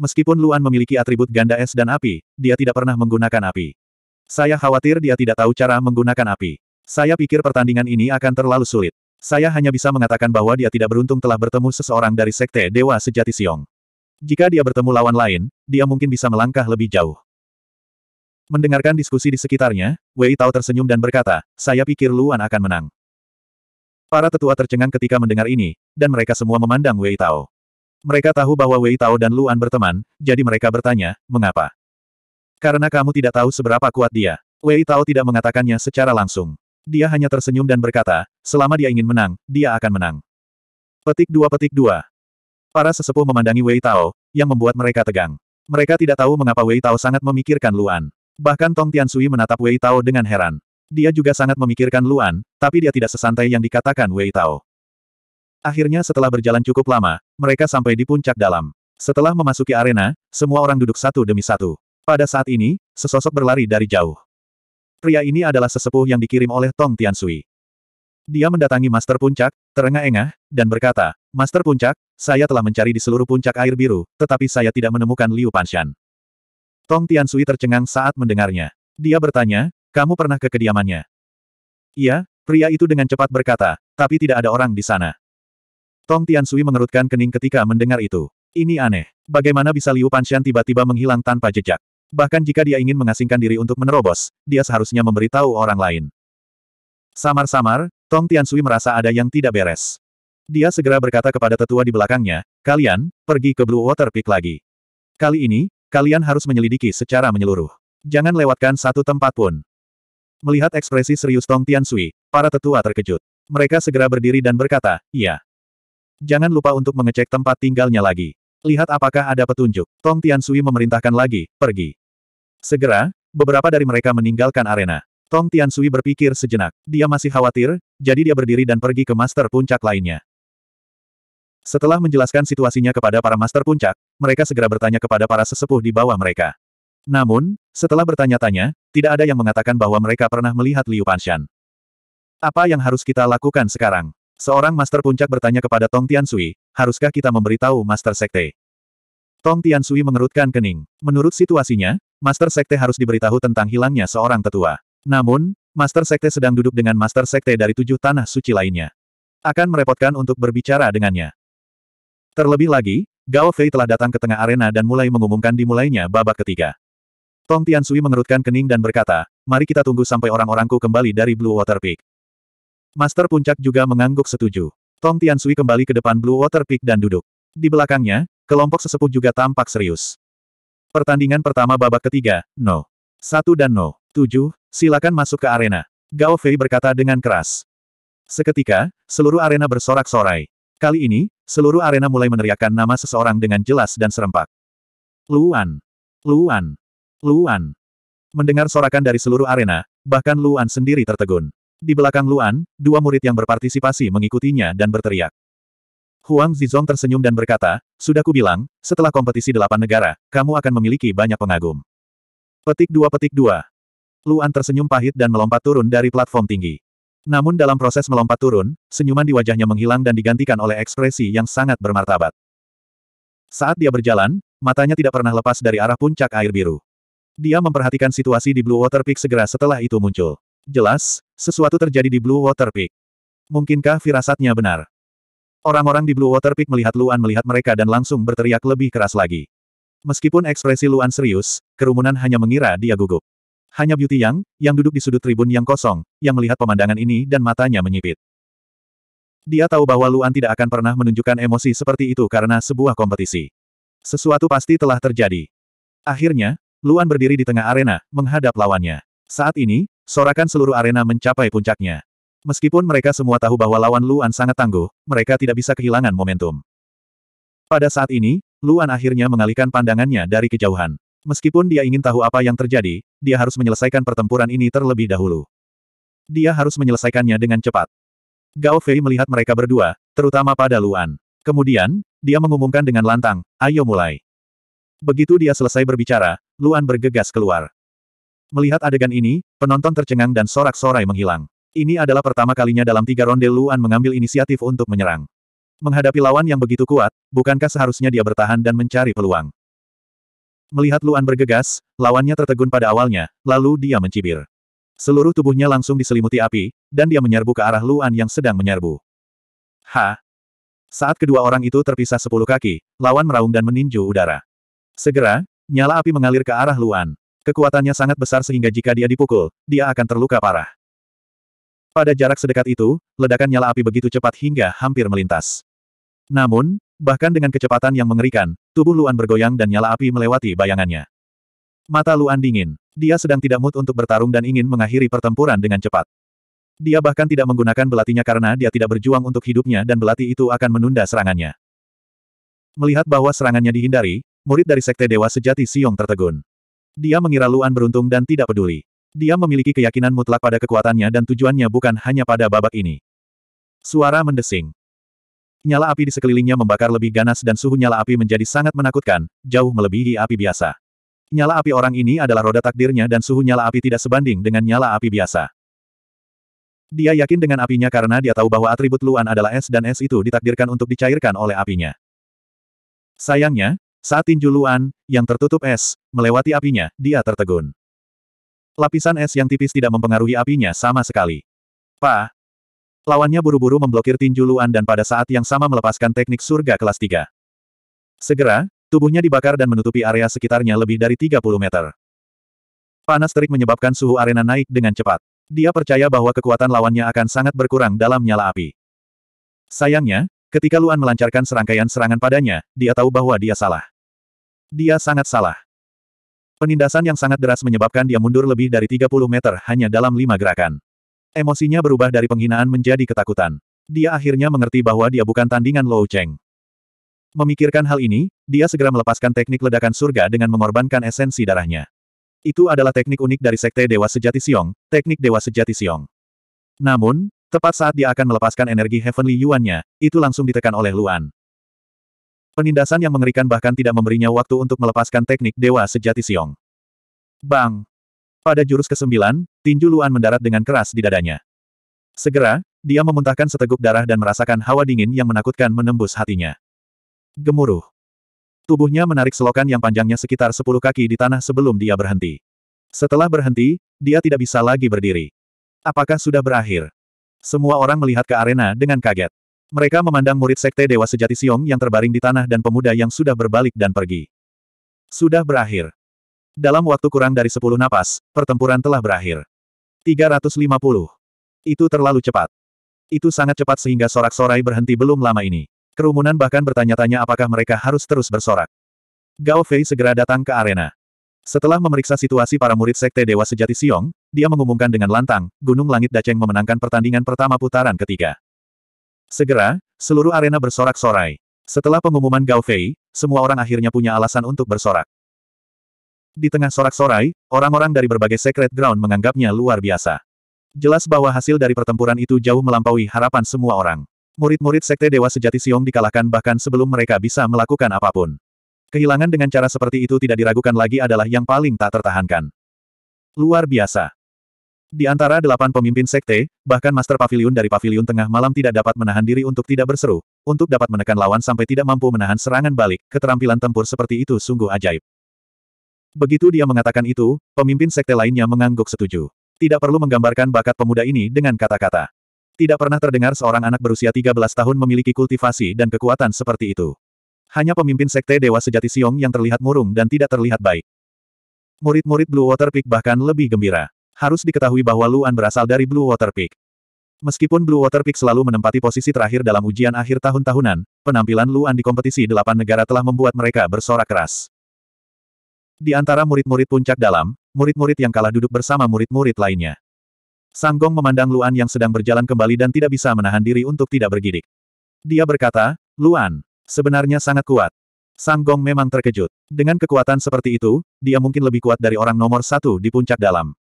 Meskipun Luan memiliki atribut ganda es dan api, dia tidak pernah menggunakan api. Saya khawatir dia tidak tahu cara menggunakan api. Saya pikir pertandingan ini akan terlalu sulit. Saya hanya bisa mengatakan bahwa dia tidak beruntung telah bertemu seseorang dari Sekte Dewa Sejati Siong. Jika dia bertemu lawan lain, dia mungkin bisa melangkah lebih jauh. Mendengarkan diskusi di sekitarnya, Wei Tao tersenyum dan berkata, saya pikir Luan akan menang. Para tetua tercengang ketika mendengar ini, dan mereka semua memandang Wei Tao. Mereka tahu bahwa Wei Tao dan Luan berteman, jadi mereka bertanya, mengapa? Karena kamu tidak tahu seberapa kuat dia. Wei Tao tidak mengatakannya secara langsung. Dia hanya tersenyum dan berkata, selama dia ingin menang, dia akan menang. Petik 2 petik 2 Para sesepuh memandangi Wei Tao, yang membuat mereka tegang. Mereka tidak tahu mengapa Wei Tao sangat memikirkan Luan. Bahkan Tong Tiansui menatap Wei Tao dengan heran. Dia juga sangat memikirkan Luan, tapi dia tidak sesantai yang dikatakan Wei Tao. Akhirnya setelah berjalan cukup lama, mereka sampai di puncak dalam. Setelah memasuki arena, semua orang duduk satu demi satu. Pada saat ini, sesosok berlari dari jauh. Pria ini adalah sesepuh yang dikirim oleh Tong Tiansui. Dia mendatangi Master Puncak, terengah-engah, dan berkata, Master Puncak, saya telah mencari di seluruh puncak air biru, tetapi saya tidak menemukan Liu Panshan. Tong Tian Sui tercengang saat mendengarnya. Dia bertanya, kamu pernah ke kediamannya? Iya, pria itu dengan cepat berkata, tapi tidak ada orang di sana. Tong Tian Sui mengerutkan kening ketika mendengar itu. Ini aneh. Bagaimana bisa Liu Panshan tiba-tiba menghilang tanpa jejak? Bahkan jika dia ingin mengasingkan diri untuk menerobos, dia seharusnya memberitahu orang lain. Samar-samar, Tong Tian Sui merasa ada yang tidak beres. Dia segera berkata kepada tetua di belakangnya, kalian, pergi ke Blue Water Peak lagi. Kali ini, Kalian harus menyelidiki secara menyeluruh. Jangan lewatkan satu tempat pun. Melihat ekspresi serius Tong Tian Sui, para tetua terkejut. Mereka segera berdiri dan berkata, iya. Jangan lupa untuk mengecek tempat tinggalnya lagi. Lihat apakah ada petunjuk. Tong Tian Sui memerintahkan lagi, pergi. Segera, beberapa dari mereka meninggalkan arena. Tong Tian Sui berpikir sejenak. Dia masih khawatir, jadi dia berdiri dan pergi ke Master Puncak lainnya. Setelah menjelaskan situasinya kepada para Master Puncak, mereka segera bertanya kepada para sesepuh di bawah mereka. Namun, setelah bertanya-tanya, tidak ada yang mengatakan bahwa mereka pernah melihat Liu Panshan. Apa yang harus kita lakukan sekarang? Seorang Master Puncak bertanya kepada Tong Tian Sui, haruskah kita memberitahu Master Sekte? Tong Tian Sui mengerutkan kening. Menurut situasinya, Master Sekte harus diberitahu tentang hilangnya seorang tetua. Namun, Master Sekte sedang duduk dengan Master Sekte dari tujuh tanah suci lainnya. Akan merepotkan untuk berbicara dengannya. Terlebih lagi, Gao Fei telah datang ke tengah arena dan mulai mengumumkan dimulainya babak ketiga. Tong Tian Sui mengerutkan kening dan berkata, mari kita tunggu sampai orang-orangku kembali dari Blue Water Peak. Master Puncak juga mengangguk setuju. Tong Tian Sui kembali ke depan Blue Water Peak dan duduk. Di belakangnya, kelompok sesepuh juga tampak serius. Pertandingan pertama babak ketiga, no. Satu dan no. Tujuh, silakan masuk ke arena. Gao Fei berkata dengan keras. Seketika, seluruh arena bersorak-sorai. Kali ini, seluruh arena mulai meneriakkan nama seseorang dengan jelas dan serempak. Luan! Luan! Luan! Mendengar sorakan dari seluruh arena, bahkan Luan sendiri tertegun. Di belakang Luan, dua murid yang berpartisipasi mengikutinya dan berteriak. Huang Zizong tersenyum dan berkata, Sudah kubilang, setelah kompetisi delapan negara, kamu akan memiliki banyak pengagum. Petik dua petik dua. Luan tersenyum pahit dan melompat turun dari platform tinggi. Namun dalam proses melompat turun, senyuman di wajahnya menghilang dan digantikan oleh ekspresi yang sangat bermartabat. Saat dia berjalan, matanya tidak pernah lepas dari arah puncak air biru. Dia memperhatikan situasi di Blue Water Peak segera setelah itu muncul. Jelas, sesuatu terjadi di Blue Water Peak. Mungkinkah firasatnya benar? Orang-orang di Blue Water Peak melihat Luan melihat mereka dan langsung berteriak lebih keras lagi. Meskipun ekspresi Luan serius, kerumunan hanya mengira dia gugup. Hanya Beauty Yang, yang duduk di sudut tribun yang kosong, yang melihat pemandangan ini dan matanya menyipit. Dia tahu bahwa Luan tidak akan pernah menunjukkan emosi seperti itu karena sebuah kompetisi. Sesuatu pasti telah terjadi. Akhirnya, Luan berdiri di tengah arena, menghadap lawannya. Saat ini, sorakan seluruh arena mencapai puncaknya. Meskipun mereka semua tahu bahwa lawan Luan sangat tangguh, mereka tidak bisa kehilangan momentum. Pada saat ini, Luan akhirnya mengalihkan pandangannya dari kejauhan. Meskipun dia ingin tahu apa yang terjadi, dia harus menyelesaikan pertempuran ini terlebih dahulu. Dia harus menyelesaikannya dengan cepat. Gao Fei melihat mereka berdua, terutama pada Luan. Kemudian, dia mengumumkan dengan lantang, ayo mulai. Begitu dia selesai berbicara, Luan bergegas keluar. Melihat adegan ini, penonton tercengang dan sorak-sorai menghilang. Ini adalah pertama kalinya dalam tiga ronde Luan mengambil inisiatif untuk menyerang. Menghadapi lawan yang begitu kuat, bukankah seharusnya dia bertahan dan mencari peluang? Melihat Luan bergegas, lawannya tertegun pada awalnya, lalu dia mencibir. Seluruh tubuhnya langsung diselimuti api, dan dia menyerbu ke arah Luan yang sedang menyerbu. Ha! Saat kedua orang itu terpisah sepuluh kaki, lawan meraung dan meninju udara. Segera, nyala api mengalir ke arah Luan. Kekuatannya sangat besar sehingga jika dia dipukul, dia akan terluka parah. Pada jarak sedekat itu, ledakan nyala api begitu cepat hingga hampir melintas. Namun, Bahkan dengan kecepatan yang mengerikan, tubuh Luan bergoyang dan nyala api melewati bayangannya. Mata Luan dingin. Dia sedang tidak mood untuk bertarung dan ingin mengakhiri pertempuran dengan cepat. Dia bahkan tidak menggunakan belatinya karena dia tidak berjuang untuk hidupnya dan belati itu akan menunda serangannya. Melihat bahwa serangannya dihindari, murid dari Sekte Dewa Sejati Siong tertegun. Dia mengira Luan beruntung dan tidak peduli. Dia memiliki keyakinan mutlak pada kekuatannya dan tujuannya bukan hanya pada babak ini. Suara mendesing. Nyala api di sekelilingnya membakar lebih ganas dan suhu nyala api menjadi sangat menakutkan, jauh melebihi api biasa. Nyala api orang ini adalah roda takdirnya dan suhu nyala api tidak sebanding dengan nyala api biasa. Dia yakin dengan apinya karena dia tahu bahwa atribut Luan adalah es dan es itu ditakdirkan untuk dicairkan oleh apinya. Sayangnya, saat tinju Luan, yang tertutup es, melewati apinya, dia tertegun. Lapisan es yang tipis tidak mempengaruhi apinya sama sekali. Pak, Lawannya buru-buru memblokir tinju Luan dan pada saat yang sama melepaskan teknik surga kelas 3. Segera, tubuhnya dibakar dan menutupi area sekitarnya lebih dari 30 meter. Panas terik menyebabkan suhu arena naik dengan cepat. Dia percaya bahwa kekuatan lawannya akan sangat berkurang dalam nyala api. Sayangnya, ketika Luan melancarkan serangkaian serangan padanya, dia tahu bahwa dia salah. Dia sangat salah. Penindasan yang sangat deras menyebabkan dia mundur lebih dari 30 meter hanya dalam lima gerakan. Emosinya berubah dari penghinaan menjadi ketakutan. Dia akhirnya mengerti bahwa dia bukan tandingan Lou Cheng. Memikirkan hal ini, dia segera melepaskan teknik ledakan surga dengan mengorbankan esensi darahnya. Itu adalah teknik unik dari Sekte Dewa Sejati Siong, teknik Dewa Sejati Siong. Namun, tepat saat dia akan melepaskan energi Heavenly Yuan-nya, itu langsung ditekan oleh Luan. Penindasan yang mengerikan bahkan tidak memberinya waktu untuk melepaskan teknik Dewa Sejati Siong. Bang! Pada jurus ke-9, tinju Luan mendarat dengan keras di dadanya. Segera, dia memuntahkan seteguk darah dan merasakan hawa dingin yang menakutkan menembus hatinya. Gemuruh. Tubuhnya menarik selokan yang panjangnya sekitar 10 kaki di tanah sebelum dia berhenti. Setelah berhenti, dia tidak bisa lagi berdiri. Apakah sudah berakhir? Semua orang melihat ke arena dengan kaget. Mereka memandang murid sekte Dewa Sejati Siong yang terbaring di tanah dan pemuda yang sudah berbalik dan pergi. Sudah berakhir. Dalam waktu kurang dari 10 napas, pertempuran telah berakhir. 350. Itu terlalu cepat. Itu sangat cepat sehingga sorak-sorai berhenti belum lama ini. Kerumunan bahkan bertanya-tanya apakah mereka harus terus bersorak. Gao Fei segera datang ke arena. Setelah memeriksa situasi para murid Sekte Dewa Sejati Siong, dia mengumumkan dengan lantang, Gunung Langit Daceng memenangkan pertandingan pertama putaran ketiga. Segera, seluruh arena bersorak-sorai. Setelah pengumuman Gao Fei, semua orang akhirnya punya alasan untuk bersorak. Di tengah sorak-sorai, orang-orang dari berbagai secret ground menganggapnya luar biasa. Jelas bahwa hasil dari pertempuran itu jauh melampaui harapan semua orang. Murid-murid Sekte Dewa Sejati Siong dikalahkan bahkan sebelum mereka bisa melakukan apapun. Kehilangan dengan cara seperti itu tidak diragukan lagi adalah yang paling tak tertahankan. Luar biasa. Di antara delapan pemimpin Sekte, bahkan Master Pavilion dari Pavilion Tengah Malam tidak dapat menahan diri untuk tidak berseru, untuk dapat menekan lawan sampai tidak mampu menahan serangan balik, keterampilan tempur seperti itu sungguh ajaib. Begitu dia mengatakan itu, pemimpin sekte lainnya mengangguk setuju. Tidak perlu menggambarkan bakat pemuda ini dengan kata-kata. Tidak pernah terdengar seorang anak berusia 13 tahun memiliki kultivasi dan kekuatan seperti itu. Hanya pemimpin sekte Dewa Sejati Siong yang terlihat murung dan tidak terlihat baik. Murid-murid Blue Water Peak bahkan lebih gembira. Harus diketahui bahwa Luan berasal dari Blue Water Peak. Meskipun Blue Water Peak selalu menempati posisi terakhir dalam ujian akhir tahun-tahunan, penampilan Luan di kompetisi delapan negara telah membuat mereka bersorak keras. Di antara murid-murid puncak dalam, murid-murid yang kalah duduk bersama murid-murid lainnya. Sanggong memandang Luan yang sedang berjalan kembali dan tidak bisa menahan diri untuk tidak bergidik. Dia berkata, Luan, sebenarnya sangat kuat. Sanggong memang terkejut. Dengan kekuatan seperti itu, dia mungkin lebih kuat dari orang nomor satu di puncak dalam.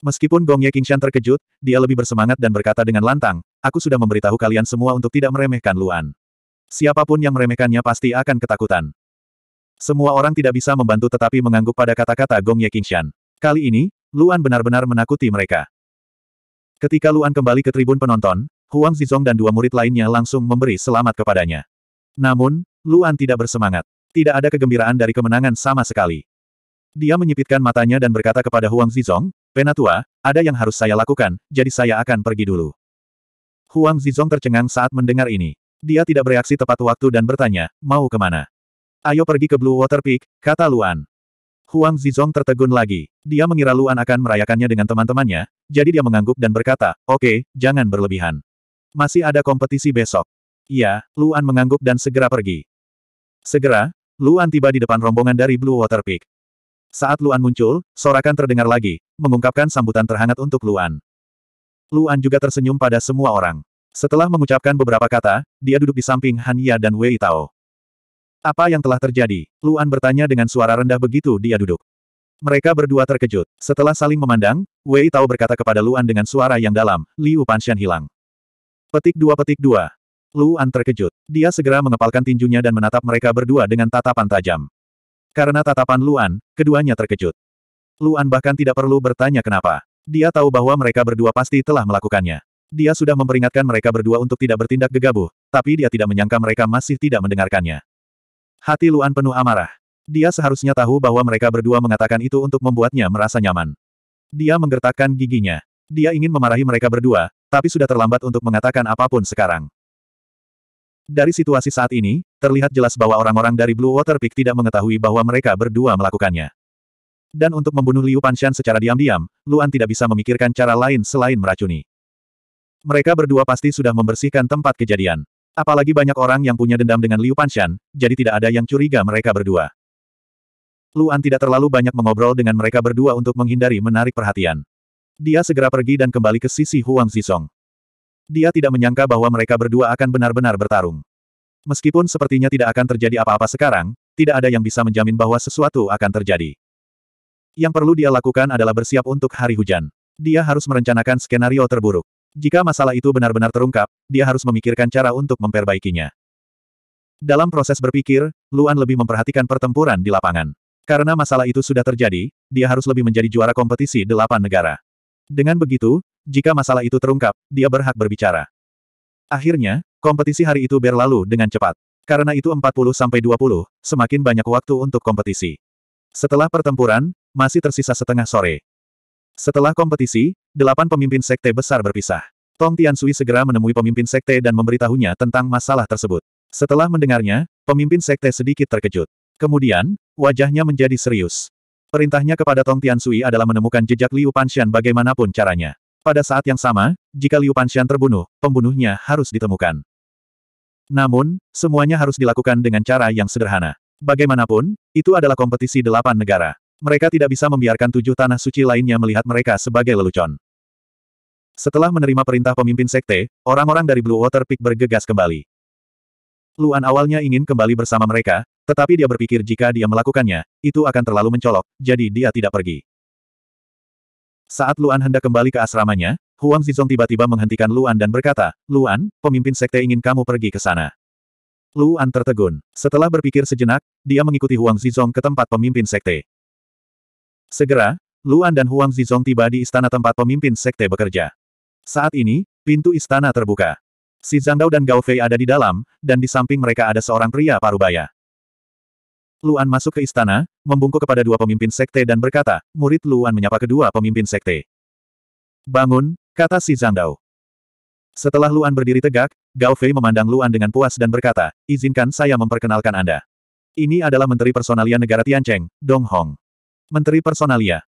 Meskipun Gong Ye Qingshan terkejut, dia lebih bersemangat dan berkata dengan lantang, aku sudah memberitahu kalian semua untuk tidak meremehkan Luan. Siapapun yang meremehkannya pasti akan ketakutan. Semua orang tidak bisa membantu tetapi mengangguk pada kata-kata Gong Ye Qingshan. Kali ini, Luan benar-benar menakuti mereka. Ketika Luan kembali ke tribun penonton, Huang Zizong dan dua murid lainnya langsung memberi selamat kepadanya. Namun, Luan tidak bersemangat. Tidak ada kegembiraan dari kemenangan sama sekali. Dia menyipitkan matanya dan berkata kepada Huang Zizong, Penatua, ada yang harus saya lakukan, jadi saya akan pergi dulu. Huang Zizong tercengang saat mendengar ini. Dia tidak bereaksi tepat waktu dan bertanya, mau kemana? Ayo pergi ke Blue Water Peak, kata Luan. Huang Zizong tertegun lagi. Dia mengira Luan akan merayakannya dengan teman-temannya, jadi dia mengangguk dan berkata, oke, okay, jangan berlebihan. Masih ada kompetisi besok. Iya, Luan mengangguk dan segera pergi. Segera, Luan tiba di depan rombongan dari Blue Water Peak. Saat Luan muncul, sorakan terdengar lagi, mengungkapkan sambutan terhangat untuk Luan. Luan juga tersenyum pada semua orang. Setelah mengucapkan beberapa kata, dia duduk di samping Han Ya dan Wei Tao. Apa yang telah terjadi? Luan bertanya dengan suara rendah begitu dia duduk. Mereka berdua terkejut. Setelah saling memandang, Wei Tao berkata kepada Luan dengan suara yang dalam, Liu Panshan hilang. Petik dua petik dua. Luan terkejut. Dia segera mengepalkan tinjunya dan menatap mereka berdua dengan tatapan tajam. Karena tatapan Luan, keduanya terkejut. Luan bahkan tidak perlu bertanya kenapa. Dia tahu bahwa mereka berdua pasti telah melakukannya. Dia sudah memperingatkan mereka berdua untuk tidak bertindak gegabah, tapi dia tidak menyangka mereka masih tidak mendengarkannya. Hati Luan penuh amarah. Dia seharusnya tahu bahwa mereka berdua mengatakan itu untuk membuatnya merasa nyaman. Dia menggertakkan giginya. Dia ingin memarahi mereka berdua, tapi sudah terlambat untuk mengatakan apapun sekarang. Dari situasi saat ini, terlihat jelas bahwa orang-orang dari Blue Water Peak tidak mengetahui bahwa mereka berdua melakukannya. Dan untuk membunuh Liu Panshan secara diam-diam, Luan tidak bisa memikirkan cara lain selain meracuni. Mereka berdua pasti sudah membersihkan tempat kejadian. Apalagi banyak orang yang punya dendam dengan Liu Panshan, jadi tidak ada yang curiga mereka berdua. Luan tidak terlalu banyak mengobrol dengan mereka berdua untuk menghindari menarik perhatian. Dia segera pergi dan kembali ke sisi Huang Zisong. Dia tidak menyangka bahwa mereka berdua akan benar-benar bertarung. Meskipun sepertinya tidak akan terjadi apa-apa sekarang, tidak ada yang bisa menjamin bahwa sesuatu akan terjadi. Yang perlu dia lakukan adalah bersiap untuk hari hujan. Dia harus merencanakan skenario terburuk. Jika masalah itu benar-benar terungkap, dia harus memikirkan cara untuk memperbaikinya. Dalam proses berpikir, Luan lebih memperhatikan pertempuran di lapangan. Karena masalah itu sudah terjadi, dia harus lebih menjadi juara kompetisi delapan negara. Dengan begitu, jika masalah itu terungkap, dia berhak berbicara. Akhirnya, kompetisi hari itu berlalu dengan cepat. Karena itu 40-20, semakin banyak waktu untuk kompetisi. Setelah pertempuran, masih tersisa setengah sore. Setelah kompetisi, delapan pemimpin sekte besar berpisah. Tong Tiansui segera menemui pemimpin sekte dan memberitahunya tentang masalah tersebut. Setelah mendengarnya, pemimpin sekte sedikit terkejut. Kemudian, wajahnya menjadi serius. Perintahnya kepada Tong Tiansui adalah menemukan jejak Liu Panshan bagaimanapun caranya. Pada saat yang sama, jika Liu Panshan terbunuh, pembunuhnya harus ditemukan. Namun, semuanya harus dilakukan dengan cara yang sederhana. Bagaimanapun, itu adalah kompetisi delapan negara mereka tidak bisa membiarkan tujuh tanah suci lainnya melihat mereka sebagai lelucon. Setelah menerima perintah pemimpin sekte, orang-orang dari Blue Water Peak bergegas kembali. Luan awalnya ingin kembali bersama mereka, tetapi dia berpikir jika dia melakukannya, itu akan terlalu mencolok, jadi dia tidak pergi. Saat Luan hendak kembali ke asramanya, Huang Zizong tiba-tiba menghentikan Luan dan berkata, Luan, pemimpin sekte ingin kamu pergi ke sana. Luan tertegun. Setelah berpikir sejenak, dia mengikuti Huang Zizong ke tempat pemimpin sekte. Segera, Luan dan Huang Zizong tiba di istana tempat pemimpin sekte bekerja. Saat ini, pintu istana terbuka. Si Zhang Dao dan Gao Fei ada di dalam, dan di samping mereka ada seorang pria parubaya. Luan masuk ke istana, membungkuk kepada dua pemimpin sekte dan berkata, murid Luan menyapa kedua pemimpin sekte. Bangun, kata si Zhang Dao. Setelah Luan berdiri tegak, Gao Fei memandang Luan dengan puas dan berkata, izinkan saya memperkenalkan Anda. Ini adalah Menteri Personalia Negara Tiancheng, Dong Hong. Menteri Personalia.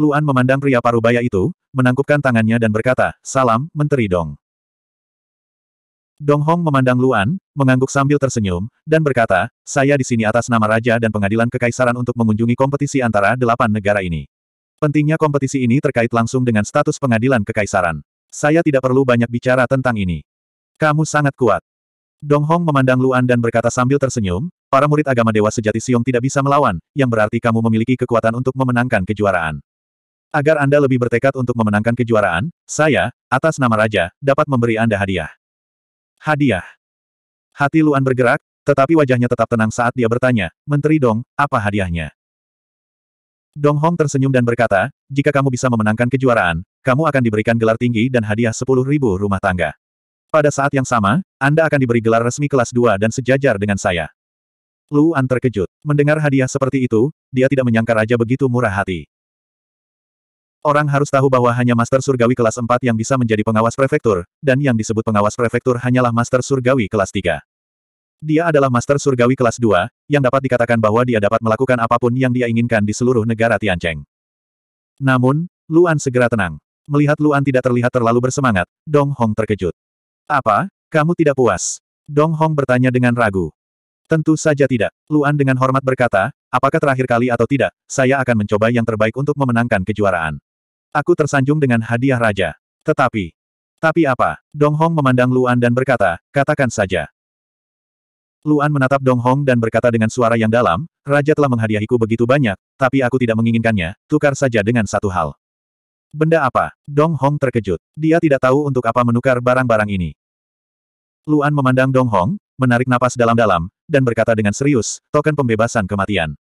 Luan memandang pria parubaya itu, menangkupkan tangannya dan berkata, Salam, Menteri Dong. Dong Hong memandang Luan, mengangguk sambil tersenyum, dan berkata, Saya di sini atas nama Raja dan Pengadilan Kekaisaran untuk mengunjungi kompetisi antara delapan negara ini. Pentingnya kompetisi ini terkait langsung dengan status pengadilan kekaisaran. Saya tidak perlu banyak bicara tentang ini. Kamu sangat kuat. Dong Hong memandang Luan dan berkata sambil tersenyum, Para murid agama Dewa Sejati Siong tidak bisa melawan, yang berarti kamu memiliki kekuatan untuk memenangkan kejuaraan. Agar Anda lebih bertekad untuk memenangkan kejuaraan, saya, atas nama Raja, dapat memberi Anda hadiah. Hadiah. Hati Luan bergerak, tetapi wajahnya tetap tenang saat dia bertanya, Menteri Dong, apa hadiahnya? Dong Hong tersenyum dan berkata, jika kamu bisa memenangkan kejuaraan, kamu akan diberikan gelar tinggi dan hadiah sepuluh ribu rumah tangga. Pada saat yang sama, Anda akan diberi gelar resmi kelas 2 dan sejajar dengan saya. Luan terkejut. Mendengar hadiah seperti itu, dia tidak menyangka raja begitu murah hati. Orang harus tahu bahwa hanya Master Surgawi kelas 4 yang bisa menjadi pengawas prefektur, dan yang disebut pengawas prefektur hanyalah Master Surgawi kelas 3. Dia adalah Master Surgawi kelas 2, yang dapat dikatakan bahwa dia dapat melakukan apapun yang dia inginkan di seluruh negara Tiancheng. Namun, Luan segera tenang. Melihat Luan tidak terlihat terlalu bersemangat, Dong Hong terkejut. Apa, kamu tidak puas? Dong Hong bertanya dengan ragu. Tentu saja tidak. Luan dengan hormat berkata, apakah terakhir kali atau tidak, saya akan mencoba yang terbaik untuk memenangkan kejuaraan. Aku tersanjung dengan hadiah raja. Tetapi, tapi apa? Dong Hong memandang Luan dan berkata, katakan saja. Luan menatap Dong Hong dan berkata dengan suara yang dalam, Raja telah menghadiahiku begitu banyak, tapi aku tidak menginginkannya, tukar saja dengan satu hal. Benda apa? Dong Hong terkejut. Dia tidak tahu untuk apa menukar barang-barang ini. Luan memandang Dong Hong, menarik napas dalam-dalam, dan berkata dengan serius, token pembebasan kematian.